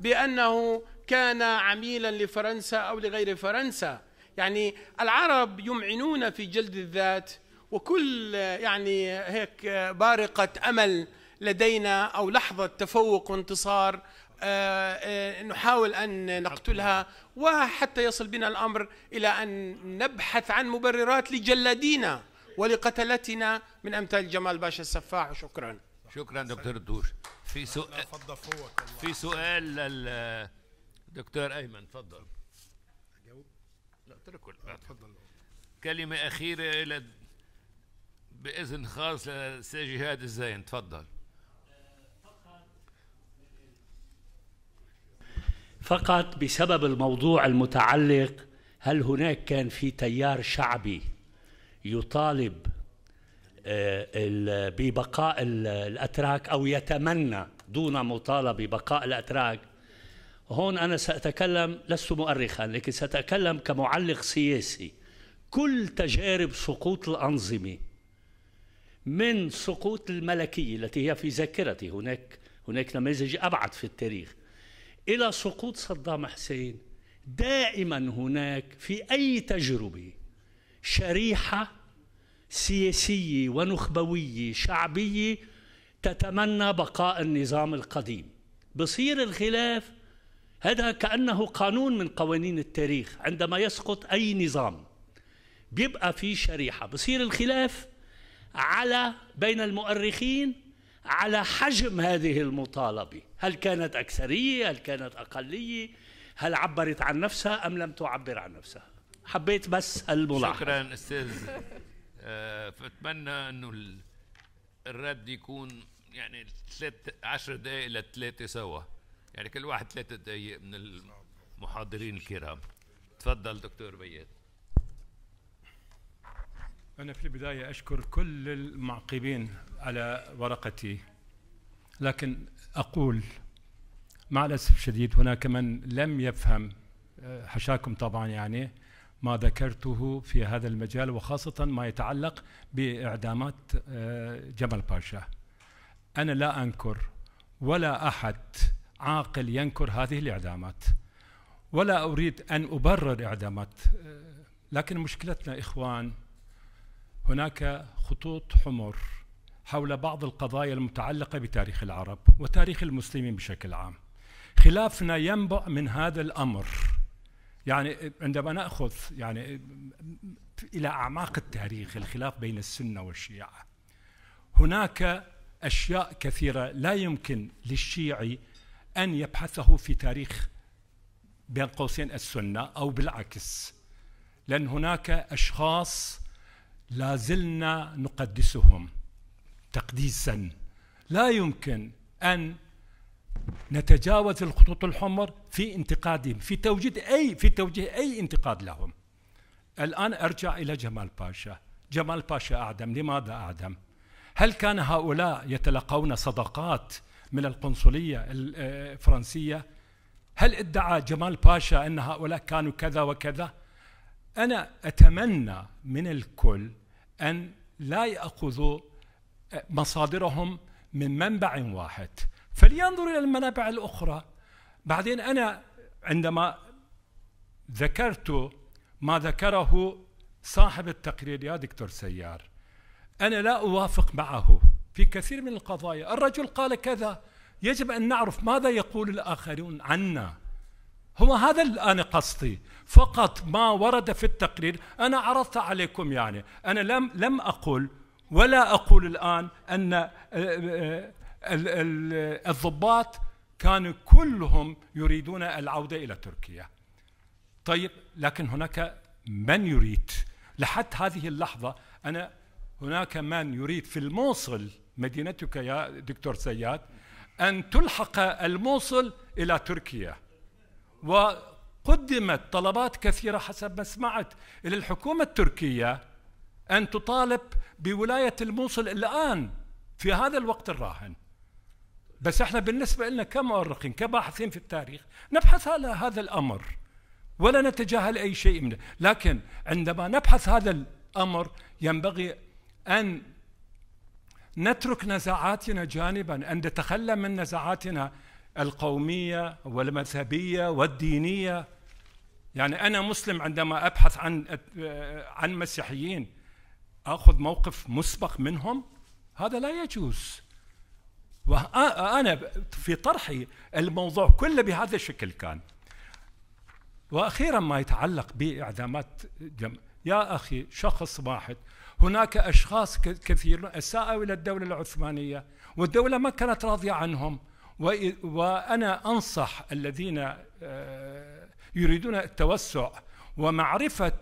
بأنه كان عميلا لفرنسا أو لغير فرنسا يعني العرب يمعنون في جلد الذات وكل يعني هيك بارقة أمل لدينا أو لحظة تفوق وانتصار آه، آه، نحاول أن نقتلها وحتى يصل بنا الأمر إلى أن نبحث عن مبررات لجلادينا ولقتلتنا من أمثال جمال باشا السفاح وشكرا شكرا دكتور الدوش في سؤال في سؤال للدكتور أيمن تفضل لا تفضل كلمة أخيرة إلى باذن خاص للاستاذ جهاد الزين تفضل فقط بسبب الموضوع المتعلق هل هناك كان في تيار شعبي يطالب آه، ببقاء الاتراك او يتمنى دون مطالبه بقاء الاتراك هون انا ساتكلم لست مؤرخا لكن ساتكلم كمعلق سياسي كل تجارب سقوط الانظمه من سقوط الملكية التي هي في ذاكرتي هناك هناك نماذج أبعد في التاريخ إلى سقوط صدام حسين دائما هناك في أي تجربة شريحة سياسية ونخبوية شعبية تتمنى بقاء النظام القديم بصير الخلاف هذا كأنه قانون من قوانين التاريخ عندما يسقط أي نظام بيبقى في شريحة بصير الخلاف على بين المؤرخين على حجم هذه المطالبه، هل كانت اكثريه؟ هل كانت اقليه؟ هل عبرت عن نفسها ام لم تعبر عن نفسها؟ حبيت بس الملاحظه شكرا استاذ آه، فاتمنى انه الرد يكون يعني ثلاث عشر دقائق لثلاثه سوا يعني كل واحد ثلاثه دقائق من المحاضرين الكرام تفضل دكتور بيات أنا في البداية أشكر كل المعقبين على ورقتي لكن أقول مع الأسف الشديد هناك من لم يفهم آه، حشاكم طبعا يعني ما ذكرته في هذا المجال وخاصة ما يتعلق بإعدامات آه، جمال باشا أنا لا أنكر ولا أحد عاقل ينكر هذه الإعدامات ولا أريد أن أبرر إعدامات آه، لكن مشكلتنا إخوان هناك خطوط حمر حول بعض القضايا المتعلقة بتاريخ العرب وتاريخ المسلمين بشكل عام خلافنا ينبع من هذا الأمر يعني عندما نأخذ يعني إلى أعماق التاريخ الخلاف بين السنة والشيعة هناك أشياء كثيرة لا يمكن للشيعي أن يبحثه في تاريخ بين قوسين السنة أو بالعكس لأن هناك أشخاص لا زلنا نقدسهم تقديسا لا يمكن ان نتجاوز الخطوط الحمر في انتقادهم في توجيه اي في توجيه اي انتقاد لهم الان ارجع الى جمال باشا جمال باشا اعدم لماذا اعدم هل كان هؤلاء يتلقون صدقات من القنصليه آه، الفرنسيه هل ادعى جمال باشا ان هؤلاء كانوا كذا وكذا انا اتمنى من الكل أن لا يأخذوا آه، مصادرهم من منبع واحد فلينظر إلى المنابع الأخرى بعدين أنا عندما ذكرت ما ذكره صاحب التقرير يا دكتور سيار أنا لا أوافق معه في كثير من القضايا الرجل قال كذا يجب أن نعرف ماذا يقول الآخرون عنا هو هذا أنا قصدي فقط ما ورد في التقرير أنا عرضت عليكم يعني أنا لم لم أقل ولا أقول الآن أن آه، آه، الضباط كانوا كلهم يريدون العودة إلى تركيا طيب لكن هناك من يريد لحد هذه اللحظة أنا هناك من يريد في الموصل مدينتك يا دكتور سياد أن تلحق الموصل إلى تركيا وقدمت طلبات كثيرة حسب ما سمعت إلى الحكومة التركية أن تطالب بولاية الموصل الآن في هذا الوقت الراهن بس احنا بالنسبة لنا كمؤرخين كباحثين في التاريخ نبحث على هذا الأمر ولا نتجاهل أي شيء منه لكن عندما نبحث هذا الأمر ينبغي أن نترك نزاعاتنا جانبا أن نتخلى من نزاعاتنا القوميه والمذهبيه والدينيه يعني انا مسلم عندما ابحث عن عن مسيحيين اخذ موقف مسبق منهم هذا لا يجوز وانا في طرحي الموضوع كله بهذا الشكل كان واخيرا ما يتعلق باعدامات جم... يا اخي شخص واحد هناك اشخاص كثيرون اساءوا الى الدوله العثمانيه والدوله ما كانت راضيه عنهم وأنا أنصح الذين آه، يريدون التوسع ومعرفة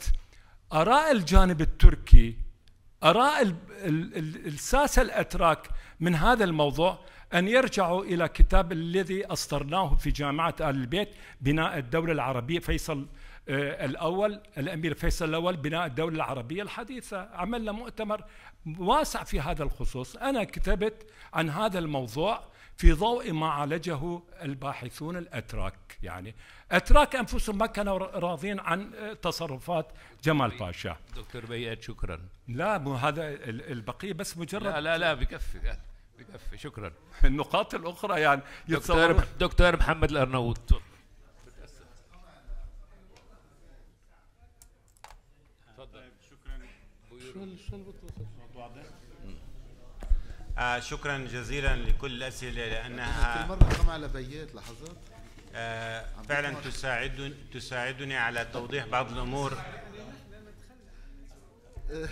آراء الجانب التركي آراء الساسة الأتراك من هذا الموضوع أن يرجعوا إلى كتاب الذي أصدرناه في جامعة آل البيت بناء الدولة العربية فيصل آه، الأول الأمير فيصل الأول بناء الدولة العربية الحديثة عملنا مؤتمر واسع في هذا الخصوص أنا كتبت عن هذا الموضوع في ضوء ما عالجه الباحثون الأتراك يعني أتراك أنفسهم ما كانوا راضين عن آه، تصرفات جمال طيب. باشا دكتور بيات شكرا لا مو هذا البقية بس مجرد لا لا لا بكفي يعني بكفي شكرا النقاط الأخرى يعني دكتور, دكتور محمد الارنوط تفضل طيب، شكرا شو آه شكرا جزيلا لكل الاسئله لانها كل مره كم على بيات لاحظت آه فعلا تساعدني تساعدني على توضيح بعض الامور آه،,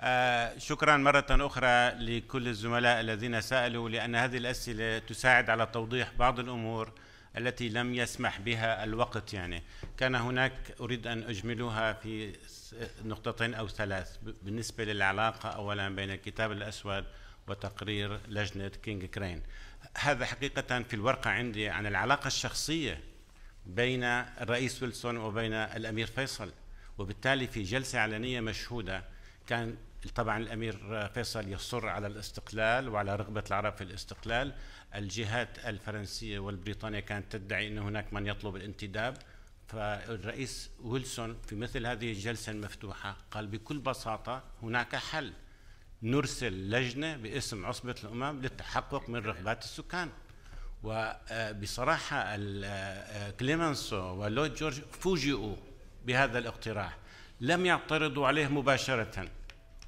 آه شكرا مرة أخرى لكل الزملاء الذين سألوا لأن هذه الأسئلة تساعد على توضيح بعض الأمور التي لم يسمح بها الوقت يعني كان هناك أريد أن أجملها في نقطتين أو ثلاث بالنسبة للعلاقة أولا بين الكتاب الأسود وتقرير لجنة كينج كرين هذا حقيقة في الورقة عندي عن العلاقة الشخصية بين الرئيس ويلسون وبين الأمير فيصل وبالتالي في جلسة علنية مشهودة كان طبعا الامير فيصل يصر على الاستقلال وعلى رغبه العرب في الاستقلال الجهات الفرنسيه والبريطانيه كانت تدعي ان هناك من يطلب الانتداب فالرئيس ويلسون في مثل هذه الجلسة المفتوحة قال بكل بساطة هناك حل نرسل لجنة باسم عصبة الأمم للتحقق من رغبات السكان وبصراحة كليمنسو ولود جورج فوجئوا بهذا الاقتراح لم يعترضوا عليه مباشرة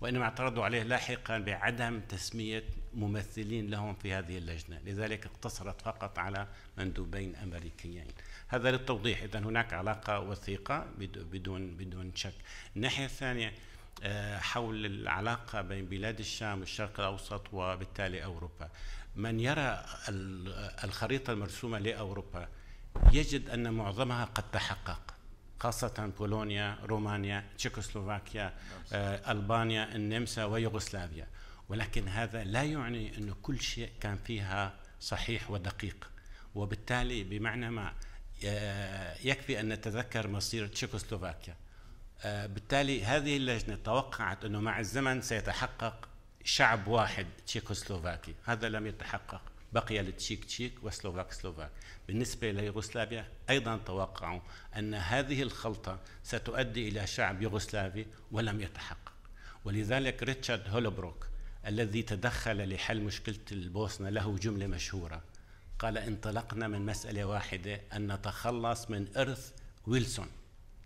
وإنما اعترضوا عليه لاحقا بعدم تسمية ممثلين لهم في هذه اللجنة لذلك اقتصرت فقط على مندوبين أمريكيين هذا للتوضيح إذا هناك علاقة وثيقة بدون بدون شك الناحية الثانية آه، حول العلاقة بين بلاد الشام والشرق الأوسط وبالتالي أوروبا من يرى الخريطة المرسومة لأوروبا يجد أن معظمها قد تحقق خاصة بولونيا، رومانيا، تشيكوسلوفاكيا، آه، ألبانيا، النمسا ويوغوسلافيا ولكن هذا لا يعني أنه كل شيء كان فيها صحيح ودقيق وبالتالي بمعنى ما آه، يكفي أن نتذكر مصير تشيكوسلوفاكيا آه، بالتالي هذه اللجنة توقعت أنه مع الزمن سيتحقق شعب واحد تشيكوسلوفاكي هذا لم يتحقق بقي التشيك تشيك وسلوفاك سلوفاك بالنسبة ليوغوسلافيا أيضا توقعوا أن هذه الخلطة ستؤدي إلى شعب يوغوسلافي ولم يتحقق ولذلك ريتشارد هولبروك الذي تدخل لحل مشكلة البوسنة له جملة مشهورة قال انطلقنا من مسألة واحدة أن نتخلص من إرث ويلسون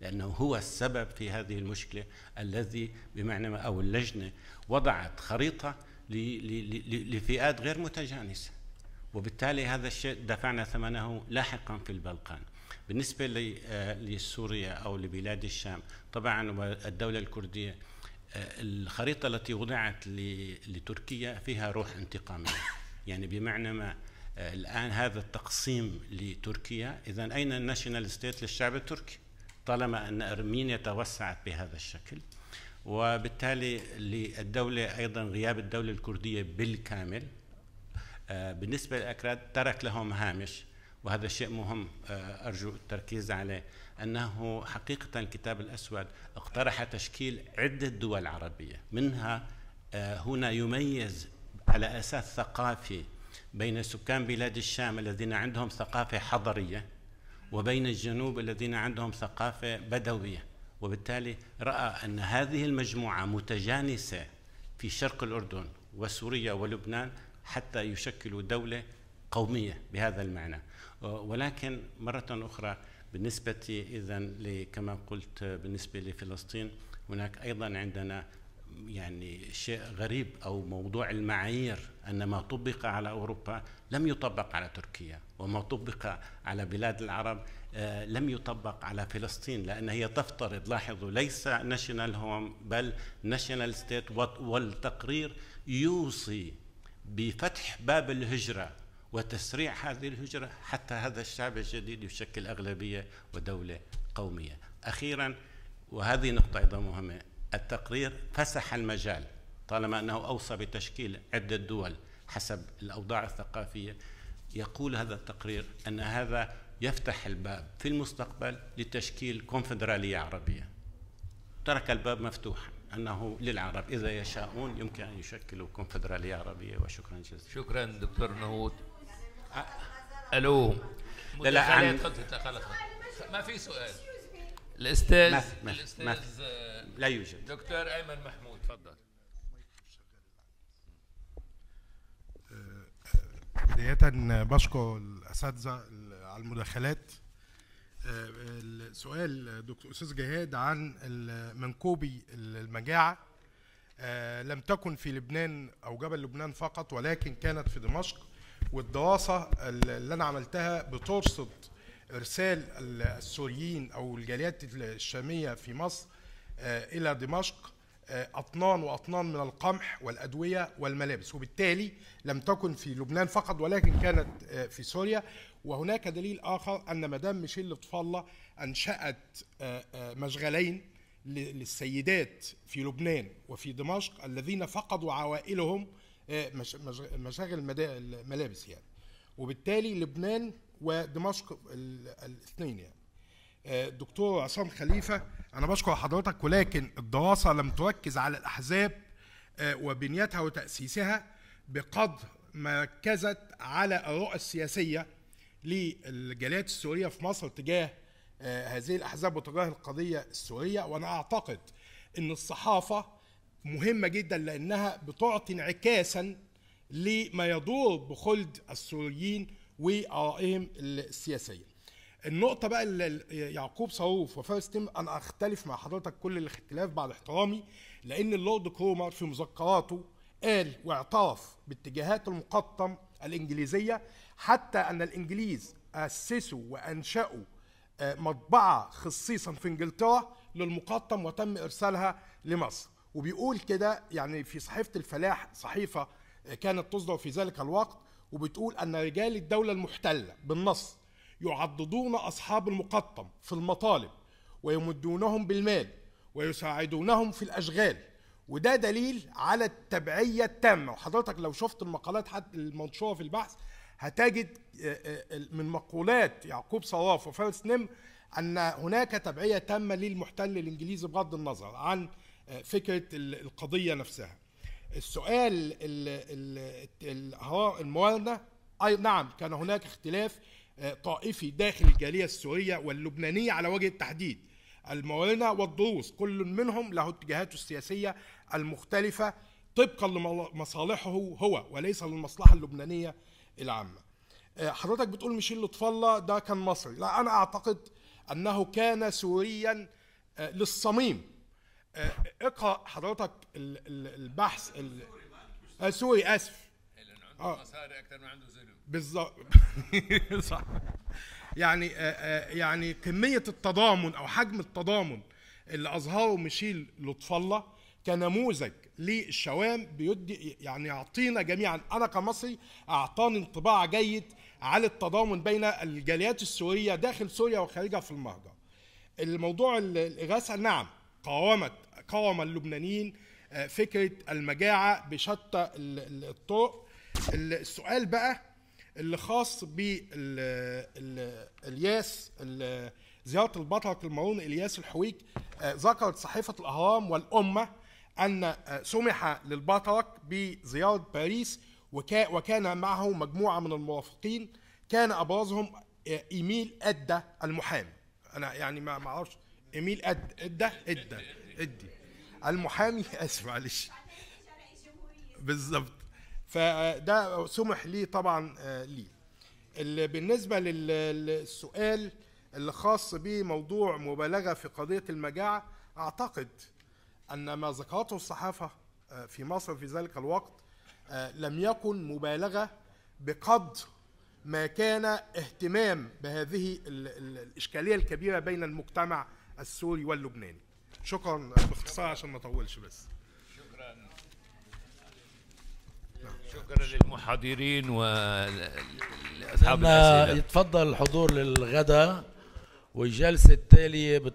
لأنه هو السبب في هذه المشكلة الذي بمعنى ما أو اللجنة وضعت خريطة لفئات غير متجانسة وبالتالي هذا الشيء دفعنا ثمنه لاحقا في البلقان بالنسبة آه، لسوريا أو لبلاد الشام طبعا الدولة الكردية الخريطة التي وضعت لتركيا فيها روح انتقامية يعني بمعنى ما آه، الآن هذا التقسيم لتركيا إذا أين الناشنال ستيت للشعب التركي طالما أن أرمينيا توسعت بهذا الشكل وبالتالي للدولة أيضا غياب الدولة الكردية بالكامل آه، بالنسبة للأكراد ترك لهم هامش وهذا شيء مهم آه، أرجو التركيز عليه أنه حقيقة الكتاب الأسود اقترح تشكيل عدة دول عربية منها آه، هنا يميز على أساس ثقافي بين سكان بلاد الشام الذين عندهم ثقافة حضرية وبين الجنوب الذين عندهم ثقافة بدوية وبالتالي رأى أن هذه المجموعة متجانسة في شرق الأردن وسوريا ولبنان حتى يشكلوا دولة قومية بهذا المعنى ولكن مرة أخرى بالنسبة إذا كما قلت بالنسبة لفلسطين هناك أيضا عندنا يعني شيء غريب أو موضوع المعايير أن ما طبق على أوروبا لم يطبق على تركيا وما طبق على بلاد العرب آه، لم يطبق على فلسطين لأن هي تفترض لاحظوا ليس ناشونال هوم بل ناشونال ستيت والتقرير يوصي بفتح باب الهجرة وتسريع هذه الهجرة حتى هذا الشعب الجديد يشكل أغلبية ودولة قومية أخيرا وهذه نقطة أيضا مهمة التقرير فسح المجال طالما أنه أوصى بتشكيل عدة دول حسب الأوضاع الثقافية يقول هذا التقرير أن هذا يفتح الباب في المستقبل لتشكيل كونفدرالية عربية ترك الباب مفتوحا أنه للعرب إذا يشاءون يمكن أن يشكلوا كونفدرالية عربية وشكرا جزيلا شكرا دكتور نهود الو لا لا عن ما في سؤال الاستاذ الاستاذ لا يوجد دكتور ايمن محمود تفضل أه، بداية بشكر الأساتذة على المداخلات أه، السؤال دكتور أستاذ جهاد عن منكوبي المجاعة أه، لم تكن في لبنان أو جبل لبنان فقط ولكن كانت في دمشق والدراسه اللي انا عملتها بترصد ارسال السوريين او الجاليات الشاميه في مصر آه، الى دمشق آه، اطنان واطنان من القمح والادويه والملابس وبالتالي لم تكن في لبنان فقط ولكن كانت آه، في سوريا وهناك دليل اخر ان مدام ميشيل لطف الله انشات مشغلين للسيدات في لبنان وفي دمشق الذين فقدوا عوائلهم آه، مشاغل الملابس يعني وبالتالي لبنان ودمشق الاثنين يعني آه، دكتور عصام خليفة أنا بشكر حضرتك ولكن الدراسة لم تركز على الأحزاب آه، وبنيتها وتأسيسها بقدر ما ركزت على الرؤى السياسية للجاليات السورية في مصر تجاه هذه الأحزاب وتجاه القضية السورية وأنا أعتقد أن الصحافة مهمه جدا لانها بتعطي انعكاسا لما يدور بخلد السوريين وارائهم السياسيه. النقطه بقى اللي يعقوب صاروف وفاستم انا اختلف مع حضرتك كل الاختلاف بعد احترامي لان اللورد كرومر في مذكراته قال واعترف باتجاهات المقطم الانجليزيه حتى ان الانجليز اسسوا وانشاوا آه، مطبعه خصيصا في انجلترا للمقطم وتم ارسالها لمصر وبيقول كده يعني في صحيفة الفلاح صحيفة آه، كانت تصدر في ذلك الوقت وبتقول أن رجال الدولة المحتلة بالنص يعضدون أصحاب المقطم في المطالب ويمدونهم بالمال ويساعدونهم في الأشغال وده دليل على التبعية التامة وحضرتك لو شفت المقالات حتى المنشورة في البحث هتجد آه، آه، من مقولات يعقوب صراف وفارس نم أن هناك تبعية تامة للمحتل الإنجليزي بغض النظر عن آه، فكره القضيه نفسها السؤال الموارنة اي نعم كان هناك اختلاف آه، طائفي داخل الجاليه السوريه واللبنانيه على وجه التحديد الموارنه والدروز كل منهم له اتجاهاته السياسيه المختلفه طبقا لمصالحه هو وليس للمصلحه اللبنانيه العامه آه، حضرتك بتقول ميشيل لطف الله ده كان مصري لا انا اعتقد انه كان سوريا للصميم آه، اقرا حضرتك البحث ال... آه، سوري اسف لانه آه. عنده مصاري اكثر ما عنده ذنوب بالظبط صح يعني يعني كميه التضامن او حجم التضامن اللي اظهره ميشيل لطف الله كنموذج للشوام بيدي يعني يعطينا جميعا انا كمصري اعطاني انطباع جيد على التضامن بين الجاليات السوريه داخل سوريا وخارجها في المهجر الموضوع الاغاثه نعم قاومت قاوم اللبنانيين آه، فكره المجاعه بشتى الطرق السؤال بقى اللي خاص بالياس زياره البطرك المرون الياس الحويك آه، ذكرت صحيفه الاهرام والامه ان آه، سمح للبطرك بزياره باريس وكان معه مجموعه من المرافقين كان ابرزهم ايميل ادى المحامي انا يعني ما اعرفش إيميل أد أدى أدى أدي المحامي آسف معلش بالظبط فده سمح لي طبعا آه، ليه بالنسبة للسؤال اللي خاص بموضوع مبالغة في قضية المجاعة أعتقد أن ما ذكرته الصحافة آه، في مصر في ذلك الوقت آه، لم يكن مبالغة بقدر ما كان اهتمام بهذه الإشكالية الكبيرة بين المجتمع السوري واللبناني شكرا باختصار عشان ما اطولش بس شكرا شكرا للمحاضرين واصحاب الاسئله يتفضل الحضور للغداء والجلسه التاليه بتكون